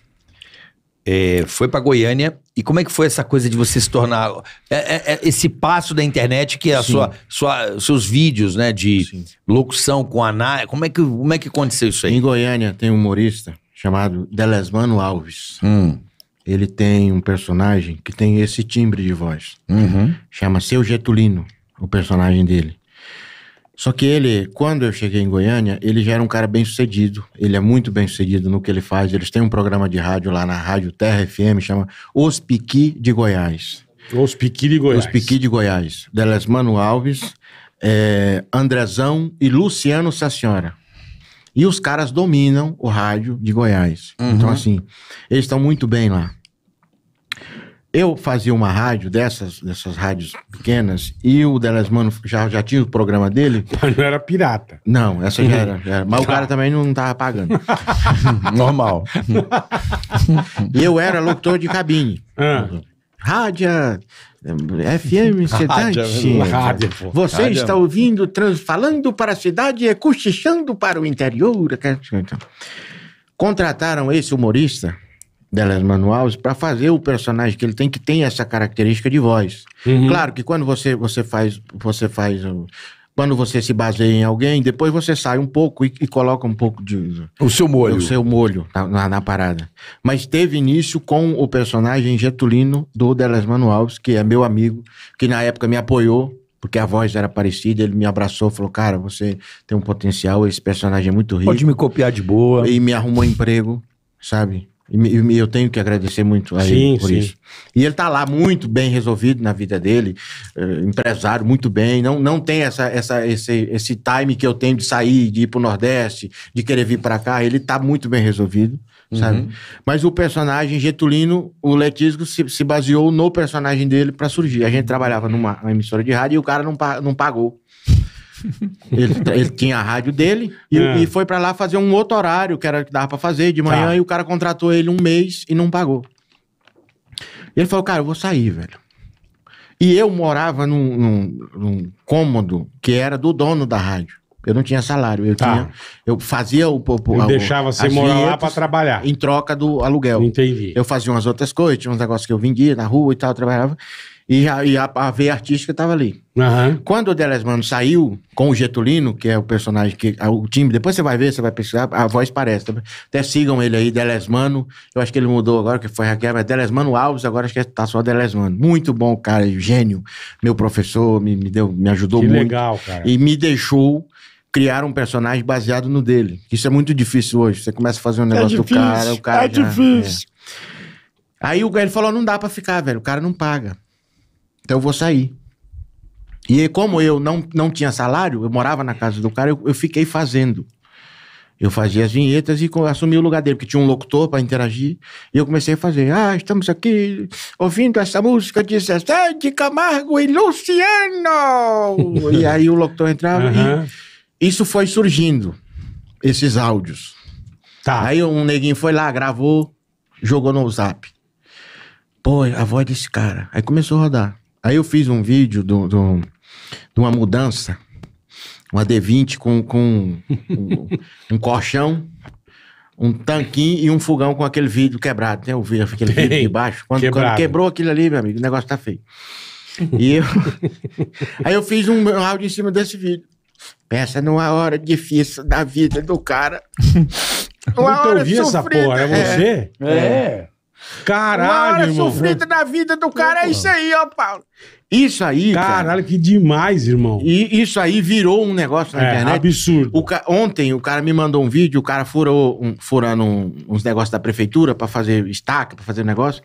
é, foi para Goiânia e como é que foi essa coisa de você se tornar é, é, é esse passo da internet que é a sua, sua, seus vídeos né de Sim. locução com aná como é que como é que aconteceu isso aí em Goiânia tem um humorista chamado Delesmano Alves hum ele tem um personagem que tem esse timbre de voz. Uhum. Chama Seu Getulino, o personagem dele. Só que ele, quando eu cheguei em Goiânia, ele já era um cara bem sucedido. Ele é muito bem sucedido no que ele faz. Eles têm um programa de rádio lá na Rádio Terra FM, chama Os Piqui de Goiás. Os Piqui de Goiás. Os Piqui de Goiás. Delesmano Alves, é, Andrezão e Luciano Sassiora. E os caras dominam o rádio de Goiás. Então, uhum. Então, assim, eles estão muito bem lá. Eu fazia uma rádio dessas, dessas rádios pequenas, e o Delas Mano já, já tinha o programa dele. *laughs* Mas não era pirata. Não, essa já era. Já era. Mas tá. o cara também não estava pagando. *laughs* Normal. *laughs* e eu era locutor de cabine. Ah. Uhum rádio, eh, FM cidade. *laughs* Rádio, é Você rádio. É está ouvindo, trans, falando para a cidade e cochichando para o interior. Contrataram esse humorista, Delas Manuais, para fazer o personagem que ele tem, que tem essa característica de voz. Uhum. Claro que quando você, você faz, você faz quando você se baseia em alguém, depois você sai um pouco e, e coloca um pouco de. O seu molho. O seu molho na, na, na, parada. Mas teve início com o personagem Getulino do Delesmano Alves, que é meu amigo, que na época me apoiou, porque a voz era parecida, ele me abraçou, falou: Cara, você tem um potencial, esse personagem é muito rico. Pode me copiar de boa. E me arrumou emprego, sabe? E, eu tenho que agradecer muito a sim, ele por sim. isso. E ele está lá muito bem resolvido na vida dele, eh, empresário muito bem. Não, não tem essa, essa, esse, esse time que eu tenho de sair, de ir para o Nordeste, de querer vir para cá. Ele está muito bem resolvido, uhum. sabe? Mas o personagem Getulino, o Letíssimo se, se baseou no personagem dele para surgir. A gente trabalhava numa emissora de rádio e o cara não, pa, não pagou. *laughs* ele, ele, tinha a rádio dele e, é. e foi para lá fazer um outro horário que era que dava para fazer de manhã tá. e o cara contratou ele um mês e não pagou. E ele falou, cara, eu vou sair, velho. E eu morava num, num, num, cômodo que era do dono da rádio. Eu não tinha salário, eu tá. tinha, eu fazia o, o, o deixava você morar lá para trabalhar em troca do aluguel. Entendi. Eu fazia umas outras coisas, tinha uns negócios que eu vendia na rua e tal, eu trabalhava e a, e a, a veia artística estava ali. Uhum. Quando o Delesmano saiu com o Getulino, que é o personagem que a, o time, depois você vai ver, você vai pesquisar, a voz parece. Até sigam ele aí, Delesmano. Eu acho que ele mudou agora, que foi Raquel, mas Delesmano Alves, agora acho que tá só Delesmano. Muito bom, cara, gênio. Meu professor me, me deu, me ajudou que muito. legal, cara. E me deixou criar um personagem baseado no dele. Isso é muito difícil hoje. Você começa a fazer um é negócio é difícil, do cara, o cara. É já, é. difícil. É. Aí o ele falou: não dá para ficar, velho. O cara não paga. Então eu vou sair. E como eu não, não tinha salário, eu morava na casa do cara, eu, eu fiquei fazendo. Eu fazia as vinhetas e assumi o lugar dele, porque tinha um locutor para interagir. E eu comecei a fazer. Ah, estamos aqui ouvindo essa música de Zezé de Camargo e Luciano. e *laughs* aí o locutor entrava uhum. e isso foi surgindo, esses áudios. Tá. Aí um neguinho foi lá, gravou, jogou no zap. Pô, a voz desse cara. Aí começou a rodar. Aí eu fiz um vídeo do, do, de uma mudança, uma D20 com, com um, um colchão, um tanquinho e um fogão com aquele vidro quebrado, né? o vidro aquele vidro de baixo. Quando, quando, quebrou aquilo ali, meu amigo, o negócio tá feio. E eu... *laughs* Aí eu fiz um áudio em cima desse vídeo. Pensa numa hora difícil da vida do cara. *laughs* Uma eu hora sofrida. essa porra, é, é você? é. é. Caralho, A hora sofrida da vida do cara é isso aí, ó, Paulo. Isso aí, Caralho, cara, que demais, irmão. E isso aí virou um negócio na é, internet. absurdo. O ca... Ontem o cara me mandou um vídeo, o cara furou um, furando um, uns negócios da prefeitura para fazer estaca, para fazer negócio,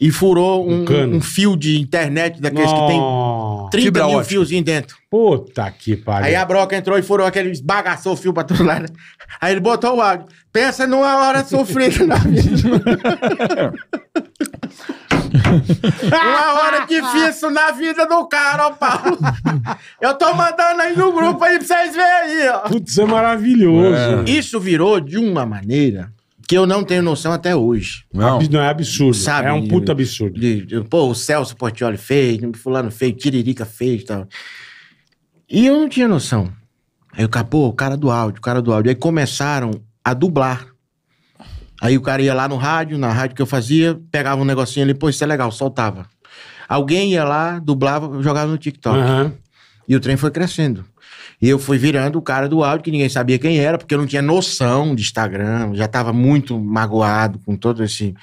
e furou um, um fio de internet daqueles oh. que tem 30 Fibra mil ótica. fiozinhos dentro. Puta que pariu. Aí a broca entrou e furou aquele, esbagaçou o fio pra todo lado. Aí ele botou o áudio. Pensa numa hora sofrida na vida. *laughs* Uma hora *laughs* difícil na vida do cara, ó, Paulo. Eu tô mandando aí no grupo aí pra vocês verem aí, ó. Putz, é maravilhoso. É. Isso virou de uma maneira que eu não tenho noção até hoje. Não, não é absurdo. Sabe, é um puta absurdo. De, de, pô, o Celso Portioli fez, fulano fez, Tiririca fez e tal. E eu não tinha noção. Aí o capô, o cara do áudio, o cara do áudio. Aí começaram a dublar Aí o cara ia lá no rádio, na rádio que eu fazia, pegava um negocinho ali, pô, isso é legal, soltava. Alguém ia lá, dublava, jogava no TikTok. Uhum. E o trem foi crescendo. E eu fui virando o cara do áudio, que ninguém sabia quem era, porque eu não tinha noção de Instagram, já estava muito magoado com todo esse,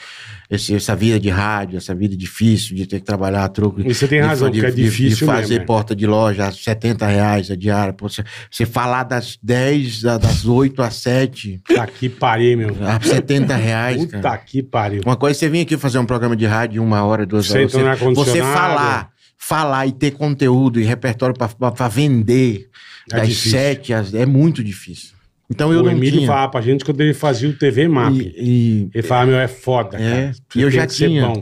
esse essa vida de rádio, essa vida difícil de ter que trabalhar a troco. E você tem razão, de, que é difícil. De, de fazer mesmo, né? porta de loja a 70 reais a diária. Pô, você, você falar das 10, das 8 às 7. Tá que parei, meu. A 70 reais. Puta cara. que pariu. Uma coisa você vir aqui fazer um programa de rádio de uma hora, duas horas. Você, você falar falar e ter conteúdo e repertório para vender é das difícil. sete às, é muito difícil. Então eu o não Emílio tinha. falava pra gente quando ele fazia o TV Map. E, e ele falava, meu, é foda, é, cara. E eu já tinha.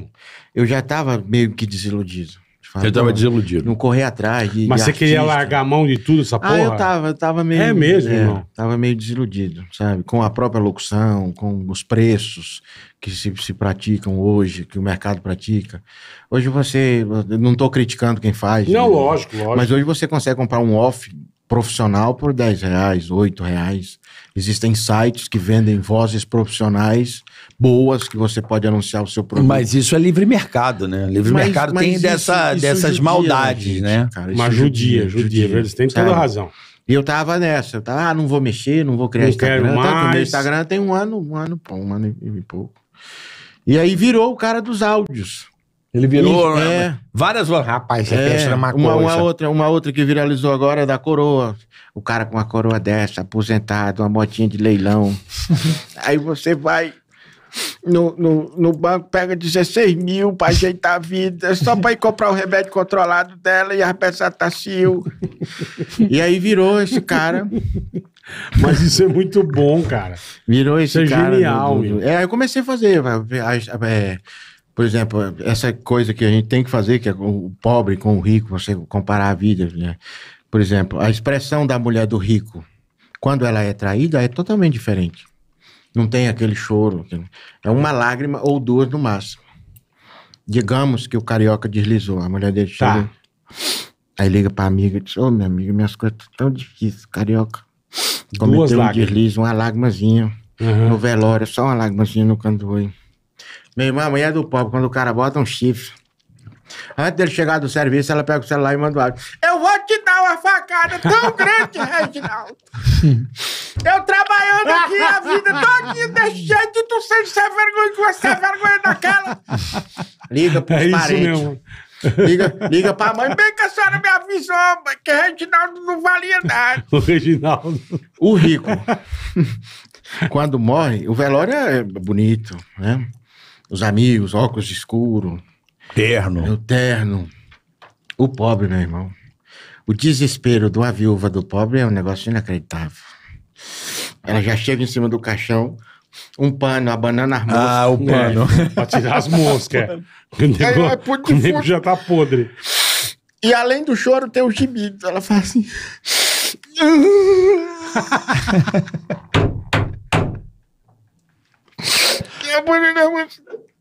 Eu já tava meio que desiludido. Fala, você tava desiludido. Não correr atrás. De, Mas de você artista. queria largar a mão de tudo, essa porra? Ah, eu tava, eu tava meio. É mesmo, é, irmão? Tava meio desiludido, sabe? Com a própria locução, com os preços que se, se praticam hoje, que o mercado pratica. Hoje você. Não tô criticando quem faz. Não, né? lógico, lógico. Mas hoje você consegue comprar um off profissional por 10 reais, 8 reais. Existem sites que vendem vozes profissionais boas que você pode anunciar o seu produto. Mas isso é livre mercado, né? Livre mas, mercado mas tem isso, dessa, isso dessas judia, maldades, gente, né? Cara, mas judia, judia, judia, Eles têm toda a razão. E eu tava nessa, eu tava, ah, não vou mexer, não vou criar não Instagram. Quero mais. Tanto, meu Instagram tem um ano, um ano, pô, um ano e, e pouco. E aí virou o cara dos áudios. Ele virou né? é, várias. Rapaz, você é, pensa uma, Uma outra, uma outra que viralizou agora é da coroa. O cara com uma coroa dessa, aposentado, uma motinha de leilão. *laughs* aí você vai no, no, no banco, pega 16 mil para ajeitar a vida, é só para ir comprar o remédio controlado dela e a Tacil. Tá e aí virou esse cara. Mas isso é muito bom, cara. Virou esse isso é cara. Né, genial, É, eu comecei a fazer. É, por exemplo, essa coisa que a gente tem que fazer, que é o pobre com o rico, você comparar a vida. Né? Por exemplo, a expressão da mulher do rico, quando ela é traída, é totalmente diferente não tem aquele choro. É uma lágrima ou duas no máximo. Digamos que o carioca deslizou, a mulher dele tá. Aí liga pra amiga e diz: Ô, oh, minha amiga, minhas coisas estão tão difíceis, carioca. Cometeu duas um lágrimas. deslize, uma lágrimazinha. Uhum. No velório, só uma lágrimazinha no canto do olho. Meu irmão, a mulher do pobre, quando o cara bota um chifre, Antes dele chegar do serviço, ela pega o celular e manda o áudio. Eu vou te dar uma facada tão *laughs* grande, Reginaldo. Eu trabalhando aqui a vida todinha desse jeito, tu sendo sem vergonha com essa vergonha daquela. Liga pros é parentes. Liga, liga pra mãe, bem que a senhora me avisou, que Reginaldo não valia nada. *laughs* O Reginaldo. O rico. Quando morre, o velório é bonito, né? Os amigos, óculos escuros, terno. É terno. O pobre, meu irmão. O desespero de uma viúva do pobre é um negócio inacreditável. Ela já chega em cima do caixão, um pano, a banana armada. Ah, o é. pano. Né? *laughs* pra tirar as moscas. *laughs* o negócio, é, é, já tá podre. E além do choro, tem o gemido. Ela faz assim. *laughs* Ah, que é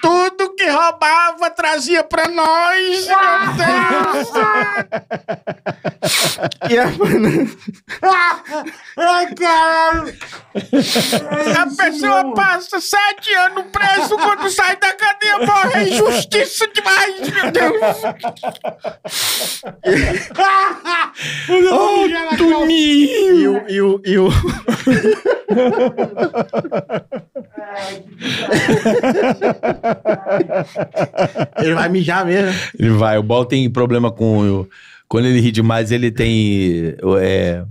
tudo que roubava trazia pra nós. e a Ai, caralho. *laughs* A pessoa passa sete anos preso quando sai da cadeia, morre é injustiça demais, meu Deus. oh, Toninho. E o... E o, Ai, que *laughs* *laughs* ele vai mijar mesmo. Ele vai. O Ball tem problema com. Quando ele ri demais, ele tem é,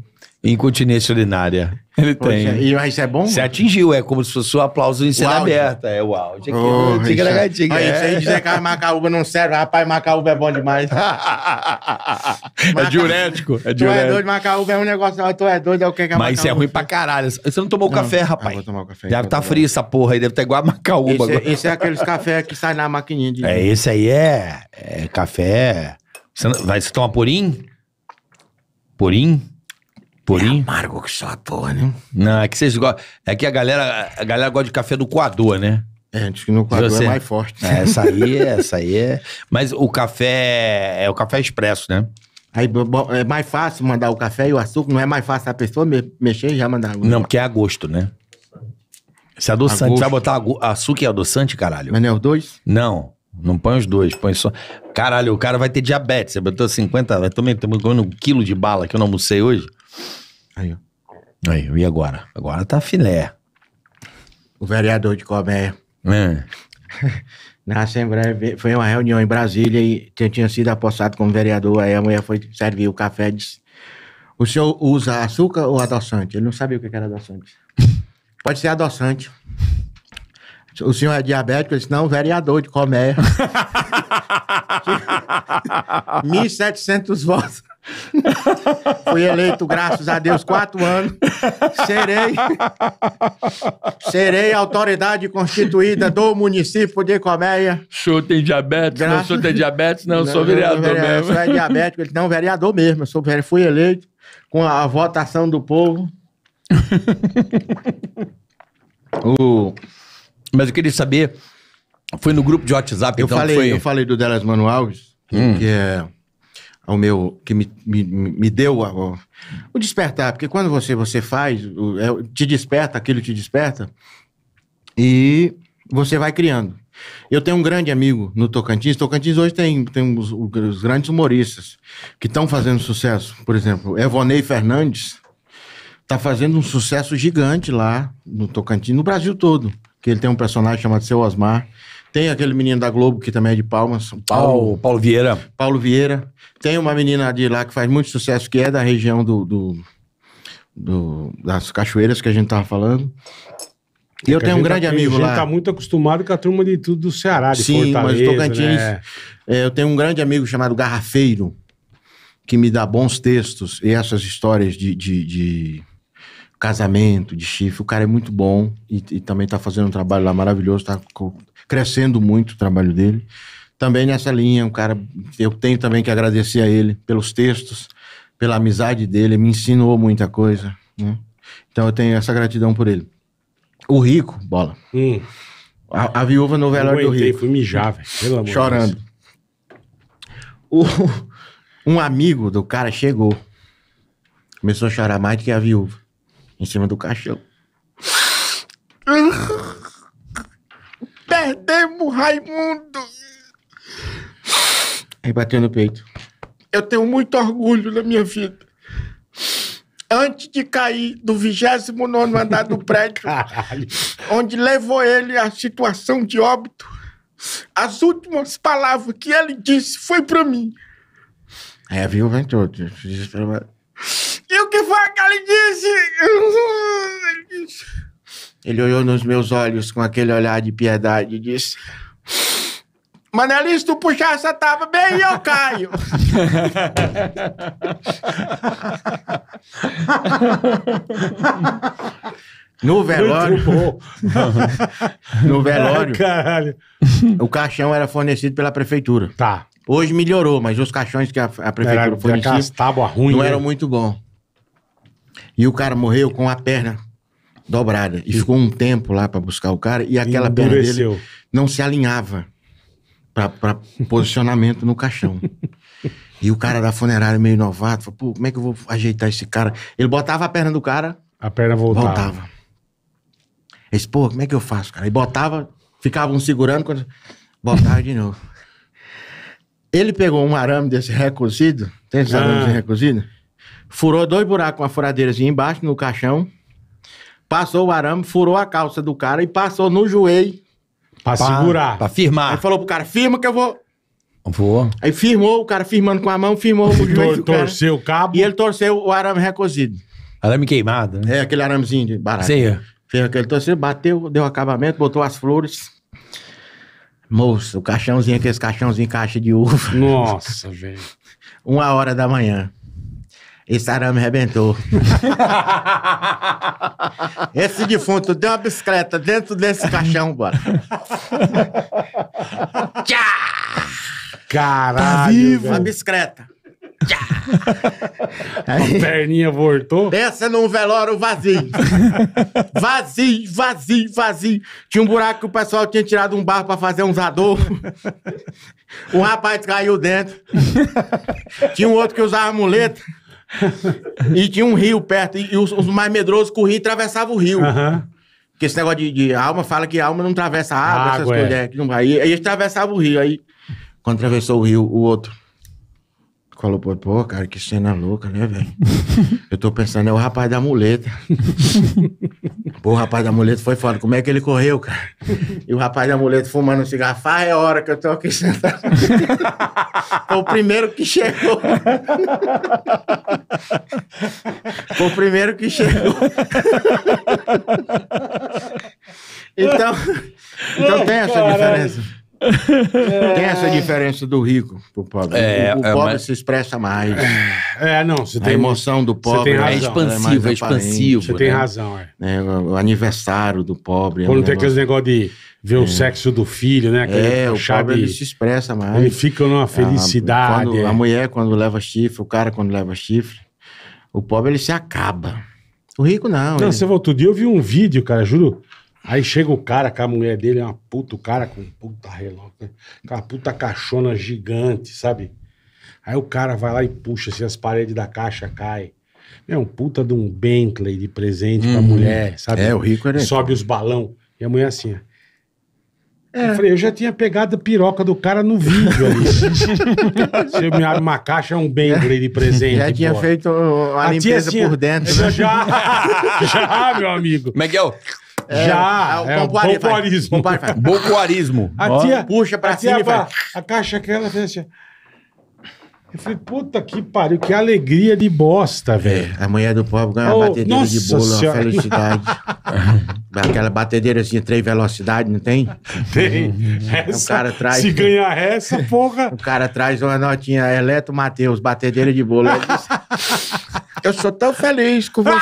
incontinência urinária. Ele Poxa, tem. E, mas é bom? Você atingiu, é como se fosse um aplauso em cena aberta. É o áudio. Aqui, oh, tiga na tiga, Aí, é. gente dizer que a macaúba não serve. Rapaz, macaúba é bom demais. *laughs* é diurético. É diurético. Tu é doido, macaúba é um negócio. Tu é doido, é o que é macaúba. Mas isso é ruim pra caralho. Você não tomou não, café, rapaz? vou tomar o café. Deve estar então tá, tá frio essa porra aí. Deve estar tá igual a macaúba. Esse, é, esse é aqueles café que sai na maquininha de... É, esse aí é, é café... Você, não, vai, você toma purim? Purim? Purinho? É amargo que só porra, né? Não, é que vocês gostam. É que a galera, a galera gosta de café do coador, né? É, acho que no coador é você... é mais forte. É, essa aí, *laughs* essa aí é. Mas o café é, é o café expresso, né? Aí é mais fácil mandar o café e o açúcar, não é mais fácil a pessoa mexer e já mandar o. Não, porque é a gosto, né? Se adoçante, você vai botar açúcar e adoçante, caralho. Mas não é os dois? Não, não põe os dois, põe só. Caralho, o cara vai ter diabetes. Você botou 50, eu tomei, comendo um quilo de bala que eu não almocei hoje. Aí, Aí, e agora? Agora tá filé. O vereador de Colmeia. É. *laughs* Na Assembleia foi uma reunião em Brasília e tinha, tinha sido apostado como vereador. Aí a mulher foi servir o café e disse: O senhor usa açúcar ou adoçante? Ele não sabia o que era adoçante. *laughs* Pode ser adoçante. O senhor é diabético? Ele disse: Não, vereador de Colmeia. *laughs* 1.700 votos. Fui eleito, graças a Deus, quatro anos. Serei, serei autoridade constituída do município de Colmeia. O tem diabetes? Graças... Não, sou senhor tem diabetes? Não, não sou vereador, não, vereador mesmo. É diabético. Ele, não, é vereador mesmo. Eu sou, fui eleito com a, votação do povo. Mas eu queria saber, foi no grupo de WhatsApp, eu então, falei, foi... Eu falei do Delas Manuel, hum. que é ao meu que me, me, me deu a, o despertar, porque quando você você faz, o, é, te desperta, aquilo te desperta e você vai criando. Eu tenho um grande amigo no Tocantins. Tocantins hoje tem, tem os, os grandes humoristas que estão fazendo sucesso. Por exemplo, Evonei Fernandes está fazendo um sucesso gigante lá no Tocantins, no Brasil todo. Que ele tem um personagem chamado Seu Osmar, tem aquele menino da Globo que também é de Palmas, São Paulo. Oh, Paulo Vieira. Paulo Vieira. Tem uma menina de lá que faz muito sucesso, que é da região do, do, do das cachoeiras que a gente estava falando. E é eu tenho um tá grande tá, amigo lá. A gente muito acostumado com a turma de tudo do Ceará, de Sim, Fortaleza, mas né? Tocantins. Né? É, eu tenho um grande amigo chamado Garrafeiro, que me dá bons textos e essas histórias de, de, de casamento, de chifre. O cara é muito bom e, e também está fazendo um trabalho lá maravilhoso, está crescendo muito o trabalho dele. Também nessa linha, um cara, eu tenho também que agradecer a ele pelos textos, pela amizade dele, me ensinou muita coisa. Né? Então eu tenho essa gratidão por ele. O Rico, bola. Hum. A, a, viúva no velório do Rico. Fui mijar, velho. Pelo amor Chorando. Deus. O, um amigo do cara chegou. Começou a chorar mais do que a viúva. Em cima do caixão. Perdemos Raimundo! Aí bateu no peito. Eu tenho muito orgulho da minha vida. Antes de cair do 29 andar do prédio, Caralho. onde levou ele à situação de óbito, as últimas palavras que ele disse foi para mim. Aí a viúva entrou. E o que foi que ele disse? Ele *laughs* disse ele olhou nos meus olhos com aquele olhar de piedade e disse: Maneli, se tu puxar essa tábua bem, eu caio. *laughs* No velório. no velório. *laughs* Caralho. O caixão era fornecido pela prefeitura. Tá. Hoje melhorou, mas os caixões que a, a prefeitura fornecia. tábua ruim, Não né? eram muito bom. E o cara morreu com a perna dobrada. E ficou um tempo lá para buscar o cara e aquela perna dele não se alinhava para posicionamento no caixão. *laughs* E o cara da funerária, meio novato, falou: pô, como é que eu vou ajeitar esse cara? Ele botava a perna do cara. A perna voltava. Voltava. Ele disse: pô, como é que eu faço, cara? E botava, ficavam um segurando, quando... botava de novo. Ele pegou um arame desse recozido, tem esses ah. arames recosidos Furou dois buracos com uma furadeirazinha embaixo no caixão Passou o arame, furou a calça do cara e passou no joelho. Pra, pra segurar. Pra firmar. Aí falou pro cara, firma que eu vou... Vou. Aí firmou, o cara firmando com a mão, firmou o *laughs* joelho. torceu o cabo. E ele torceu o arame recozido. Arame queimado, né? É, aquele aramezinho de barato. Sim. É. Fez aquele torceu, bateu, deu acabamento, botou as flores. Moço, o caixãozinho, aqueles caixãozinho caixa de uva. Nossa, velho. *laughs* Uma hora da manhã. Esse arame arrebentou. *laughs* Esse defunto deu uma bicicleta dentro desse caixão, bora. Tchá! Caralho. Tá vivo. Uma bicicleta. a perninha voltou. Pensa num velório vazio. vazio, vazio, vazio. Tinha um buraco que o pessoal tinha tirado um barro pra fazer um zador. o rapaz caiu dentro. Tinha um outro que usava muleta e tinha um rio perto, e os, os mais medrosos corriam e atravessavam o rio. Uhum. Porque esse negócio de, de, alma fala que alma não atravessa água, água essas é. coisas. É, não vai. E, aí atravessava o rio. Aí, quando atravessou o rio, o outro. Falou, pô, pô, cara, que cena louca, né, velho? *laughs* Eu tô pensando, é o rapaz da muleta. *laughs* pô, o rapaz da muleta foi foda. Como é que ele correu, cara? E o rapaz da muleta fumando um cigarro. Faz é hora que eu tô aqui *laughs* sentado. foi o primeiro que chegou. foi o primeiro que chegou. então, então tem essa diferença. Tem é. é essa diferença do rico pro pobre. É, o, o é, pobre mas... se expressa mais. É, é não, você tem. A emoção do pobre razão, é expansiva, é expansivo. Você tem né? razão, é. Né? O aniversário do pobre. Quando tem negócio... aqueles negócio de ver o sexo do filho, né? Aquele é, o pobre de... ele se expressa mais. Ele fica numa ah, felicidade. A, quando, a mulher quando leva chifre, o cara quando leva chifre, o pobre ele se acaba. O rico não. Não, ele... você voltou outro dia eu vi um vídeo, cara, juro Aí chega o cara com a mulher dele, é uma puta, o cara com um puta relógio, né? com uma puta caixona gigante, sabe? Aí o cara vai lá e puxa, assim, as paredes da caixa caem. É um puta de um Bentley de presente uhum. pra mulher, sabe? É, o rico era. É Sobe os balão. E a mulher assim, ó. É. Eu falei, eu já tinha pegado a piroca do cara no vídeo ali. *laughs* Se eu me abro uma caixa, é um Bentley de presente. Já tinha feito a, a limpeza assim, por dentro, *laughs* né? Já, *laughs* já, meu amigo. Miguel, é, Já. É, o é, pompoarismo. Bocoarismo. A tia, Puxa pra a tia, cima e faz... A caixa que ela fez assim... Eu falei, puta que pariu, que alegria de bosta, é, velho. É, a do povo ganha oh, uma batedeira de bolo, senhora. uma felicidade. *laughs* Aquela batedeira assim, três velocidades, não tem? Tem. Essa, o cara traz, se ganhar essa, porra. O *laughs* cara traz uma notinha, Eleto é, Matheus, batedeira de bolo. *laughs* Eu sou tão feliz com você. *laughs*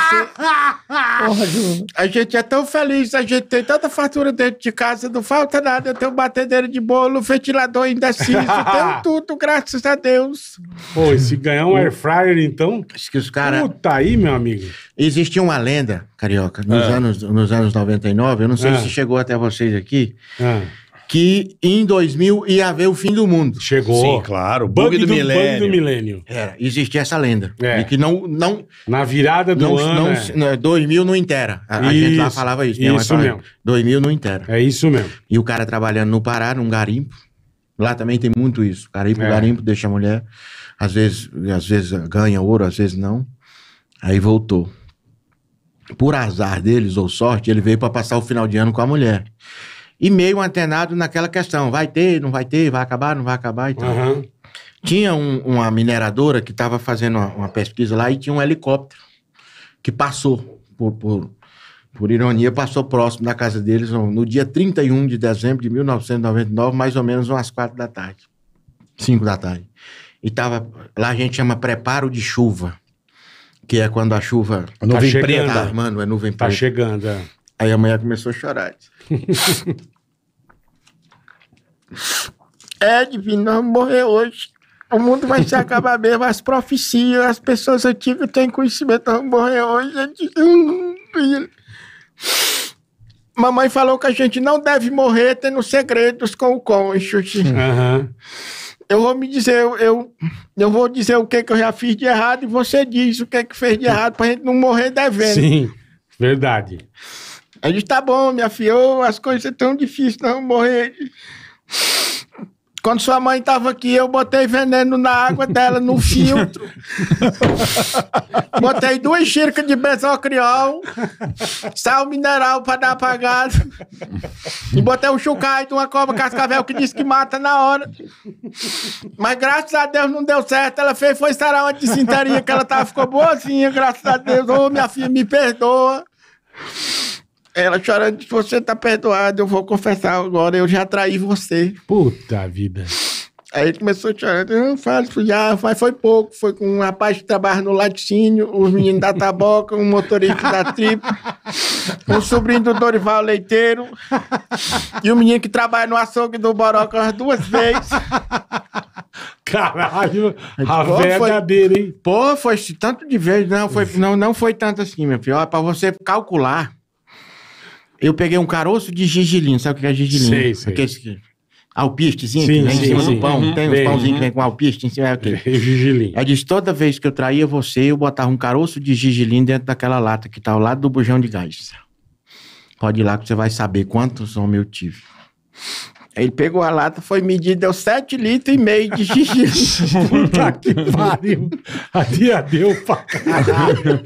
A gente é tão feliz, a gente tem tanta fartura dentro de casa, não falta nada. Eu um batedeira de bolo, ventilador indeciso, assim, tem *laughs* tudo, graças a Deus. Pô, e se ganhar um air fryer, então. Acho que os caras. Puta aí, meu amigo. Existia uma lenda, carioca, nos, é. anos, nos anos 99, eu não sei é. se chegou até vocês aqui. É que em 2000 ia haver o fim do mundo. Chegou. Sim, claro. Bug, bug do, do, milênio. Bug do milênio. É, existia essa lenda. É. De que não, não... Na virada do não, ano... Não, é. 2000 né, não intera. A, a, gente lá falava isso. Né, isso falava, mesmo. 2000 não intera. É isso mesmo. E o cara trabalhando no Pará, num garimpo. Lá também tem muito isso. Garimpo, é. garimpo, deixa a mulher. Às vezes, às vezes ganha ouro, às vezes não. Aí voltou. Por azar deles ou sorte, ele veio para passar o final de ano com a mulher e meio antenado naquela questão. Vai ter, não vai ter, vai acabar, não vai acabar e tal. Uhum. Tinha um, uma mineradora que estava fazendo uma, uma, pesquisa lá e tinha um helicóptero que passou, por, por, por ironia, passou próximo da casa deles no, no dia 31 de dezembro de 1999, mais ou menos umas quatro da tarde, cinco da tarde. E tava, lá a gente chama preparo de chuva, que é quando a chuva... Tá tá a é nuvem tá preta. Tá, mano, é nuvem preta. Tá chegando, é. Aí a mulher começou a chorar. Disse, é, divino, nós vamos morrer hoje. O mundo vai se acabar mesmo, as profecias, as pessoas antigas têm conhecimento, nós vamos morrer hoje. É Mamãe falou que a gente não deve morrer tendo segredos com o cônjuge. Uhum. Eu vou me dizer, eu, eu vou dizer o que, que eu já fiz de errado e você diz o que, que fez de errado pra gente não morrer devendo. Sim, verdade. Aí disse, tá bom, minha filha, oh, as coisas são tão difíceis, não morrer. Quando sua mãe estava aqui, eu botei veneno na água dela, no filtro. botei duas xícaras de benzoa sal mineral para dar apagado. E botei um chucai de uma cobra cascavel que disse que mata na hora. Mas graças a Deus não deu certo. Ela fez foi sarar uma disenteria que ela tava, ficou boazinha, graças a Deus. Ô, oh, minha filha, me perdoa. Ela chorando, você tá perdoado, eu vou confessar agora, eu já traí você. Puta vida. Aí começou a chorar, não, faz, já, mas foi pouco. Foi com um rapaz que trabalha no laticínio, os meninos da taboca, um motorista da tripa, um sobrinho do Dorival Leiteiro e o um menino que trabalha no açougue do Boroca umas duas vezes. Caralho, a pô, verdadeira, hein? Pô, foi tanto de vez, não foi, não, não foi tanto assim, meu filho. ó, pra você calcular, eu peguei um caroço de gergelim, sabe o que é gergelim? Sei, sei. Alpistezinho sim, que vem sim, em cima sim. do pão. Uhum, tem os pãozinhos que uhum. vem com alpiste em cima. É okay. *laughs* gergelim. Ela diz, toda vez que eu traía você, eu botava um caroço de gergelim dentro daquela lata que tá ao lado do bujão de gás. Pode ir lá que você vai saber quantos homens eu tive. Ele pegou a lata, foi medir, deu 7 litros e meio de xixi. *laughs* Puta que pariu. dia deu pra caralho.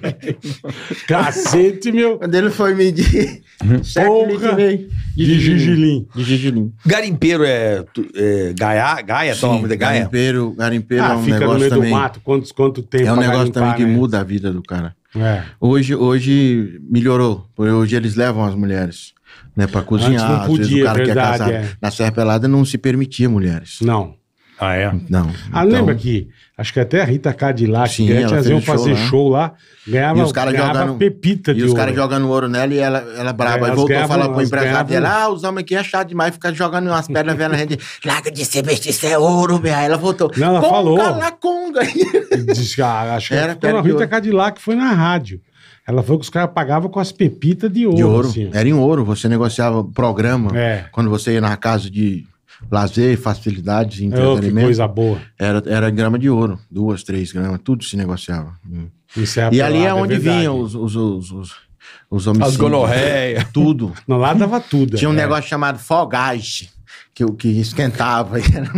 Cacete, meu. Quando ele foi medir, 7 litros e meio de gigilim. De gigilim. Garimpeiro é, é gaia, gaia, Sim, toma, gaia. Garimpeiro, garimpeiro ah, é um fica negócio no meio também. do mato, quantos, quanto tempo É um negócio garimpar, também que né? muda a vida do cara. É. Hoje, hoje melhorou. Hoje eles levam as mulheres né, para cozinhar. Podia, às vezes o cara verdade, que é É. Na Serra Pelada não se permitia mulheres. Não. Ah, é? Não. Ah, então... lembra que acho que até a Rita Cadillac Sim, Gretchen, elas iam fazer show lá, ganhava, e os cara ganhava jogando, pepita E os caras jogando ouro nela e ela, ela brava. É, Aí voltou a falar o empresário ganhavam... dela, ah, os homens aqui é chato demais, ficar jogando umas pedras velhas na gente. *laughs* Larga de ser besta, isso é ouro, minha. Aí ela voltou. Não, ela conga, falou. Lá, conga. Diz, ah, acho que era, era é a Rita Cadillac foi na rádio. Ela falou que os caras pagavam com as pepitas de ouro. De ouro. Assim. Era em ouro. Você negociava programa. É. Quando você ia na casa de lazer, facilidades, é, entretenimento. Oh, que coisa boa. Era, era grama de ouro. Duas, três gramas. Tudo se negociava. Hum. Isso é apelado, e ali é, é onde é vinham os, os, os, os, os homicídios. As gonorreias. *laughs* Tudo. lá dava tudo. Tinha um é. negócio chamado fogagem que, que esquentava,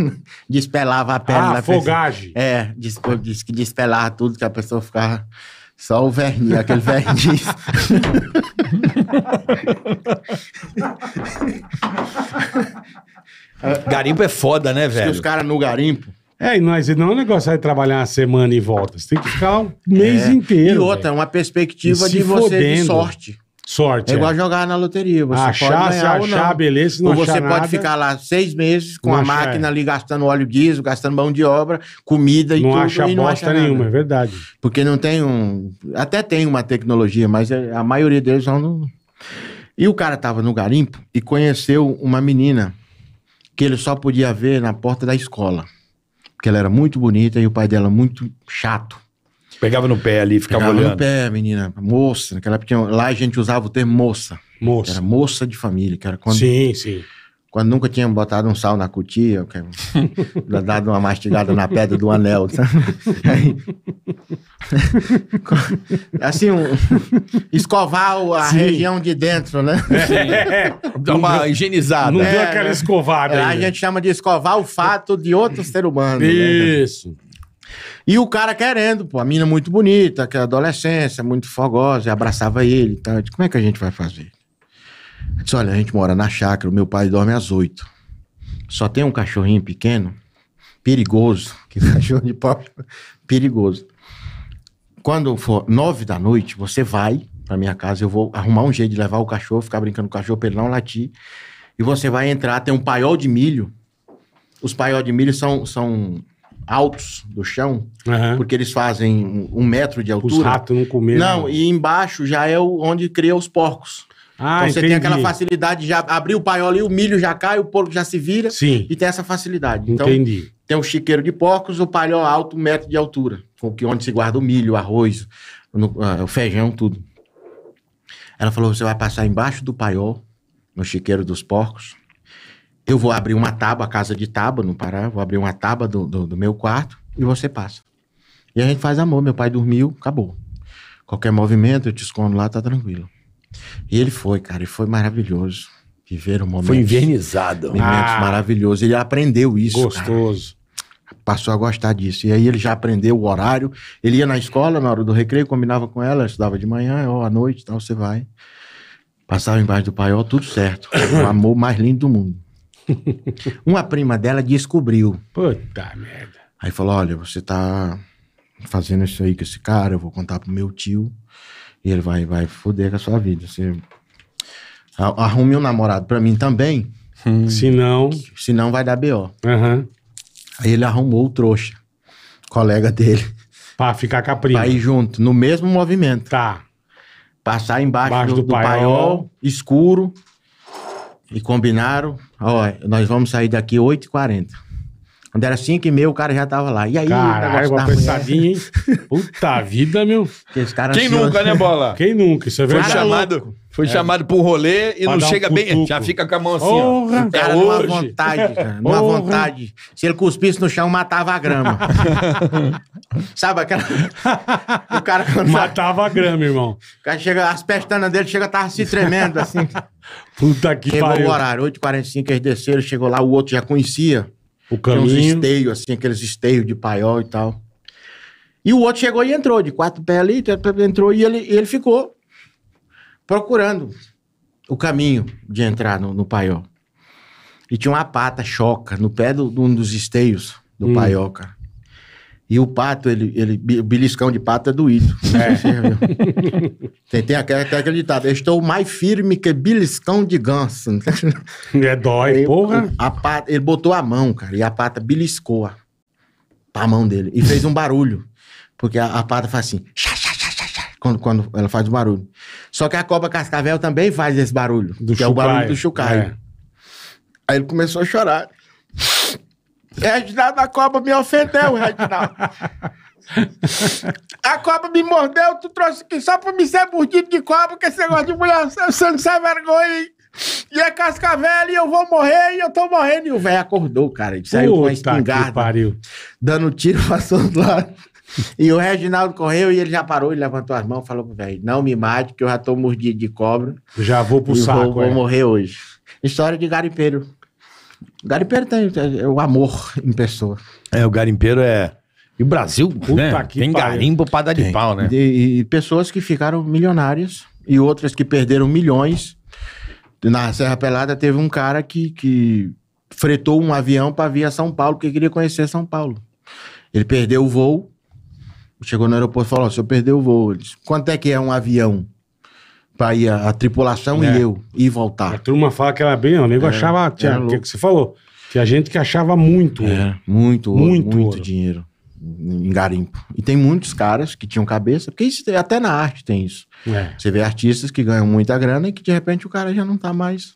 *laughs* despelava a pele Ah, fogagem. Pessoa. É, diz que despelava tudo, que a pessoa ficava só o verniz, aquele verniz. garimpo é foda, né, velho? Os caras no garimpo. É, e não é um negócio de trabalhar uma semana e volta. Você tem que ficar um mês é. inteiro. E outra, uma perspectiva de você fodendo. de sorte. Sorte. É igual é. jogar na loteria. Você achar, pode se achar, beleza. ou você pode nada, ficar lá seis meses com a máquina é. ali gastando óleo diesel, gastando mão de obra, comida e não tudo. Acha e não acha bosta nenhuma, é verdade. Porque não tem um. Até tem uma tecnologia, mas é, a maioria deles não. E o cara tava no garimpo e conheceu uma menina que ele só podia ver na porta da escola. Porque ela era muito bonita e o pai dela muito chato. Pegava no pé ali, ficava Pegava olhando. no pé, menina, moça. Naquela época, lá a gente usava o termo moça. Moça. Era moça de família, que era quando... Sim, sim. Quando nunca tinha botado um sal na cutia, é dado uma mastigada na pedra do anel. Aí, *laughs* assim, um, escovar a Sim. região de dentro, né? É, Dá uma higienizada. Não é, deu aquela né? escovada. É, a gente chama de escovar o fato de outro ser humano. Né? Isso. Né? E o cara querendo, pô, a mina muito bonita, que é adolescência, muito fogosa, abraçava ele e tal. Eu disse, como é que a gente vai fazer? Eu disse, olha, a gente mora na chácara, o meu pai dorme às oito. Só tem um cachorrinho pequeno, perigoso, *laughs* que cachorro de pau, perigoso. Quando for nove da noite, você vai pra minha casa, eu vou arrumar um jeito de levar o cachorro, ficar brincando com o cachorro pra ele não latir. E você vai entrar, tem um paiol de milho. Os paiol de milho são... são altos do chão, uhum. porque eles fazem um metro de altura. Os ratos não comeram. Não, e embaixo já é onde cria os porcos. Ah, então você entendi. tem aquela facilidade de já abrir o paiol e o milho já cai, o porco já se vira. Sim. E tem essa facilidade. Então, entendi. Tem um chiqueiro de porcos, o paiol é alto, um metro de altura, com que onde se guarda o milho, o arroz, ah, o feijão, tudo. Ela falou: você vai passar embaixo do paiol, no chiqueiro dos porcos, eu vou abrir uma tábua, a casa de tábua no Pará, vou abrir uma tábua do, do, do, meu quarto e você passa. E a gente faz amor, meu pai dormiu, acabou. Qualquer movimento, eu te escondo lá, tá tranquilo. E ele foi, cara, e foi maravilhoso. viver o momento. Foi invernizado. Momentos ah, maravilhosos. Ele aprendeu isso, Gostoso. Cara. Passou a gostar disso. E aí ele já aprendeu o horário. Ele ia na escola na hora do recreio, combinava com ela, estudava de manhã, ó, à noite, tal, você vai. Passava embaixo do paiol, tudo certo. o amor mais lindo do mundo. *laughs* Uma prima dela descobriu. Puta merda. Aí falou: olha, você tá fazendo isso aí com esse cara, eu vou contar pro meu tio. E ele vai, vai foder com a sua vida. Você arrume um namorado pra mim também. Hum. Se não. Se não, vai dar B.O. Uhum. Aí ele arrumou o trouxa, colega dele. *laughs* Pra ficar com a prima. Pra ir junto, no mesmo movimento. Tá. Passar embaixo do, do, do paiol, paiol, escuro. E combinaram, ó, nós vamos sair daqui 8h40. Quando era 5 e meia, o cara já tava lá. E aí, Caralho, uma pensadinha, hein? *laughs* Puta vida, meu. Quem ansiosos. nunca, né, Bola? Quem nunca? Isso é verdade. Foi chamado... Louco. Foi é. chamado pro rolê e não chega um bem. Já fica com a mão assim, ó. Cara, uma hoje. numa vontade, cara. Numa vontade. Se ele cuspisse no chão, matava a grama. *laughs* Sabe aquela. o cara Matava a grama, irmão. O cara chega, as pestanas dele chega, tava se tremendo assim. Puta que Chegou pariu. o horário, 8h45, eles desceram, chegou lá, o outro já conhecia. O caminho. Tinha uns esteios, assim, aqueles esteios de paiol e tal. E o outro chegou e entrou, de quatro pés ali, entrou e ele, ele ficou procurando o caminho de entrar no, no E tinha uma pata choca no pé de do, um dos esteios do hum. cara. E o pato, ele, ele, o beliscão de pato é doído. É. *laughs* tem, tem até aquele ditado, eu estou mais firme que beliscão de ganso. É dói, ele, porra. A pata, ele botou a mão, cara, e a pata beliscou a, a mão dele. E fez um barulho. Porque a, a pata faz assim, xa, quando, quando ela faz o barulho. Só que a cobra cascavel também faz esse barulho, do que chucaio. é o barulho do chucaio. É. Aí ele começou a chorar. Reginaldo, a cobra me ofendeu, Reginaldo. a cobra me mordeu, tu trouxe aqui só pra me ser mordido de cobra, que esse negócio de mulher, você não sabe vergonha, hein? E é cascavel e eu vou morrer e eu tô morrendo. E o velho acordou, cara. Ele saiu Puta com a espingarda. Pariu. Dando tiro, passou do lado. E o Reginaldo correu e ele já parou e levantou as mãos e falou pro velho: Não me mate, que eu já tô mordido de cobra. Já vou pro e saco. Vou, é. vou morrer hoje. História de garimpeiro. O garimpeiro tem é, é o amor em pessoa. É, o garimpeiro é. E o Brasil né? tem pariu. garimpo pra dar de pau, né? E, e pessoas que ficaram milionárias e outras que perderam milhões. Na Serra Pelada teve um cara que, que fretou um avião para vir a São Paulo, porque queria conhecer São Paulo. Ele perdeu o voo Chegou no aeroporto e falou: se eu perder o voo, eles, quanto é que é um avião? Pra ir a, a tripulação é. e eu, e voltar. A turma fala que era bem, o nego é, achava, tinha, é o que, que, você falou? Que a gente que achava muito. É, muito, muito, ouro, muito, muito dinheiro em garimpo. E tem muitos caras que tinham cabeça, porque isso, até na arte tem isso. É. Você vê artistas que ganham muita grana e que de repente o cara já não tá mais.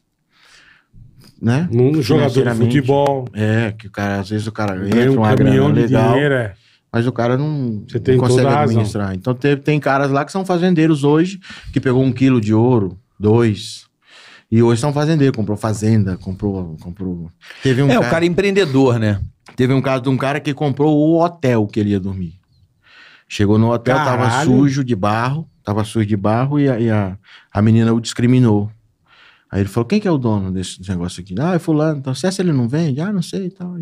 Né? Um jogador de futebol. É, que o cara, às vezes o cara entra um caminhão grana de legal. Dinheiro, é mas o cara não, não consegue administrar. Então tem, tem caras lá que são fazendeiros hoje, que pegou um quilo de ouro, dois. E hoje são fazendeiros, comprou fazenda, comprou. comprou. Teve um é, cara, o cara é empreendedor, né? Teve um caso de um cara que comprou o hotel que ele ia dormir. Chegou no hotel, Caralho. tava sujo de barro, tava sujo de barro e a, e a, a menina o discriminou. Aí ele falou: quem que é o dono desse negócio aqui? Ah, é fulano. Então, se ele não vende, ah, não sei e tal.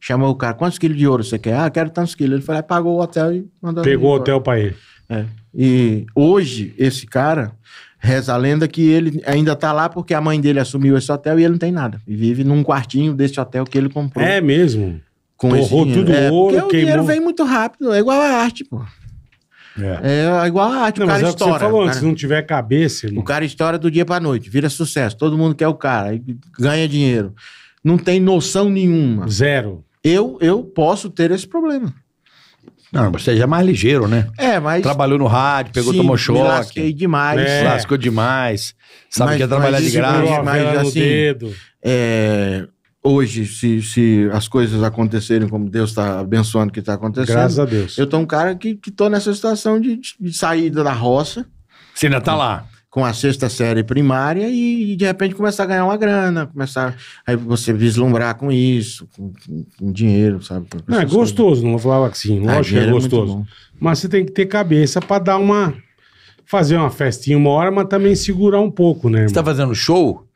Chamou o cara: quantos quilos de ouro você quer? Ah, quero tantos quilos. Ele falou: ah, pagou o hotel e mandou. Pegou o hotel para ele. É. E hoje, esse cara, reza a lenda que ele ainda tá lá porque a mãe dele assumiu esse hotel e ele não tem nada. E vive num quartinho desse hotel que ele comprou. É mesmo? Com Torrou tudo é, ouro, porque o queimou. dinheiro vem muito rápido, é igual a arte, pô. É. é, é igual a ah, arte, não, o cara mas é estoura. você falou, cara... se não tiver cabeça, irmão. O cara estoura do dia pra noite, vira sucesso. Todo mundo quer o cara, ganha dinheiro. Não tem noção nenhuma. Zero. Eu, eu posso ter esse problema. Não, você já é mais ligeiro, né? É, mas. Trabalhou no rádio, pegou, Sim, tomou choque. Me demais. É. é. Lascou demais. Sabe mas, que ia é trabalhar de graça. Mas, assim, é, hoje, se, se as coisas acontecerem como Deus está abençoando que está acontecendo. Graças a Deus. Eu tô um cara que, que tô nessa situação de, de saída da roça. Você ainda tá lá. Com a sexta série primária e, e, de repente começar a ganhar uma grana, começar. Aí você vislumbrar com isso, com, com, com dinheiro, sabe? Com não, é gostoso, não vou falar assim, lógico que é, é gostoso. É mas você tem que ter cabeça para dar uma. Fazer uma festinha uma hora, mas também segurar um pouco, né? Irmão? Você tá fazendo show?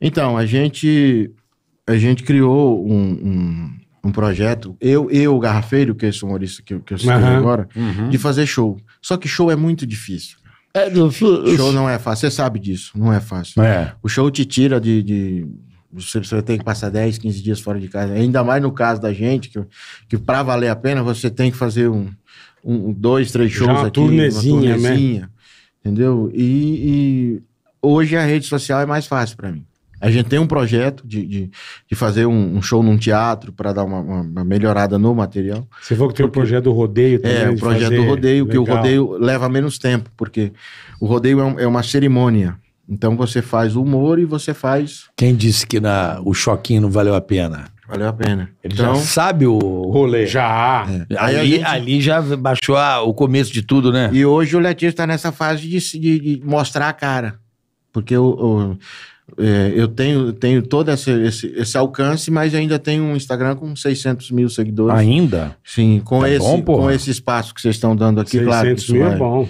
Então, a gente a gente criou um, um, um, projeto, eu e o Garrafeiro, que é esse humorista que, que eu citei uhum. agora, uhum. de fazer show. Só que show é muito difícil. É, do, show não é fácil, você sabe disso, não é fácil. É. O show te tira de, de você, você tem que passar 10, 15 dias fora de casa. Ainda mais no caso da gente, que, que para valer a pena, você tem que fazer um, um dois, três shows uma aqui. Turnezinha, uma turnezinha, né? Entendeu? E, e, hoje a rede social é mais fácil para mim. A gente tem um projeto de, de, de fazer um, um, show num teatro para dar uma, uma, melhorada no material. Você falou que tem o projeto do rodeio também. É, o projeto do rodeio, Legal. que o rodeio leva menos tempo, porque o rodeio é, um, é uma cerimônia. Então você faz humor e você faz. Quem disse que na, o choquinho não valeu a pena? Valeu a pena. Ele então, já sabe o rolê. Já. É. Ali, gente... ali já baixou a, o começo de tudo, né? E hoje o Letício está nessa fase de, de, de, mostrar a cara. Porque o, o é, eu tenho, tenho todo esse, esse, esse, alcance, mas ainda tenho um Instagram com 600 mil seguidores. Ainda? Sim, com, tá esse, bom, com esse espaço que vocês estão dando aqui, 600 claro. 600 mil é bom.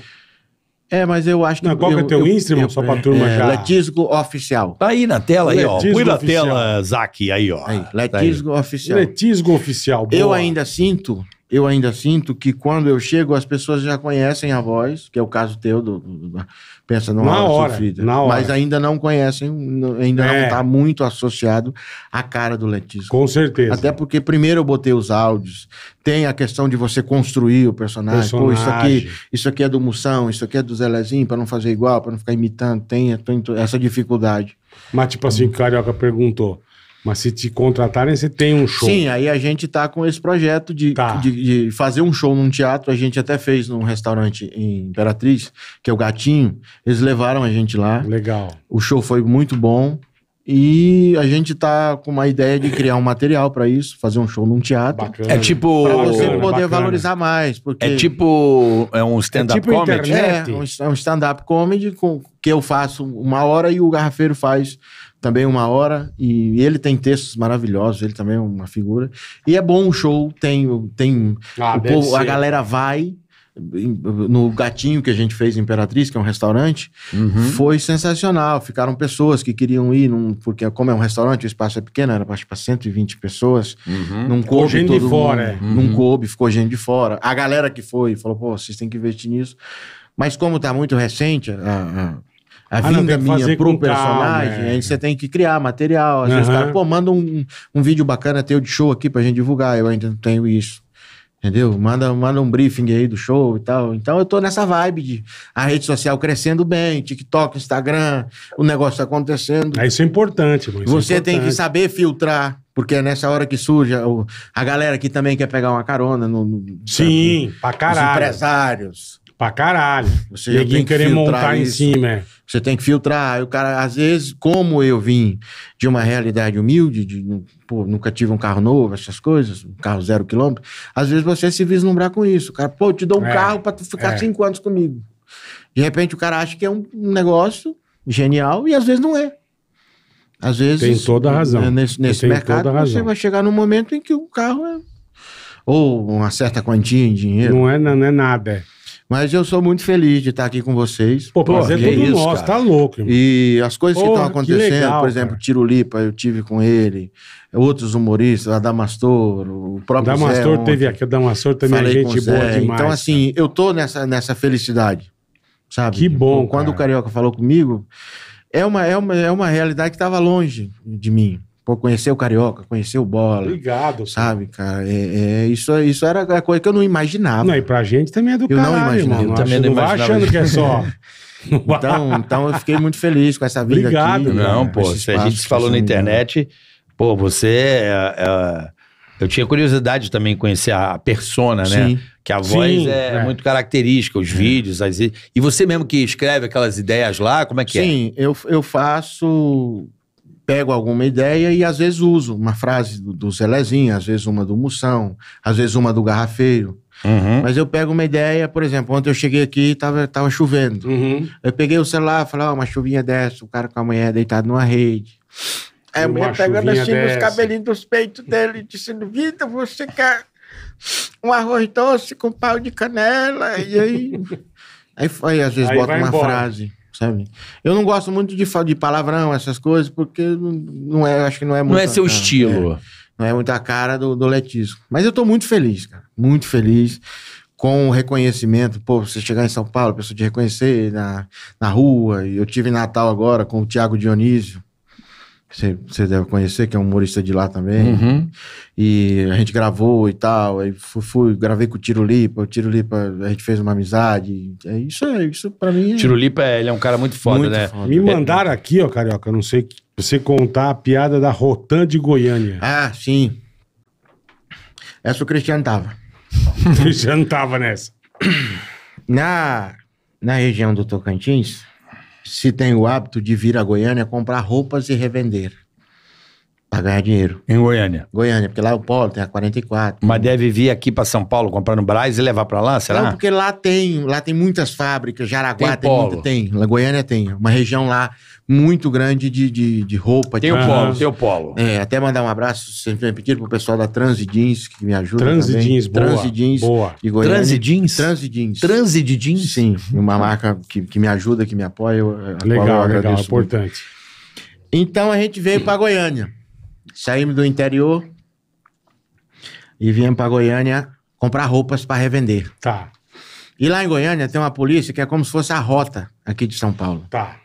É, mas eu acho que. Não, qual eu, é teu Instagram, eu, só pra turma é, já? Letisgo Oficial. Tá aí na tela, aí, ó. Põe na tela, Zac, aí, ó. Aí, tá Letisgo tá Oficial. Letisgo Oficial, boa. Eu ainda sinto, eu ainda sinto que quando eu chego, as pessoas já conhecem a voz, que é o caso teu, do, do, do pensa numa na hora, sofrida. Na hora. Mas ainda não conhecem, ainda é. não está muito associado à cara do Letícia. Com certeza. Até porque primeiro eu botei os áudios, tem a questão de você construir o personagem. personagem. Pô, isso aqui, isso aqui é do Moção, isso aqui é do Zelezinho, para não fazer igual, para não ficar imitando, tem, tem essa dificuldade. Mas tipo assim, Carioca perguntou, mas se te contratarem, você tem um show. Sim, aí a gente tá com esse projeto de, tá. de, de, fazer um show num teatro. A gente até fez num restaurante em Imperatriz, que é o Gatinho. Eles levaram a gente lá. Legal. O show foi muito bom. E a gente tá com uma ideia de criar um material para isso, fazer um show num teatro. Bacana. É tipo. Pra você bacana, poder bacana. valorizar mais. É porque... É tipo. É um stand-up é tipo comedy? Internet. É, é, um, stand-up comedy com, que eu faço uma hora e o garrafeiro faz também uma hora, e ele tem textos maravilhosos, ele também é uma figura. E é bom o show, tem, tem ah, o povo, a galera vai, no gatinho que a gente fez em Imperatriz, que é um restaurante, uhum. foi sensacional. Ficaram pessoas que queriam ir, num, porque é, como é um restaurante, o espaço é pequeno, era para 120 pessoas. Uhum. Não coube ficou de fora. É. uhum. Não coube, ficou gente de fora. A galera que foi falou, pô, vocês têm que investir nisso. Mas como está muito recente, a, a a ah, vinda minha pro personagem, calma, é. aí você tem que criar material. Às uhum. vezes o cara, pô, manda um, um vídeo bacana teu de show aqui pra gente divulgar. Eu ainda não tenho isso. Entendeu? Manda, manda um briefing aí do show e tal. Então eu tô nessa vibe de a rede social crescendo bem, TikTok, Instagram, o negócio tá acontecendo. Ah, isso é importante, mano. É você é importante. tem que saber filtrar, porque é nessa hora que surge a, galera que também quer pegar uma carona no. no Sim, sabe, pra caralho. Os empresários. Pra caralho. Você Neguinho querer montar isso. em cima, é. Você tem que filtrar. O cara, às vezes, como eu vim de uma realidade humilde, de, pô, nunca tive um carro novo, essas coisas, um carro zero quilômetro, às vezes você se vislumbrar com isso. O cara, pô, eu te dou um é, carro para tu ficar é. cinco anos comigo. De repente o cara acha que é um negócio genial e às vezes não é. Às vezes. Tem toda a razão. Né, nesse, nesse mercado, você vai chegar num momento em que o carro é. Ou uma certa quantia em dinheiro. Não é, não é nada. É. Mas eu sou muito feliz de estar aqui com vocês. Pô, prazer é isso, nosso, tá louco. Irmão. E as coisas Porra, que estão acontecendo, que legal, por exemplo, cara. Tirulipa, eu tive com ele, outros humoristas, Adamastor, o próprio o Damastor Zé, teve aqui, o Damastor também é gente boa demais. Então, assim, cara. assim, eu tô nessa, nessa felicidade, sabe? Que bom, Quando o Carioca falou comigo, é uma, é uma, é uma realidade que estava longe de mim. Pô, conhecer o Carioca, conhecer o Bola. Obrigado. Sabe, cara? é, é, isso, isso era a coisa que eu não imaginava. Não, e pra gente também é do eu caralho, não imaginava. Eu não também acho, não, imaginava. achando que é só... *laughs* então, então eu fiquei muito feliz com essa vida Obrigado. Né? Aqui, não, né? pô, se a gente falou na internet, pô, você... É, é, eu tinha curiosidade também conhecer a persona, né? Sim. né? Que a voz Sim, é, é, muito característica, os é. vídeos, as... E você mesmo que escreve aquelas ideias lá, como é que Sim, é? Sim, eu, eu faço pego alguma ideia e às vezes uso uma frase do, do Zelezinho, às vezes uma do Moção, às vezes uma do Garrafeiro. Uhum. Mas eu pego uma ideia, por exemplo, ontem eu cheguei aqui e tava, tava chovendo. Uhum. Eu peguei o celular, falei, ó, oh, uma chuvinha dessa, o cara com a mulher deitado numa rede. Aí a mulher pegando assim dessa. nos cabelinhos dos peitos dele, dizendo, vida, você quer um arroz doce com pau de canela? E aí, *laughs* aí foi, às vezes aí bota uma embora. frase sabe? Eu não gosto muito de falar de palavrão, essas coisas, porque não é, acho que não é muito. Não é seu cara, estilo. É, não é muito a cara do, do Letício. Mas eu tô muito feliz, cara. Muito feliz com o reconhecimento. Pô, você chegar em São Paulo, a pessoa te reconhecer na, na rua. E eu tive Natal agora com o Tiago Dionísio, você, você deve conhecer, que é um humorista de lá também. Uhum. E a gente gravou e tal. Aí fui, fui, gravei com o Tiro Lipa. O Tiro Lipa, a gente fez uma amizade. É isso, é, isso pra mim. É... Tiro Lipa, ele é um cara muito foda, muito né? Foda. Me mandaram aqui, ó, Carioca, não sei, você contar a piada da Rotan de Goiânia. Ah, sim. Essa o Cristiano tava. *laughs* o Cristiano tava nessa. Na, na região do Tocantins se tem o hábito de vir a Goiânia comprar roupas e revender ganhar dinheiro. Em Goiânia? Goiânia, porque lá é o polo, tem a 44. Mas deve vir aqui para São Paulo comprar no Braz e levar para lá, será? Não, porque lá tem, lá tem muitas fábricas, Jaraguá tem, tem muita, tem. Goiânia tem, uma região lá muito grande de, de, de roupa. Tem de o polo, anos. tem o polo. É, até mandar um abraço, sempre pedir pro pessoal da Transi Jeans, que me ajuda Transi também. Jeans, boa. Transi Jeans, boa. de Goiânia. Transi Jeans? Transi Jeans. Transi de Jeans? Sim, uma marca que, que me ajuda, que me apoia. legal, legal, importante. Então a gente veio para Goiânia. Saímos do interior e viemos para Goiânia comprar roupas para revender. Tá. E lá em Goiânia tem uma polícia que é como se fosse a rota aqui de São Paulo. Tá.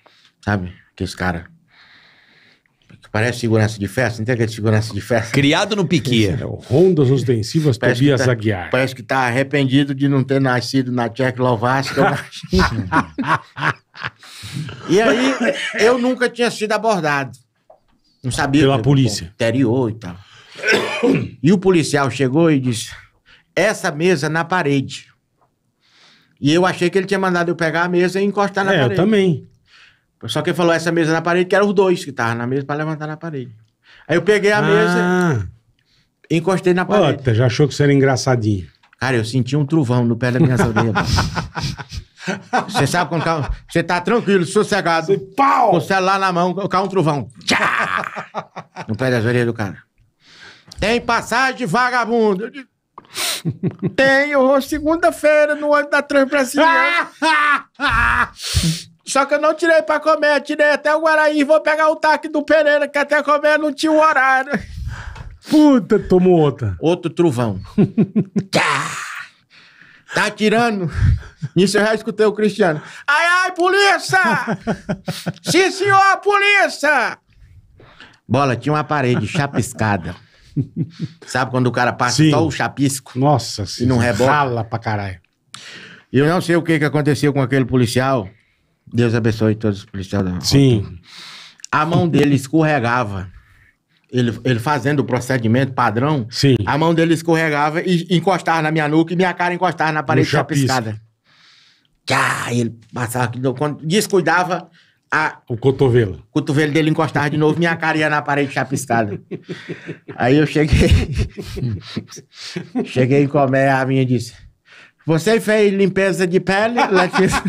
Sabe? Que os caras. Parece segurança de festa, não tem aquele segurança de festa. Criado no piqui. *laughs* Rondas ostensivas, parece Tobias tá, Aguiar. Parece que tá arrependido de não ter nascido na Tchecoslováquia. *laughs* e aí, eu nunca tinha sido abordado. Não sabia. Pela polícia. Interior e tal. *coughs* E o policial chegou e disse: essa mesa na parede. E eu achei que ele tinha mandado eu pegar a mesa e encostar na é, parede. É, eu também. Só que ele falou essa mesa na parede, que eram os dois que estavam na mesa para levantar na parede. Aí eu peguei a ah. mesa e encostei na parede. Puta, já achou que você era engraçadinho. Cara, eu senti um trovão no pé das minhas orelhas. *laughs* Você sabe quando tá, você tá tranquilo, sossegado. Você, pau! Com o celular na mão, colocar um trovão. Tchá! No pé das orelhas do cara. Tem passagem de vagabundo. vou segunda-feira no ônibus da Transbrasiliana. Só que eu não tirei pra comer, tirei até o Guaraí. Vou pegar o taque do Pereira, que até comer não tinha o horário. Puta, tomou outra. Outro trovão. *laughs* Tá atirando? Isso eu já escutei o Cristiano. Ai, ai, polícia! *laughs* Sim, senhor, polícia! Bola, tinha uma parede chapiscada. Sabe quando o cara passa sim. só o chapisco? Nossa, sim. E não rebola? Fala pra caralho. Eu não sei o que, que aconteceu com aquele policial. Deus abençoe todos os policiais da Sim. A mão dele escorregava ele, ele fazendo o procedimento padrão, Sim. a mão dele escorregava e encostava na minha nuca e minha cara encostava na parede chapiscada. Já ah, ele passava aqui, quando descuidava, a, o cotovelo. O cotovelo dele encostava de novo, minha cara ia na parede chapiscada. Aí eu cheguei. *laughs* cheguei em Comé, a minha disse: Você fez limpeza de pele, *laughs* Letícia?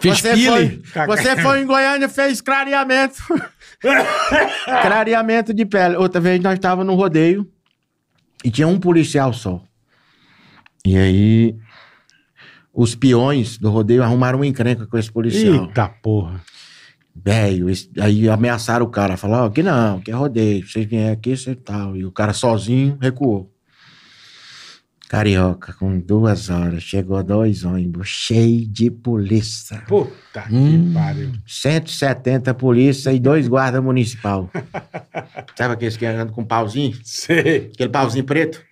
Fiz você, pile. Foi, você foi em Goiânia fez clareamento. *laughs* Clareamento de pele. Outra vez nós estávamos no rodeio e tinha um policial só. E aí os peões do rodeio arrumaram uma encrenca com esse policial. Eita porra. Velho, aí ameaçaram o cara, falaram, oh, que não, que é rodeio, vocês vêm aqui, você tal. E o cara sozinho recuou. Carioca, com duas horas, chegou dois ônibus, cheio de polícia. Puta hum, que pariu. 170 polícia e dois guarda municipal. *laughs* Sabe aqueles que andam com pauzinho? Sei. Aquele pauzinho preto?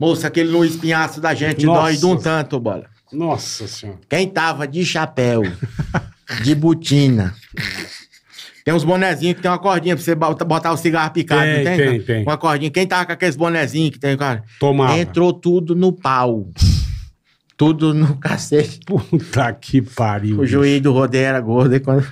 Moça, aquele no espinhaço da gente Nossa. dói de um tanto, bola. Nossa senhora. Quem tava de chapéu, de botina, *laughs* Tem uns bonezinhos que tem uma cordinha pra você botar o cigarro picado, tem, tem? Tem, tem. Uma cordinha. Quem tava com aqueles bonezinhos que tem, cara? Tomava. Entrou tudo no pau. tudo no cacete. Puta que pariu. O juiz do rodeio era gordo e quando...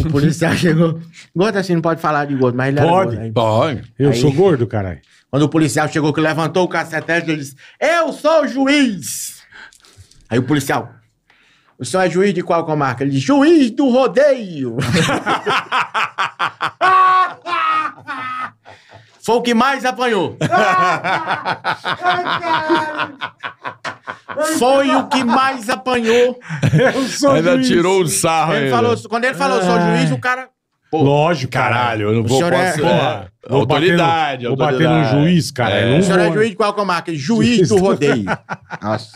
O policial *laughs* chegou. Gordo assim, não pode falar de gordo, mas ele pode, gordo, Pode, Eu aí, sou gordo, caralho. Quando o policial chegou, que levantou o cacete, ele disse: Eu sou o juiz! Aí o policial, o senhor é juiz de qual comarca? Ele diz, juiz do rodeio. *laughs* Foi o que mais apanhou. *laughs* Foi o que mais apanhou. Eu sou Ainda juiz. tirou o sarro. Ele falou, quando ele falou, sou juiz, o cara Pô, Lógico, caralho. Eu não vou. O senhor é- posso, é, vou autoridade, é bater no, Vou bater num juiz, cara. É. O senhor é vou, juiz de qual comarca? É juiz do rodeio. Nossa.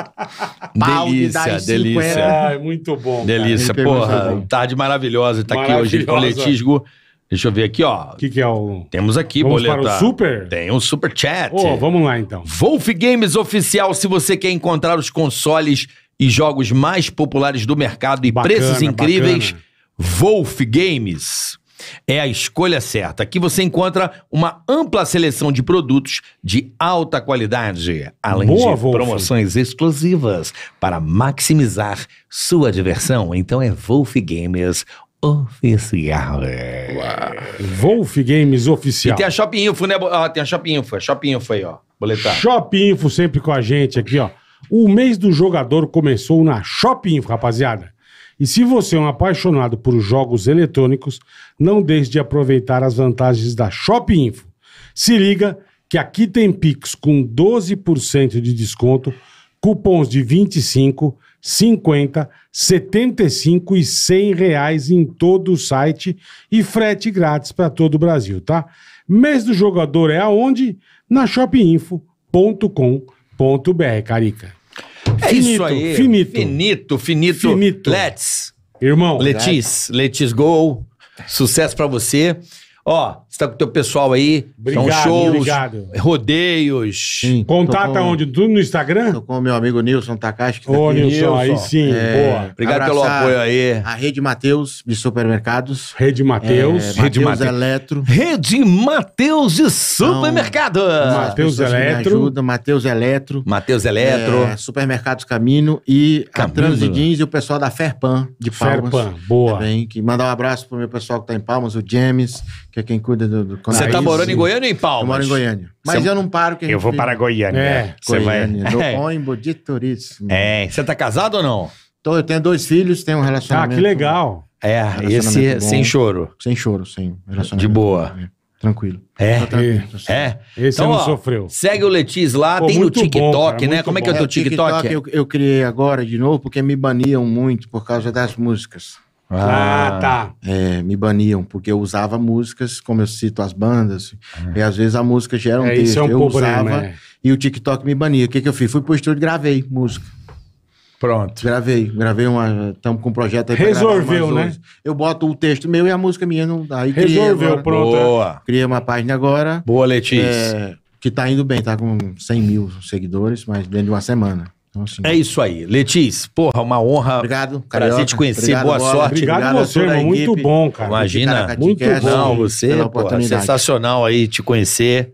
*laughs* Delícia, delícia. muito bom. Delícia, Ele porra. Tarde maravilhosa. Tá aqui hoje com o Maravilhosa. Letisgo. Deixa eu ver aqui, ó. O que, que é o. Temos aqui, Vamos boleta. para o Super? Tem um super chat. Ô, vamos lá então. Wolf Games Oficial, se você quer encontrar os consoles e jogos mais populares do mercado e Bacana, preços incríveis, bacana. Wolf Games é a escolha certa. Aqui você encontra uma ampla seleção de produtos de alta qualidade, além Boa, de Wolf. promoções exclusivas para maximizar sua diversão. Então é Wolf Games oficial. Wolf Games oficial. E tem a Shop Info, né? Ah, tem a Shop Info, é Shop Info aí, ó. Boletar. Shop Info sempre com a gente aqui, ó. O mês do jogador começou na Shop Info, rapaziada. E se você é um apaixonado por jogos eletrônicos, não deixe de aproveitar as vantagens da Shop Info. Se liga que aqui tem Pix com 12% de desconto, cupons de 25, 50, 75 e 100 reais em todo o site e frete grátis para todo o Brasil, tá? Mês do jogador é aonde? Na shopinfo.com.br, Carica. É finito, isso aí. Finito. Finito, finito. Finito. Let's. Irmão. Letis. Letis Go. Sucesso para você. Ó, você tá com o teu pessoal aí. Obrigado, são shows, obrigado. rodeios. Sim, então, Contata com... onde? Tudo no Instagram? Tô com o meu amigo Nilson Takashi. Que tá Ô, Nilson, Nilson, aí sim. É, boa. Obrigado pelo apoio aí. A Rede Mateus de supermercados. Rede Mateus. É, Rede Mateus Eletro. Rede Mateus de supermercados. Então, Mateus Eletro. Ajuda, Mateus Eletro. Mateus Eletro. É, supermercados Caminho e Camino. a Transidins e o pessoal da Ferpan de Palmas. Ferpan, boa. Também, tá que mandar um abraço pro meu pessoal que tá em Palmas, o James que é quem cuida do, do Você tá morando em Goiânia ou em Palmas? Eu moro em Goiânia. Mas Cê... É eu não paro que a gente Eu vou para Goiânia. É, você Goiânia, vai. do é. ônibus de turismo. É, você tá casado ou não? Tô, eu tenho dois filhos, tenho um relacionamento. Ah, que legal. É, esse bom, sem choro. Sem choro, sem relacionamento. De boa. É, tranquilo. É. Tá tranquilo, é. é. Esse então, não ó, sofreu. Segue o Letiz lá, Pô, tem no TikTok, bom, né? Como é que é, é o teu TikTok? TikTok eu, eu criei agora de novo porque me baniam muito por causa das músicas. Ah, ah, tá. É, me baniam, porque eu usava músicas, como eu cito as bandas, ah. e às vezes a música gera um é, é texto. É um eu problema, usava é. e o TikTok me bania. O que, que eu fiz? Fui pro estúdio e gravei música. Pronto. Gravei, gravei uma. Estamos com um projeto aí pra Resolveu, né? Eu boto o texto meu e a música minha não dá. Resolveu, agora, pronto. É. Boa. Criei uma página agora. Boa, Letícia. É, que tá indo bem, tá com 100 mil seguidores, mas dentro de uma semana. Nossa, é isso aí. Letiz, porra, uma honra. Obrigado, Carioca. Prazer te conhecer. Obrigado, boa bola. sorte. Obrigado, obrigado a você, irmão. Muito bom, cara. Imagina. Muito bom. Não, você, sensacional aí te conhecer.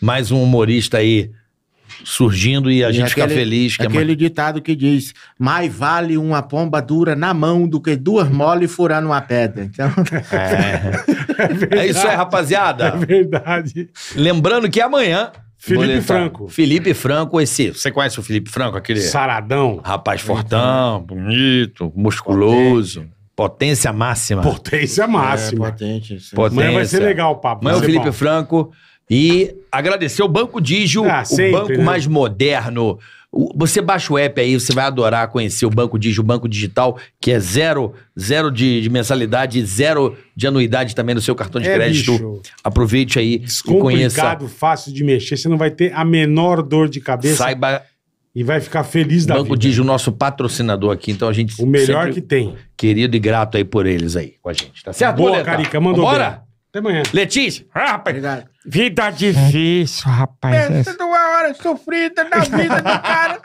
Mais um humorista aí surgindo e a e gente aquele, fica feliz. Que é aquele é... ditado que diz: mais vale uma pomba dura na mão do que duas moles furar numa pedra. Então. *laughs* É, é, é isso aí, rapaziada. É verdade. Lembrando que amanhã. Felipe Franco. Felipe Franco, esse. Você conhece o Felipe Franco, aquele. Saradão. Rapaz fortão, bonito, musculoso. Potência máxima. Potência máxima. É, potente. Potência. Amanhã vai ser legal o papo. Amanhã é o Felipe bom. Franco. E agradecer o Banco Digio, ah, o banco né? mais moderno. Você baixa o app aí, você vai adorar conhecer o Banco Digio, o Banco Digital, que é zero, zero de, de mensalidade, zero de anuidade também no seu cartão de é, crédito. Bicho. Aproveite aí e conheça. fácil de mexer, você não vai ter a menor dor de cabeça. Saiba e vai ficar feliz da Banco vida. Digio, nosso patrocinador aqui, então a gente O melhor que tem. Querido e grato aí por eles aí com a gente, tá certo? Boa, Carica, mandou Bora. Até amanhã. Letícia, ah, rapaz. Obrigado. Vida difícil, rapaz. Pensa numa hora sofrida na vida do cara.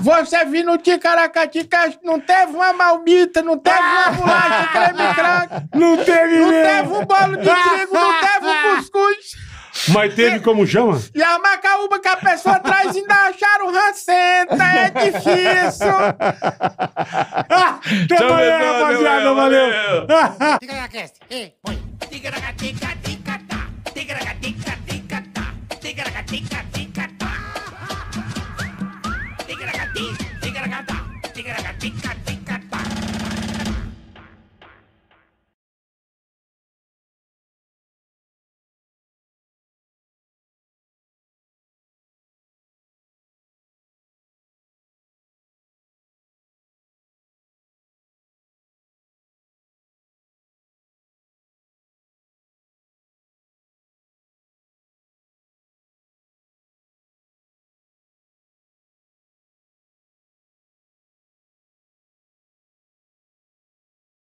Você vir no Ticaracatica, não teve uma malmita, não teve uma bolacha creme crack. *laughs* Não teve Não mesmo. teve um bolo de trigo, não teve um cuscuz. Mas teve como chama? E a macaúba que a pessoa traz ainda acharam rancenta, é difícil. ah, *laughs* até amanhã, rapaziada, valeu. Fica na cast. Ei, põe. Tigaracateca,